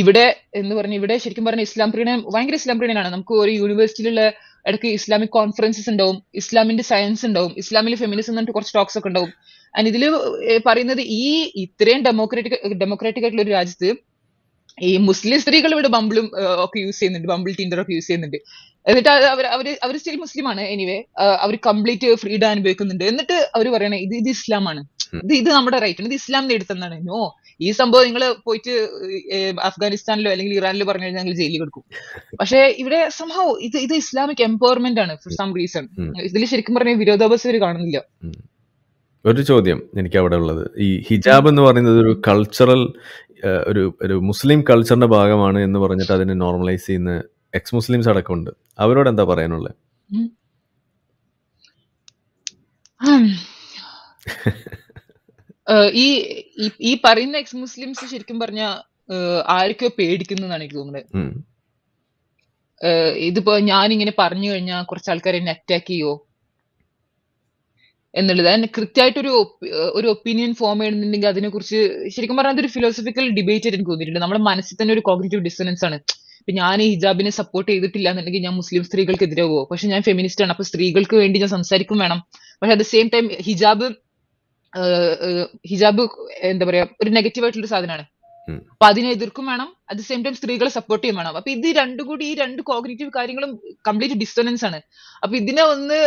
ഇവിടെ എന്ന് പറഞ്ഞ ഇവിടെ ശരിക്കും പറഞ്ഞ ഇസ്ലാം പ്രീണയം ഭയങ്കര ഇസ്ലാം പ്രീണയാണ് നമുക്ക് ഒരു യൂണിവേഴ്സിറ്റിയിലുള്ള ഇടയ്ക്ക് ഇസ്ലാമിക് കോൺഫറൻസസ് ഉണ്ടാവും ഇസ്ലാമിന്റെ സയൻസ് ഉണ്ടാവും ഇസ്ലാമിൽ ഫെമിനിസം എന്നിട്ട് കുറച്ച് ടോക്സ് ഒക്കെ ഉണ്ടാവും ആൻഡ് ഇതിൽ പറയുന്നത് ഈ ഇത്രയും ഡെമോക്രാറ്റിക് ഡെമോക്രാറ്റിക് ആയിട്ടുള്ള ഒരു രാജ്യത്ത് ഈ മുസ്ലിം സ്ത്രീകൾ ഇവിടെ ബമ്പിളും ഒക്കെ യൂസ് ചെയ്യുന്നുണ്ട് ബമ്പിൾ ടിൻഡർ ഒക്കെ യൂസ് ചെയ്യുന്നുണ്ട് എന്നിട്ട് അവർ അവർ അവർ സ്റ്റിൽ മുസ്ലിം ആണ് എനിവേ അവർ കംപ്ലീറ്റ് ഫ്രീഡം അനുഭവിക്കുന്നുണ്ട് എന്നിട്ട് അവർ പറയണ ഇത് ഇത് ആണ് ഇത് ഇത് നമ്മുടെ റൈറ്റ് ആണ് ഇത് ഇസ്ലാം നേടിത്തന്നാണ് നോ ഈ സംഭവം നിങ്ങൾ പോയിട്ട് അഫ്ഗാനിസ്ഥാനിലോ അല്ലെങ്കിൽ ഇറാനിലോ പറഞ്ഞു കഴിഞ്ഞാൽ ഞങ്ങൾ ജയിലിൽ കൊടുക്കും പക്ഷേ ഇവിടെ സംഭവം ഇത് ഇത് ഇസ്ലാമിക് എംപവർമെന്റ് ആണ് ഫോർ സം റീസൺ ഇതിൽ ശരിക്കും പറഞ്ഞാൽ വിരോധാഭാസം ഇവർ കാണുന്നില്ല ഒരു ചോദ്യം എനിക്ക് അവിടെ ഉള്ളത് ഈ ഹിജാബ് എന്ന് പറയുന്നത് ഒരു കൾച്ചറൽ ഒരു ഒരു മുസ്ലിം കൾച്ചറിന്റെ ഭാഗമാണ് എന്ന് പറഞ്ഞിട്ട് അതിനെ നോർമലൈസ് ചെയ്യുന്ന എക്സ് മുസ്ലിംസ് ഉണ്ട് അവരോട് എന്താ പറയാനുള്ളത് ഈ ഈ പറയുന്ന എക്സ് മുസ്ലിംസ് ശരിക്കും പറഞ്ഞ ആർക്കോ പേടിക്കുന്നതാണ് എനിക്ക് തോന്നുന്നത് ഇതിപ്പോ ഞാനിങ്ങനെ പറഞ്ഞു കഴിഞ്ഞാൽ കുറച്ച് ആൾക്കാർ എന്നെ അറ്റാക്ക് ചെയ്യോ എന്നുള്ളത് അതിന് കൃത്യമായിട്ടൊരു ഒരു ഒപ്പീനിയൻ ഫോം ചെയ്യണമെന്നുണ്ടെങ്കിൽ അതിനെ കുറിച്ച് ശരിക്കും പറഞ്ഞാൽ അതൊരു ഫിലോസഫിക്കൽ ഡിബേറ്റ് ആയിട്ട് എനിക്ക് തോന്നിയിട്ടുണ്ട് നമ്മുടെ മനസ്സിൽ തന്നെ ഒരു കോഗ്നേറ്റീവ് ഡിസ്റ്റൻസ് ആണ് ഇപ്പൊ ഞാൻ ഈ ഹിജാബിനെ സപ്പോർട്ട് ചെയ്തിട്ടില്ല എന്നുണ്ടെങ്കിൽ ഞാൻ മുസ്ലിം സ്ത്രീകൾക്കെതിരെ പോകും പക്ഷെ ഞാൻ ഫെമിനിസ്റ്റ് ആണ് അപ്പൊ സ്ത്രീകൾക്ക് വേണ്ടി ഞാൻ സംസാരിക്കും വേണം പക്ഷെ അറ്റ് ദ സെയിം ടൈം ഹിജാബ് ഹിജാബ് എന്താ പറയാ ഒരു നെഗറ്റീവ് ആയിട്ടുള്ള സാധനമാണ് അപ്പൊ അതിനെ എതിർക്കും വേണം അറ്റ് ദ സെയിം ടൈം സ്ത്രീകളെ സപ്പോർട്ട് ചെയ്യും വേണം അപ്പൊ ഇത് രണ്ടും കൂടി ഈ രണ്ട് കോഗ്നേറ്റീവ് കാര്യങ്ങളും കംപ്ലീറ്റ് ഡിസ്റ്റർബൻസ് ആണ് അപ്പൊ ഇതിനെ ഒന്ന്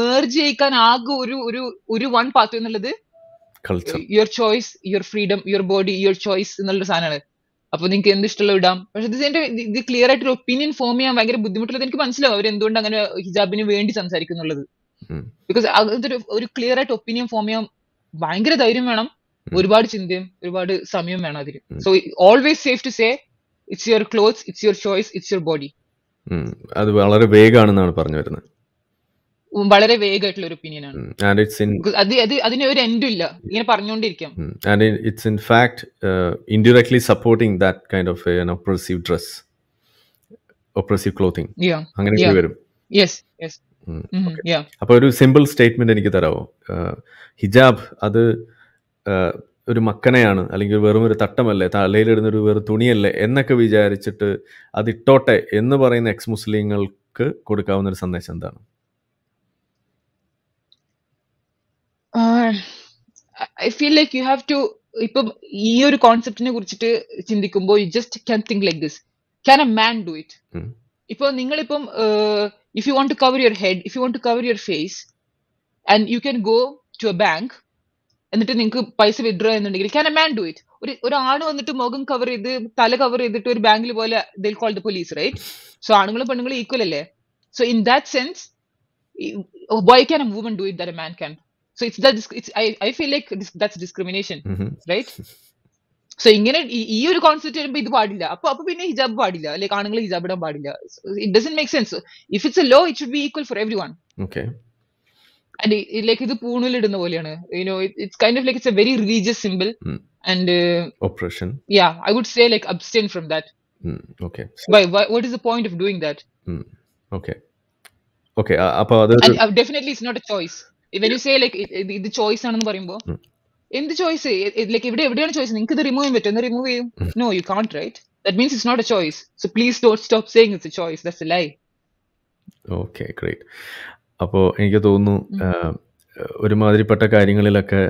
മേർജ് ചെയ്യിക്കാൻ ആകെ ഒരു ഒരു ഒരു വൺ പാത്ത് എന്നുള്ളത് your choice your freedom your body your choice എന്നുള്ള സാധനമാണ് അപ്പൊ നിങ്ങൾക്ക് എന്ത് ഇഷ്ടമുള്ള ഇടാം പക്ഷെ ഇത് ക്ലിയർ ആയിട്ട് ഒരു ഒപ്പീനിയൻ ഫോം ചെയ്യാൻ ഭയങ്കര ബുദ്ധിമുട്ടുള്ളത് എനിക്ക് മനസ്സിലാവും അവർ എന്തുകൊണ്ട് അങ്ങനെ ഹിജാബിന് വേണ്ടി സംസാരിക്കുന്നുള്ളത് ബിക്കോസ് അതൊരു ഒരു ക്ലിയർ ആയിട്ട് ഒപ്പീനിയൻ ഫോം ചെയ്യാൻ ഭയങ്കര ധൈര്യം വേണം ഒരുപാട് ചിന്തയും ഒരുപാട് സമയം വേണം അതിന് so always safe to say it's your cloth it's your choice it's your body അത് വളരെ വേഗമാണെന്നാണ് പറഞ്ഞു വരുന്നത് വളരെ വേഗമായിട്ടുള്ള ഒരു ഒപ്പീനിയനാണ് അതിന് ഒരു in indirectly supporting that kind of dress oppressive clothing അങ്ങനെ യെസ് യെസ് അപ്പൊ ഒരു സിമ്പിൾ സ്റ്റേറ്റ്മെന്റ് എനിക്ക് തരാമോ uh, ഹിജാബ് അത് uh, ഒരു മക്കനെയാണ് അല്ലെങ്കിൽ വെറും ഒരു തട്ടമല്ലേ തലയിലിടുന്ന ഒരു വെറും തുണിയല്ലേ എന്നൊക്കെ വിചാരിച്ചിട്ട് അത് ഇട്ടോട്ടെ എന്ന് പറയുന്ന എക്സ് മുസ്ലിങ്ങൾക്ക് കൊടുക്കാവുന്ന ഒരു സന്ദേശം എന്താണ് I feel like you have to ഇപ്പം ഈ ഒരു കോൺസെപ്റ്റിനെ കുറിച്ചിട്ട് ചിന്തിക്കുമ്പോൾ you just can think like this can a man do it ഇപ്പൊ നിങ്ങളിപ്പം if you want to cover your head if you want to cover your face and you can go to a bank എന്നിട്ട് നിങ്ങൾക്ക് പൈസ withdraw എന്നുണ്ടെങ്കിൽ can a man do it ഒരു ഒരാണ് വന്നിട്ട് മുഖം കവർ ചെയ്ത് തല കവർ ചെയ്തിട്ട് ഒരു ബാങ്കിൽ പോലെ they'll call the police right so ആണുങ്ങളും പെണ്ണുങ്ങളും ഈക്വൽ അല്ലേ so in that sense why can a woman do it that a man can so it's the it's I I feel like that's discrimination right so ഇങ്ങനെ ഈ ഒരു concept വരുമ്പോൾ ഇത് പാടില്ല അപ്പൊ അപ്പൊ പിന്നെ ഹിജാബ് പാടില്ല ലൈക്ക് ആണുങ്ങൾ ഹിജാബ് ഇടാൻ പാടില്ല it doesn't make sense if it's a law it should be equal for every one and like ഇത് പൂണിൽ ഇടുന്ന പോലെയാണ് you know it's kind of like it's a very religious simple and operation yeah I would say like abstain from that okay by what is the point of doing that okay okay അപ്പോൾ അത് definitely it's not a choice even you say ഇത് choice ആണെന്ന് പറയുമ്പോ എന്ത് choice like ഇവിടെ എവിടെയാണ് choice നിങ്ങൾക്ക് ഇത് റിമൂവ് ചെയ്യാൻ പറ്റും റിമൂവ് ചെയ്യും no you can't right that means it's not a choice so please dot stop saying it's a choice that's a lie okay great അപ്പോൾ എനിക്ക് തോന്നുന്നു ഒരുമാതിരിപ്പെട്ട കാര്യങ്ങളിലൊക്കെ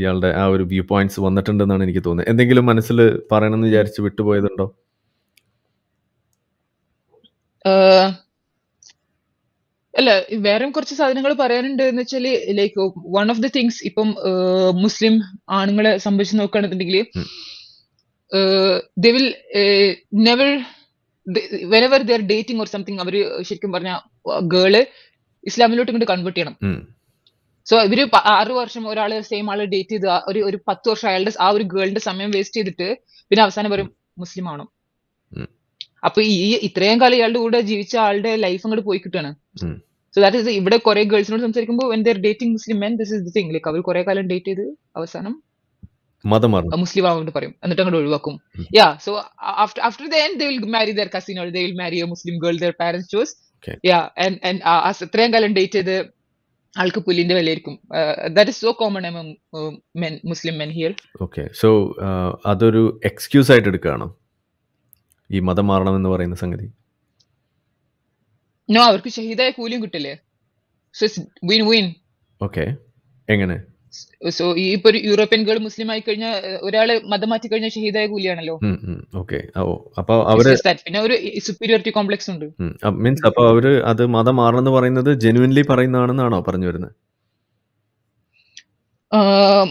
ഇയാളുടെ ആ ഒരു വ്യൂ പോയിന്റ്സ് വന്നിട്ടുണ്ടെന്നാണ് എനിക്ക് തോന്നുന്നത് എന്തെങ്കിലും മനസ്സിൽ പറയണമെന്ന് വിചാരിച്ച് വിട്ടുപോയതുണ്ടോ അല്ല വേറെയും കുറച്ച് സാധനങ്ങൾ പറയാനുണ്ട് എന്ന് വെച്ചാല് like one of the things ഇപ്പം മുസ്ലിം ആണുങ്ങളെ സംബന്ധിച്ച് നോക്കുകയാണെന്നുണ്ടെങ്കിൽ they will never whenever they're dating or something അവര് ശരിക്കും പറഞ്ഞ ഗേള് ഇസ്ലാമിലോട്ട് ഇങ്ങോട്ട് കൺവേർട്ട് ചെയ്യണം സോ ഇവര് ആറു വർഷം ഒരാള് സെയിം ആള് ഡേറ്റ് ചെയ്ത് ഒരു ഒരു പത്ത് വർഷം അയാളുടെ ആ ഒരു ഗേളിന്റെ സമയം വേസ്റ്റ് ചെയ്തിട്ട് പിന്നെ അവസാനം പറയും മുസ്ലിം ആണോ അപ്പൊ ഈ ഇത്രയും കാലം ഇയാളുടെ കൂടെ ജീവിച്ച ആളുടെ ലൈഫ് അങ്ങോട്ട് പോയി കിട്ടുകയാണ് സോ ദാറ്റ് ഇസ് ഇവിടെ കുറെ ഗേൾസിനോട് സംസാരിക്കുമ്പോൾ when they're dating Muslim men this is the thing like അവർ കുറെ കാലം ഡേറ്റ് ചെയ്ത് അവസാനം മുസ്ലിം ആവുന്നുണ്ട് പറയും എന്നിട്ട് അങ്ങോട്ട് ഒഴിവാക്കും yeah so after the end they marry their cousin or they marry a Muslim girl their parents chose yeah and and കാലം ഡേറ്റ് ചെയ്ത് ആൾക്ക് പുല്ലിന്റെ വിലയായിരിക്കും that is so common among men Muslim men here okay so അതൊരു excuse ആയിട്ട് എടുക്കുകയാണോ ഈ മതം മാറണം എന്ന് പറയുന്ന സംഗതി നോ അവർക്ക് ഷഹീദായ കൂലിയും കിട്ടില്ലേ സോ വിൻ വിൻ ഓക്കെ എങ്ങനെ സോ ഈ ഇപ്പൊ ഒരു യൂറോപ്യൻ ഗേൾ മുസ്ലിം ആയി കഴിഞ്ഞാൽ ഒരാള് മതം മാറ്റി കഴിഞ്ഞാൽ ഷഹീദായ കൂലിയാണല്ലോ അപ്പൊ അവര് പിന്നെ ഒരു സുപ്പീരിയോറിറ്റി കോംപ്ലക്സ് ഉണ്ട് മീൻസ് അപ്പൊ അവര് അത് മതം മാറണമെന്ന് പറയുന്നത് ജെനുവിൻലി പറയുന്നതാണെന്നാണോ പറഞ്ഞു വരുന്നത്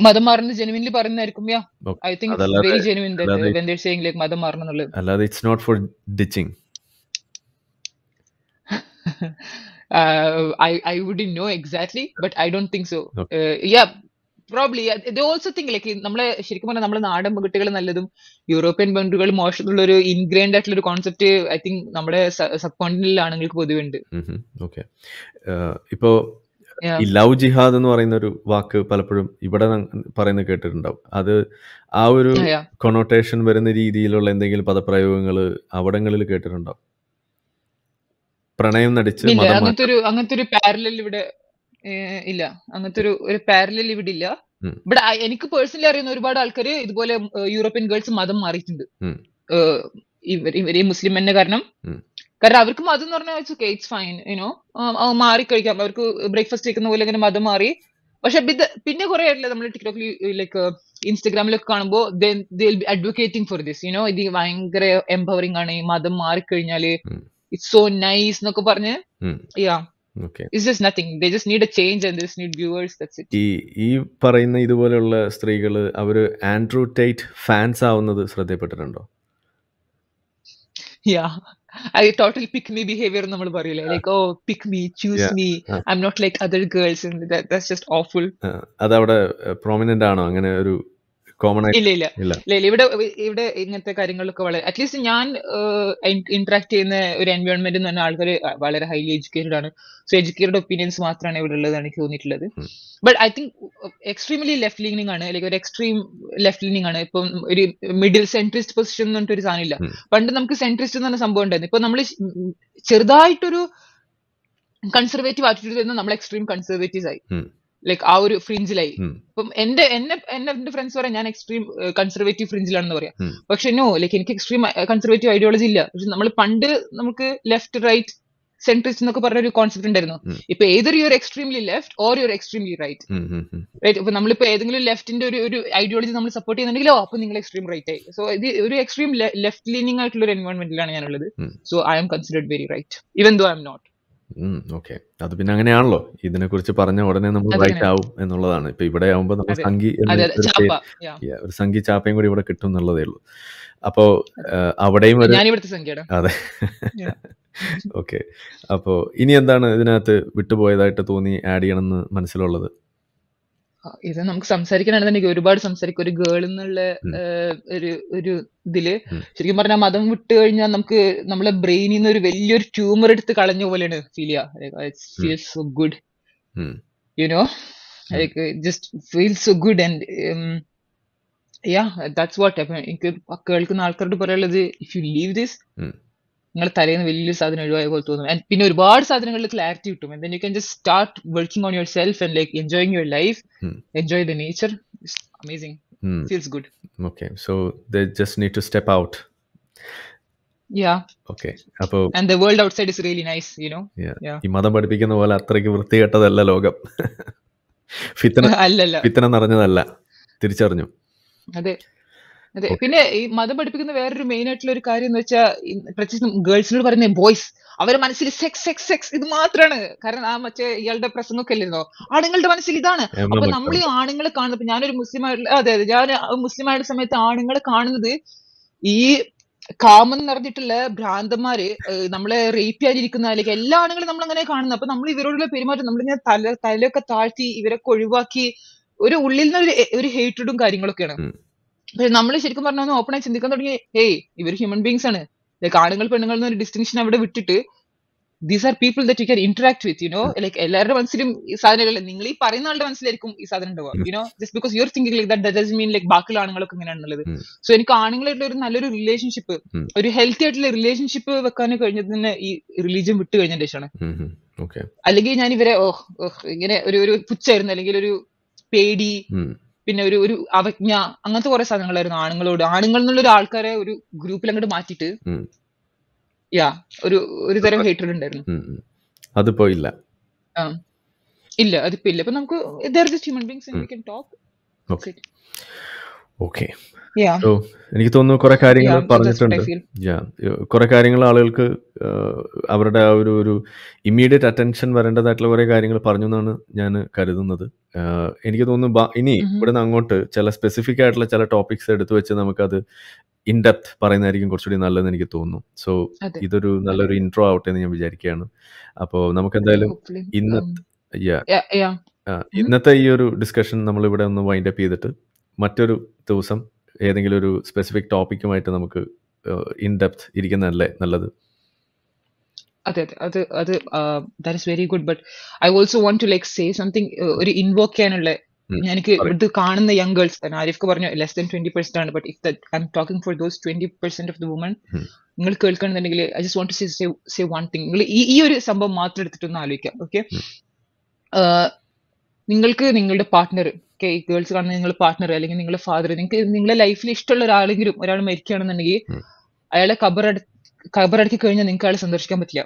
മതം മാറുന്നത് ജെനുവിൻലി പറയുന്നതായിരിക്കും I think very genuine that when they like മതം മാറണം എന്നുള്ളത് it's not for ditching [laughs] uh, I I wouldn't know exactly, but I don't think so. Okay. Uh, yeah, probably ഇത് ഓൾസോ തിങ്ക് ലൈക്ക് നമ്മളെ ശരിക്കും പറഞ്ഞാൽ നമ്മുടെ നാടൻ പെൺകുട്ടികൾ നല്ലതും യൂറോപ്യൻ പെൺകുട്ടികൾ മോശമുള്ള ഒരു ഇൻഗ്രൈൻഡ് ആയിട്ടുള്ള ഒരു കോൺസെപ്റ്റ് ഐ തിങ്ക് നമ്മുടെ സബ് കോണ്ടിനിൽ ആണുങ്ങൾക്ക് പൊതുവെ ഉണ്ട് ഓക്കെ mm-hmm. uh, ഇപ്പോ ഈ ലവ് ജിഹാദ് എന്ന് പറയുന്ന ഒരു വാക്ക് പലപ്പോഴും ഇവിടെ പറയുന്നത് കേട്ടിട്ടുണ്ടാവും അത് ആ ഒരു കൊണോട്ടേഷൻ വരുന്ന രീതിയിലുള്ള എന്തെങ്കിലും പദപ്രയോഗങ്ങൾ അവിടങ്ങളിൽ കേട്ടിട്ടുണ്ടാവും പ്രണയം നടിച്ച് അങ്ങനത്തെ ഒരു അങ്ങനത്തെ ഒരു പാരലൽ ഇവിടെ ഇല്ല അങ്ങനത്തെ ഒരു ഒരു പാരലൽ ഇവിടെ ഇല്ല ഇവിടെ എനിക്ക് പേഴ്സണലി അറിയുന്ന ഒരുപാട് ആൾക്കാര് ഇതുപോലെ യൂറോപ്യൻ ഗേൾസ് മതം മാറിയിട്ടുണ്ട് ഇവർ ഇവരെ മുസ്ലിം എന്നെ കാരണം കാരണം അവർക്ക് മതം എന്ന് പറഞ്ഞാൽ it's okay it's fine you know മാറി കഴിക്കാം അവർക്ക് ബ്രേക്ക്ഫാസ്റ്റ് കഴിക്കുന്ന പോലെ ഇങ്ങനെ മതം മാറി പക്ഷെ പിന്നെ കുറെ ആയിട്ടില്ല നമ്മൾ ടിക്ടോക്കിൽ ലൈക്ക് ഇൻസ്റ്റഗ്രാമിലൊക്കെ കാണുമ്പോൾ അഡ്വക്കേറ്റിംഗ് ഫോർ ദിസ് യുനോ ഇത് ഭയങ്കര എംപവറിംഗ് ആണ് ഈ മതം മാറിക്കഴിഞ്ഞാല് ഇറ്റ്സ് സോ നൈസ് എന്നൊക്കെ പറഞ്ഞ് ഈ പറയുന്ന ഇതുപോലെയുള്ള സ്ത്രീകൾ അവര് ആൻഡ്രൂ ടൈറ്റ് ഫാൻസ് ആവുന്നത് ശ്രദ്ധയപ്പെട്ടിട്ടുണ്ടോ oh, അതവിടെ പ്രോമിനന്റ് eh, ആണോ അങ്ങനെ ഒരു കോമൺ ഇല്ല ഇല്ല ഇല്ല ഇവിടെ ഇവിടെ ഇങ്ങനത്തെ കാര്യങ്ങളൊക്കെ വളരെ അറ്റ്ലീസ്റ്റ് ഞാൻ ഇന്ററാക്ട് ചെയ്യുന്ന ഒരു എൻവയോൺമെന്റ് എന്ന് പറഞ്ഞാൽ ആൾക്കാർ വളരെ ഹൈലി എഡ്യൂക്കേറ്റഡ് ആണ് സോ എഡ്യൂക്കേറ്റഡ് ഒപ്പീനിയൻസ് മാത്രമാണ് ഇവിടെ ഉള്ളതാണ് എനിക്ക് തോന്നിയിട്ടുള്ളത് but I think extremely left leaning ആണ് അല്ലെങ്കിൽ ഒരു എക്സ്ട്രീം ലെഫ്റ്റ് ലീനിങ് ആണ് ഇപ്പം ഒരു മിഡിൽ സെൻട്രിസ്റ്റ് പൊസിഷൻ എന്ന് പറഞ്ഞിട്ട് ഒരു സാധനമില്ല പണ്ട് നമുക്ക് സെൻട്രിസ്റ്റ് എന്ന് പറഞ്ഞ സംഭവം ഉണ്ടായിരുന്നു ഇപ്പൊ നമ്മൾ ചെറുതായിട്ടൊരു കൺസർവേറ്റീവ് ആറ്റിറ്റ്യൂഡ് നമ്മൾ എക്സ്ട്രീം കൺസർവേറ്റീവ് ആയി ലൈക് ആ ഒരു ഫ്രിഞ്ചിലായി അപ്പം എന്റെ എന്നെ എന്റെ ഫ്രണ്ട്സ് പറയാം ഞാൻ എക്സ്ട്രീം കൺസർവേറ്റീവ് ഫ്രിഞ്ചിലാണെന്ന് പറയാം പക്ഷെ നോ ലൈക്ക് എനിക്ക് എക്സ്ട്രീം കൺസർവേറ്റീവ് ഐഡിയോളജി ഇല്ല പക്ഷെ നമ്മൾ പണ്ട് നമുക്ക് ലെഫ്റ്റ് റൈറ്റ് സെൻട്രിസ്റ്റ് എന്നൊക്കെ പറഞ്ഞ ഒരു കോൺസെപ്റ്റ് ഉണ്ടായിരുന്നു ഇപ്പൊ ഏതൊരു your extremely left or your extremely right right ഇപ്പൊ നമ്മളിപ്പോ ഏതെങ്കിലും ലെഫ്റ്റിന്റെ ഒരു ഒരു ഐഡിയോളജി നമ്മൾ സപ്പോർട്ട് ചെയ്യുന്നുണ്ടെങ്കിലോ അപ്പൊ നിങ്ങൾ എക്സ്ട്രീം റൈറ്റ് ആയി സോ ഇത് ഒരു എക്സ്ട്രീം ലെഫ്റ്റ് ലീനിങ് ആയിട്ടുള്ള ഒരു എൻവയോൺമെന്റിലാണ് ഞാനുള്ളത് so I'm considered very right even though I'm not okay. അത് പിന്നെ അങ്ങനെയാണല്ലോ. കുറിച്ച് പറഞ്ഞ ഉടനെ നമ്മൾ റൈറ്റ് ആവും എന്നുള്ളതാണ്. ഇപ്പൊ ഇവിടെ ആവുമ്പോ നമ്മൾ സംഗി ഒരു പേ ചാപ്പയും കൂടി ഇവിടെ കിട്ടും എന്നുള്ളതേ ഉള്ളൂ. അപ്പോ അവിടെയും ഒരു അതെ. ഓക്കെ. [laughs] അപ്പോ ഇനി എന്താണ് ഇതിനകത്ത് വിട്ടുപോയതായിട്ട് തോന്നി ആഡ് എന്ന് മനസ്സിലുള്ളത്? ഇത് നമുക്ക് സംസാരിക്കണമെന്നുണ്ടെങ്കിൽ ഒരുപാട് സംസാരിക്കും ഒരു ഗേൾ എന്നുള്ള ഒരു ഒരു ഇതില് ശരിക്കും പറഞ്ഞാൽ മതം വിട്ട് കഴിഞ്ഞാൽ നമുക്ക് നമ്മളെ ബ്രെയിനിൽ നിന്ന് ഒരു വലിയൊരു ട്യൂമർ എടുത്ത് കളഞ്ഞ പോലെയാണ് ഫീൽ ചെയ്യുക so good you know like just feel so good and yeah that's what എനിക്ക് കേൾക്കുന്ന ആൾക്കാരോട് പറയാനുള്ളത് ഇഫ് യു ലീവ് ദിസ് നിങ്ങളുടെ തലേന്ന് വലിയൊരു സാധനം ഒഴിവായ പോലെ തോന്നും ആൻഡ് പിന്നെ ഒരുപാട് സാധനങ്ങളിൽ ക്ലാരിറ്റി കിട്ടും എന്തെങ്കിലും you can just start working on your self and like enjoying your life enjoy the nature amazing feels good okay so the just need to step out yeah okay അപ്പോൾ and the world outside is really nice you know ഈ മതം പഠിപ്പിക്കുന്ന പോലെ അത്രയ്ക്ക് വൃത്തികെട്ടതല്ല ലോകം [laughs] ഫിത്തന ഫിത്തന നിറഞ്ഞതല്ല തിരിച്ചറിഞ്ഞു അതെ അതെ പിന്നെ ഈ മതം പഠിപ്പിക്കുന്ന വേറൊരു മെയിൻ ആയിട്ടുള്ള ഒരു കാര്യം എന്ന് വെച്ചാൽ പ്രത്യേകിച്ച് ഗേൾസിനോട് പറയുന്ന ബോയ്സ് അവരുടെ മനസ്സിൽ സെക്സ് സെക്സ് സെക്സ് ഇത് മാത്രമാണ് കാരണം ആ മറ്റേ ഇയാളുടെ പ്രസംഗമൊക്കെ അല്ലായിരുന്നോ ആണുങ്ങളുടെ മനസ്സിൽ ഇതാണ് അപ്പൊ നമ്മൾ ഈ ആണുങ്ങളെ കാണുന്നത് ഞാനൊരു മുസ്ലിം ആയിട്ടുള്ള അതെ അതെ ഞാൻ മുസ്ലിം ആയിട്ടുള്ള സമയത്ത് ആണുങ്ങളെ കാണുന്നത് ഈ കാമൻ പറഞ്ഞിട്ടുള്ള ഭ്രാന്തന്മാര് നമ്മളെ റേപ്പ് ചെയ്യാനിരിക്കുന്ന അല്ലെങ്കിൽ എല്ലാ ആണുങ്ങളും നമ്മൾ അങ്ങനെ കാണുന്നത് അപ്പൊ നമ്മൾ ഇവരോടുള്ള പെരുമാറ്റം നമ്മളിങ്ങനെ തല തലയൊക്കെ താഴ്ത്തി ഇവരൊക്കെ ഒഴിവാക്കി ഒരു ഉള്ളിൽ നിന്ന് ഒരു ഹേറ്റഡും കാര്യങ്ങളൊക്കെയാണ് പക്ഷെ നമ്മൾ ശരിക്കും പറഞ്ഞാൽ ഒന്ന് ഓപ്പണായി ചിന്തിക്കാൻ തുടങ്ങി ഹേയ് ഇവർ ഹ്യൂമൻ ബീങ്സ് ആണ് ലൈക്ക് ആണുങ്ങൾ പെണ്ണുങ്ങൾ എന്നൊരു ഡിസ്റ്റിങ്ഷൻ അവിടെ വിട്ടിട്ട് these are people that you can interact with you know like എല്ലാവരുടെ മനസ്സിലും ഈ സാധനം നിങ്ങൾ ഈ പറയുന്ന ആളുടെ മനസ്സിലായിരിക്കും ഈ സാധനം ഉണ്ടാവുക you know just because your thinking like that does mean like ബാക്കി ആണുങ്ങളൊക്കെ ഇങ്ങനെയാണുള്ളത് സോ എനിക്ക് ആണുങ്ങളായിട്ടുള്ള ഒരു നല്ലൊരു റിലേഷൻഷിപ്പ് ഒരു ഹെൽത്തി ആയിട്ടുള്ള റിലേഷൻഷിപ്പ് വെക്കാൻ കഴിഞ്ഞത് തന്നെ ഈ റിലീജിയൻ വിട്ട് കഴിഞ്ഞ ശേഷമാണ് അല്ലെങ്കിൽ ഞാൻ ഇവരെ ഓഹ് ഇങ്ങനെ ഒരു ഒരു പുച്ഛായിരുന്നു അല്ലെങ്കിൽ ഒരു പേടി പിന്നെ ഒരു ഒരു അവജ്ഞ അങ്ങനത്തെ കുറെ സാധനങ്ങളായിരുന്നു ആണുങ്ങളോട് ആണുങ്ങൾ എന്നുള്ള ഒരു ആൾക്കാരെ ഒരു ഗ്രൂപ്പിൽ അങ്ങോട്ട് മാറ്റിട്ട് യാ ഒരു ഒരു തരം ഹേറ്റഡ് ഉണ്ടായിരുന്നു അതിപ്പോ ഇല്ല ഇല്ല അതിപ്പോ ഇല്ല ഇപ്പൊ നമുക്ക് human beings talk okay so എനിക്ക് തോന്നുന്നു കുറെ കാര്യങ്ങൾ പറഞ്ഞിട്ടുണ്ട് യാ കുറെ കാര്യങ്ങൾ ആളുകൾക്ക് അവരുടെ ആ ഒരു ഒരു ഇമ്മീഡിയറ്റ് അറ്റൻഷൻ വരേണ്ടതായിട്ടുള്ള കുറെ കാര്യങ്ങൾ പറഞ്ഞു എന്നാണ് ഞാൻ കരുതുന്നത് എനിക്ക് തോന്നുന്നു ഇനി mm-hmm. ഇവിടുന്ന് അങ്ങോട്ട് ചില സ്പെസിഫിക് ആയിട്ടുള്ള ചില ടോപ്പിക്സ് എടുത്തു വെച്ച് നമുക്കത് ഇൻ ഡെപ്ത് പറയുന്നതായിരിക്കും കുറച്ചുകൂടി നല്ലതെന്ന് എനിക്ക് തോന്നുന്നു സോ ഇതൊരു നല്ലൊരു ഇൻട്രോ ആവട്ടെ എന്ന് ഞാൻ വിചാരിക്കുകയാണ് അപ്പോൾ നമുക്ക് എന്തായാലും ഇന്നത്തെ um, mm-hmm. ഇന്നത്തെ ഈ ഒരു ഡിസ്കഷൻ നമ്മൾ ഇവിടെ ഒന്ന് വൈൻഡ് അപ്പ് ചെയ്തിട്ട് മറ്റൊരു ദിവസം ഏതെങ്കിലും ഒരു സ്പെസിഫിക് ടോപ്പിക്കുമായിട്ട് നമുക്ക് ഇൻ ഡെപ്ത് ഇരിക്കുന്നതല്ലേ നല്ലത് അതെ അതെ അത് അത് that is very good but I also want to like say something ഒരു ഇൻവോക്ക് ചെയ്യാനുള്ള എനിക്ക് ഇത് കാണുന്ന യങ് ഗേൾസ് തന്നെ ആരിഫ് പറഞ്ഞു ലെസ് ദൻ ട്വന്റി പെർസെന്റ് ആണ് but if they I am talking for those twenty percent of the woman നിങ്ങൾ കേൾക്കണമെന്നുണ്ടെങ്കിൽ I just want to say say one thing നിങ്ങൾ ഈ ഈ ഒരു സംഭവം മാത്രം എടുത്തിട്ടൊന്ന് ആലോചിക്കാം ഓക്കെ നിങ്ങൾക്ക് നിങ്ങളുടെ പാർട്ട്ണർ ഓക്കെ ഗേൾസ് കാണുന്ന നിങ്ങൾ പാർട്ട്ണർ അല്ലെങ്കിൽ നിങ്ങളുടെ ഫാദർ നിങ്ങൾക്ക് നിങ്ങളുടെ ലൈഫിൽ ഇഷ്ടമുള്ള ഒരാളെങ്കിലും ഒരാൾ മരിക്കുകയാണെന്നുണ്ടെങ്കിൽ അയാളെ കബറട കബറടക്കി കഴിഞ്ഞാൽ നിങ്ങൾക്ക് അയാളെ സന്ദർശിക്കാൻ പറ്റില്ല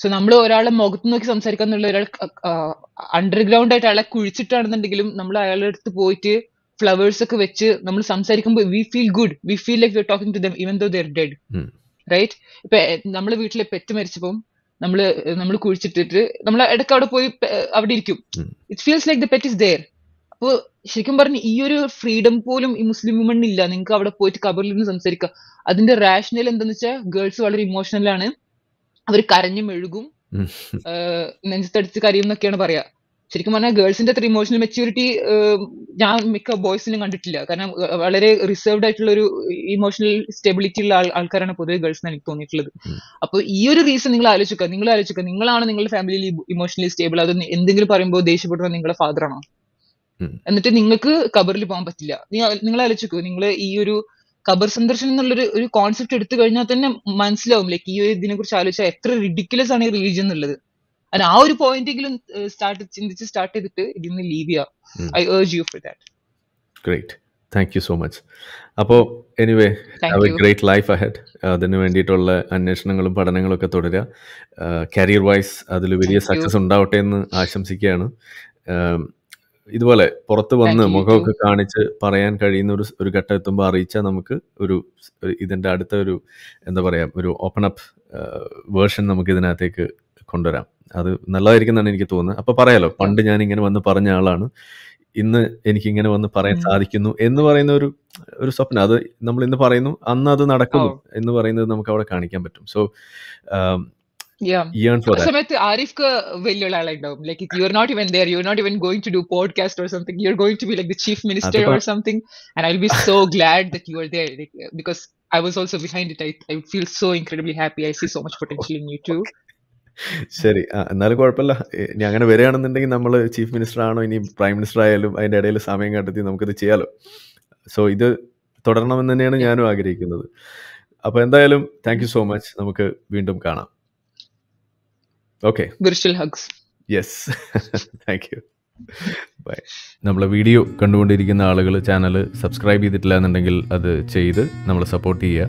സോ നമ്മൾ ഒരാളെ മുഖത്ത് നോക്കി സംസാരിക്കാൻ ഉള്ള ഒരാൾ അണ്ടർഗ്രൗണ്ട് ആയിട്ട് അയാളെ കുഴിച്ചിട്ടാണെന്നുണ്ടെങ്കിലും നമ്മൾ അയാളുടെ അടുത്ത് പോയിട്ട് ഫ്ലവേഴ്സ് ഒക്കെ വെച്ച് നമ്മൾ സംസാരിക്കുമ്പോൾ we feel good we feel like you talking to them even though they're dead right ഇപ്പൊ നമ്മളെ വീട്ടിലെ പെറ്റ് മരിച്ചപ്പോൾ നമ്മൾ നമ്മൾ കുഴിച്ചിട്ടിട്ട് നമ്മൾ ഇടയ്ക്ക് അവിടെ പോയി അവിടെ ഇരിക്കും it feels like the pet is there അപ്പോൾ ശരിക്കും പറഞ്ഞ ഈ ഒരു ഫ്രീഡം പോലും ഈ മുസ്ലിം വുമണിന് ഇല്ല നിങ്ങൾക്ക് അവിടെ പോയിട്ട് കബറിലിരുന്ന് സംസാരിക്കാം അതിന്റെ റാഷണൽ എന്താണെന്ന് വെച്ചാൽ ഗേൾസ് വളരെ ഇമോഷണൽ ആണ് അവർ കരഞ്ഞു മെഴുകും നെഞ്ചത്തടിച്ച് കരയും എന്നൊക്കെയാണ് പറയാ ശരിക്കും പറഞ്ഞാൽ ഗേൾസിന്റെ അത്ര ഇമോഷണൽ മെച്യൂരിറ്റി ഞാൻ മിക്ക ബോയ്സിനും കണ്ടിട്ടില്ല കാരണം വളരെ റിസർവ്ഡ് ആയിട്ടുള്ള ഒരു ഇമോഷണൽ സ്റ്റെബിലിറ്റി ഉള്ള ആൾക്കാരാണ് പൊതുവെ ഗേൾസ് എനിക്ക് തോന്നിയിട്ടുള്ളത് അപ്പോൾ ഈ ഒരു റീസൺ നിങ്ങൾ ആലോചിക്കുക നിങ്ങൾ ആലോചിക്കുക നിങ്ങളാണ് നിങ്ങളുടെ ഫാമിലിയിൽ ഇമോഷണലി സ്റ്റേബിൾ അത് എന്തെങ്കിലും പറയുമ്പോൾ ദേഷ്യപ്പെടുന്ന നിങ്ങളുടെ ഫാദർ ആണോ എന്നിട്ട് നിങ്ങൾക്ക് ഖബറിൽ പോകാൻ പറ്റില്ല നിങ്ങൾ ആലോചിക്കൂ നിങ്ങൾ ഈ ഒരു ഖബർ സന്ദർശനം എന്നുള്ളൊരു ഒരു കോൺസെപ്റ്റ് എടുത്തു കഴിഞ്ഞാൽ തന്നെ മനസ്സിലാവും ലൈക്ക് ഈ ഒരു ഇതിനെ കുറിച്ച് ആലോചിച്ചാൽ എത്ര റിഡിക്കുലസ് ആണ് ഈ റിലീജിയൻ എന്നുള്ളത് അത് ആ ഒരു പോയിന്റെങ്കിലും സ്റ്റാർട്ട് ചിന്തിച്ച് സ്റ്റാർട്ട് ചെയ്തിട്ട് ഇതിൽ നിന്ന് ലീവ് ചെയ്യാം I urge you for that great thank you so much അപ്പോ anyway have a great life ahead അതിന് വേണ്ടിയിട്ടുള്ള അന്വേഷണങ്ങളും പഠനങ്ങളും ഒക്കെ തുടരുക കരിയർ വൈസ് അതിൽ വലിയ സക്സസ് ഉണ്ടാവട്ടെ എന്ന് ആശംസിക്കുകയാണ് ഇതുപോലെ പുറത്ത് വന്ന് മുഖമൊക്കെ കാണിച്ച് പറയാൻ കഴിയുന്ന ഒരു ഒരു ഘട്ടം എത്തുമ്പോൾ അറിയിച്ചാൽ നമുക്ക് ഒരു ഇതിൻ്റെ അടുത്ത ഒരു എന്താ പറയുക ഒരു ഓപ്പൺ അപ്പ് വേർഷൻ നമുക്ക് ഇതിനകത്തേക്ക് കൊണ്ടുവരാം അത് നല്ലതായിരിക്കും എന്നാണ് എനിക്ക് തോന്നുന്നത് അപ്പോൾ പറയാലോ പണ്ട് ഞാൻ ഇങ്ങനെ വന്ന് പറഞ്ഞ ആളാണ് ഇന്ന് എനിക്ക് ഇങ്ങനെ വന്ന് പറയാൻ സാധിക്കുന്നു എന്ന് പറയുന്ന ഒരു ഒരു സ്വപ്നം അത് നമ്മൾ ഇന്ന് പറയുന്നു അന്ന് അത് നടക്കുന്നു എന്ന് പറയുന്നത് നമുക്ക് അവിടെ കാണിക്കാൻ പറ്റും സോ yearn for that. സമയത്ത് ആരിഫ്ക്ക് വലിയ ആളുണ്ടാവും like you are not even there you are not even going to do podcast or something you are going to be like the chief minister or something and I be so glad that you are there because I was also behind it I I feel so incredibly happy I see so much potential in you too ശരി എന്നാലും കുഴപ്പമില്ല ഇനി അങ്ങനെ വരികയാണെന്നുണ്ടെങ്കിൽ നമ്മൾ chief minister ആണോ ഇനി prime minister ആയാലും അതിൻ്റെ ഇടയിൽ സമയം കണ്ടെത്തി നമുക്കിത് ചെയ്യാലോ സോ ഇത് തുടരണമെന്ന് തന്നെയാണ് ഞാനും ആഗ്രഹിക്കുന്നത് അപ്പോൾ എന്തായാലും താങ്ക് സോ മച്ച് നമുക്ക് വീണ്ടും കാണാം ഓക്കെ ഗുരുഷ്ടിൽ hugs yes thank you bye നമ്മളെ വീഡിയോ കണ്ടുകൊണ്ടിരിക്കുന്ന ആളുകൾ ചാനൽ സബ്സ്ക്രൈബ് ചെയ്തിട്ടില്ല എന്നുണ്ടെങ്കിൽ അത് ചെയ്ത് നമ്മളെ സപ്പോർട്ട് ചെയ്യുക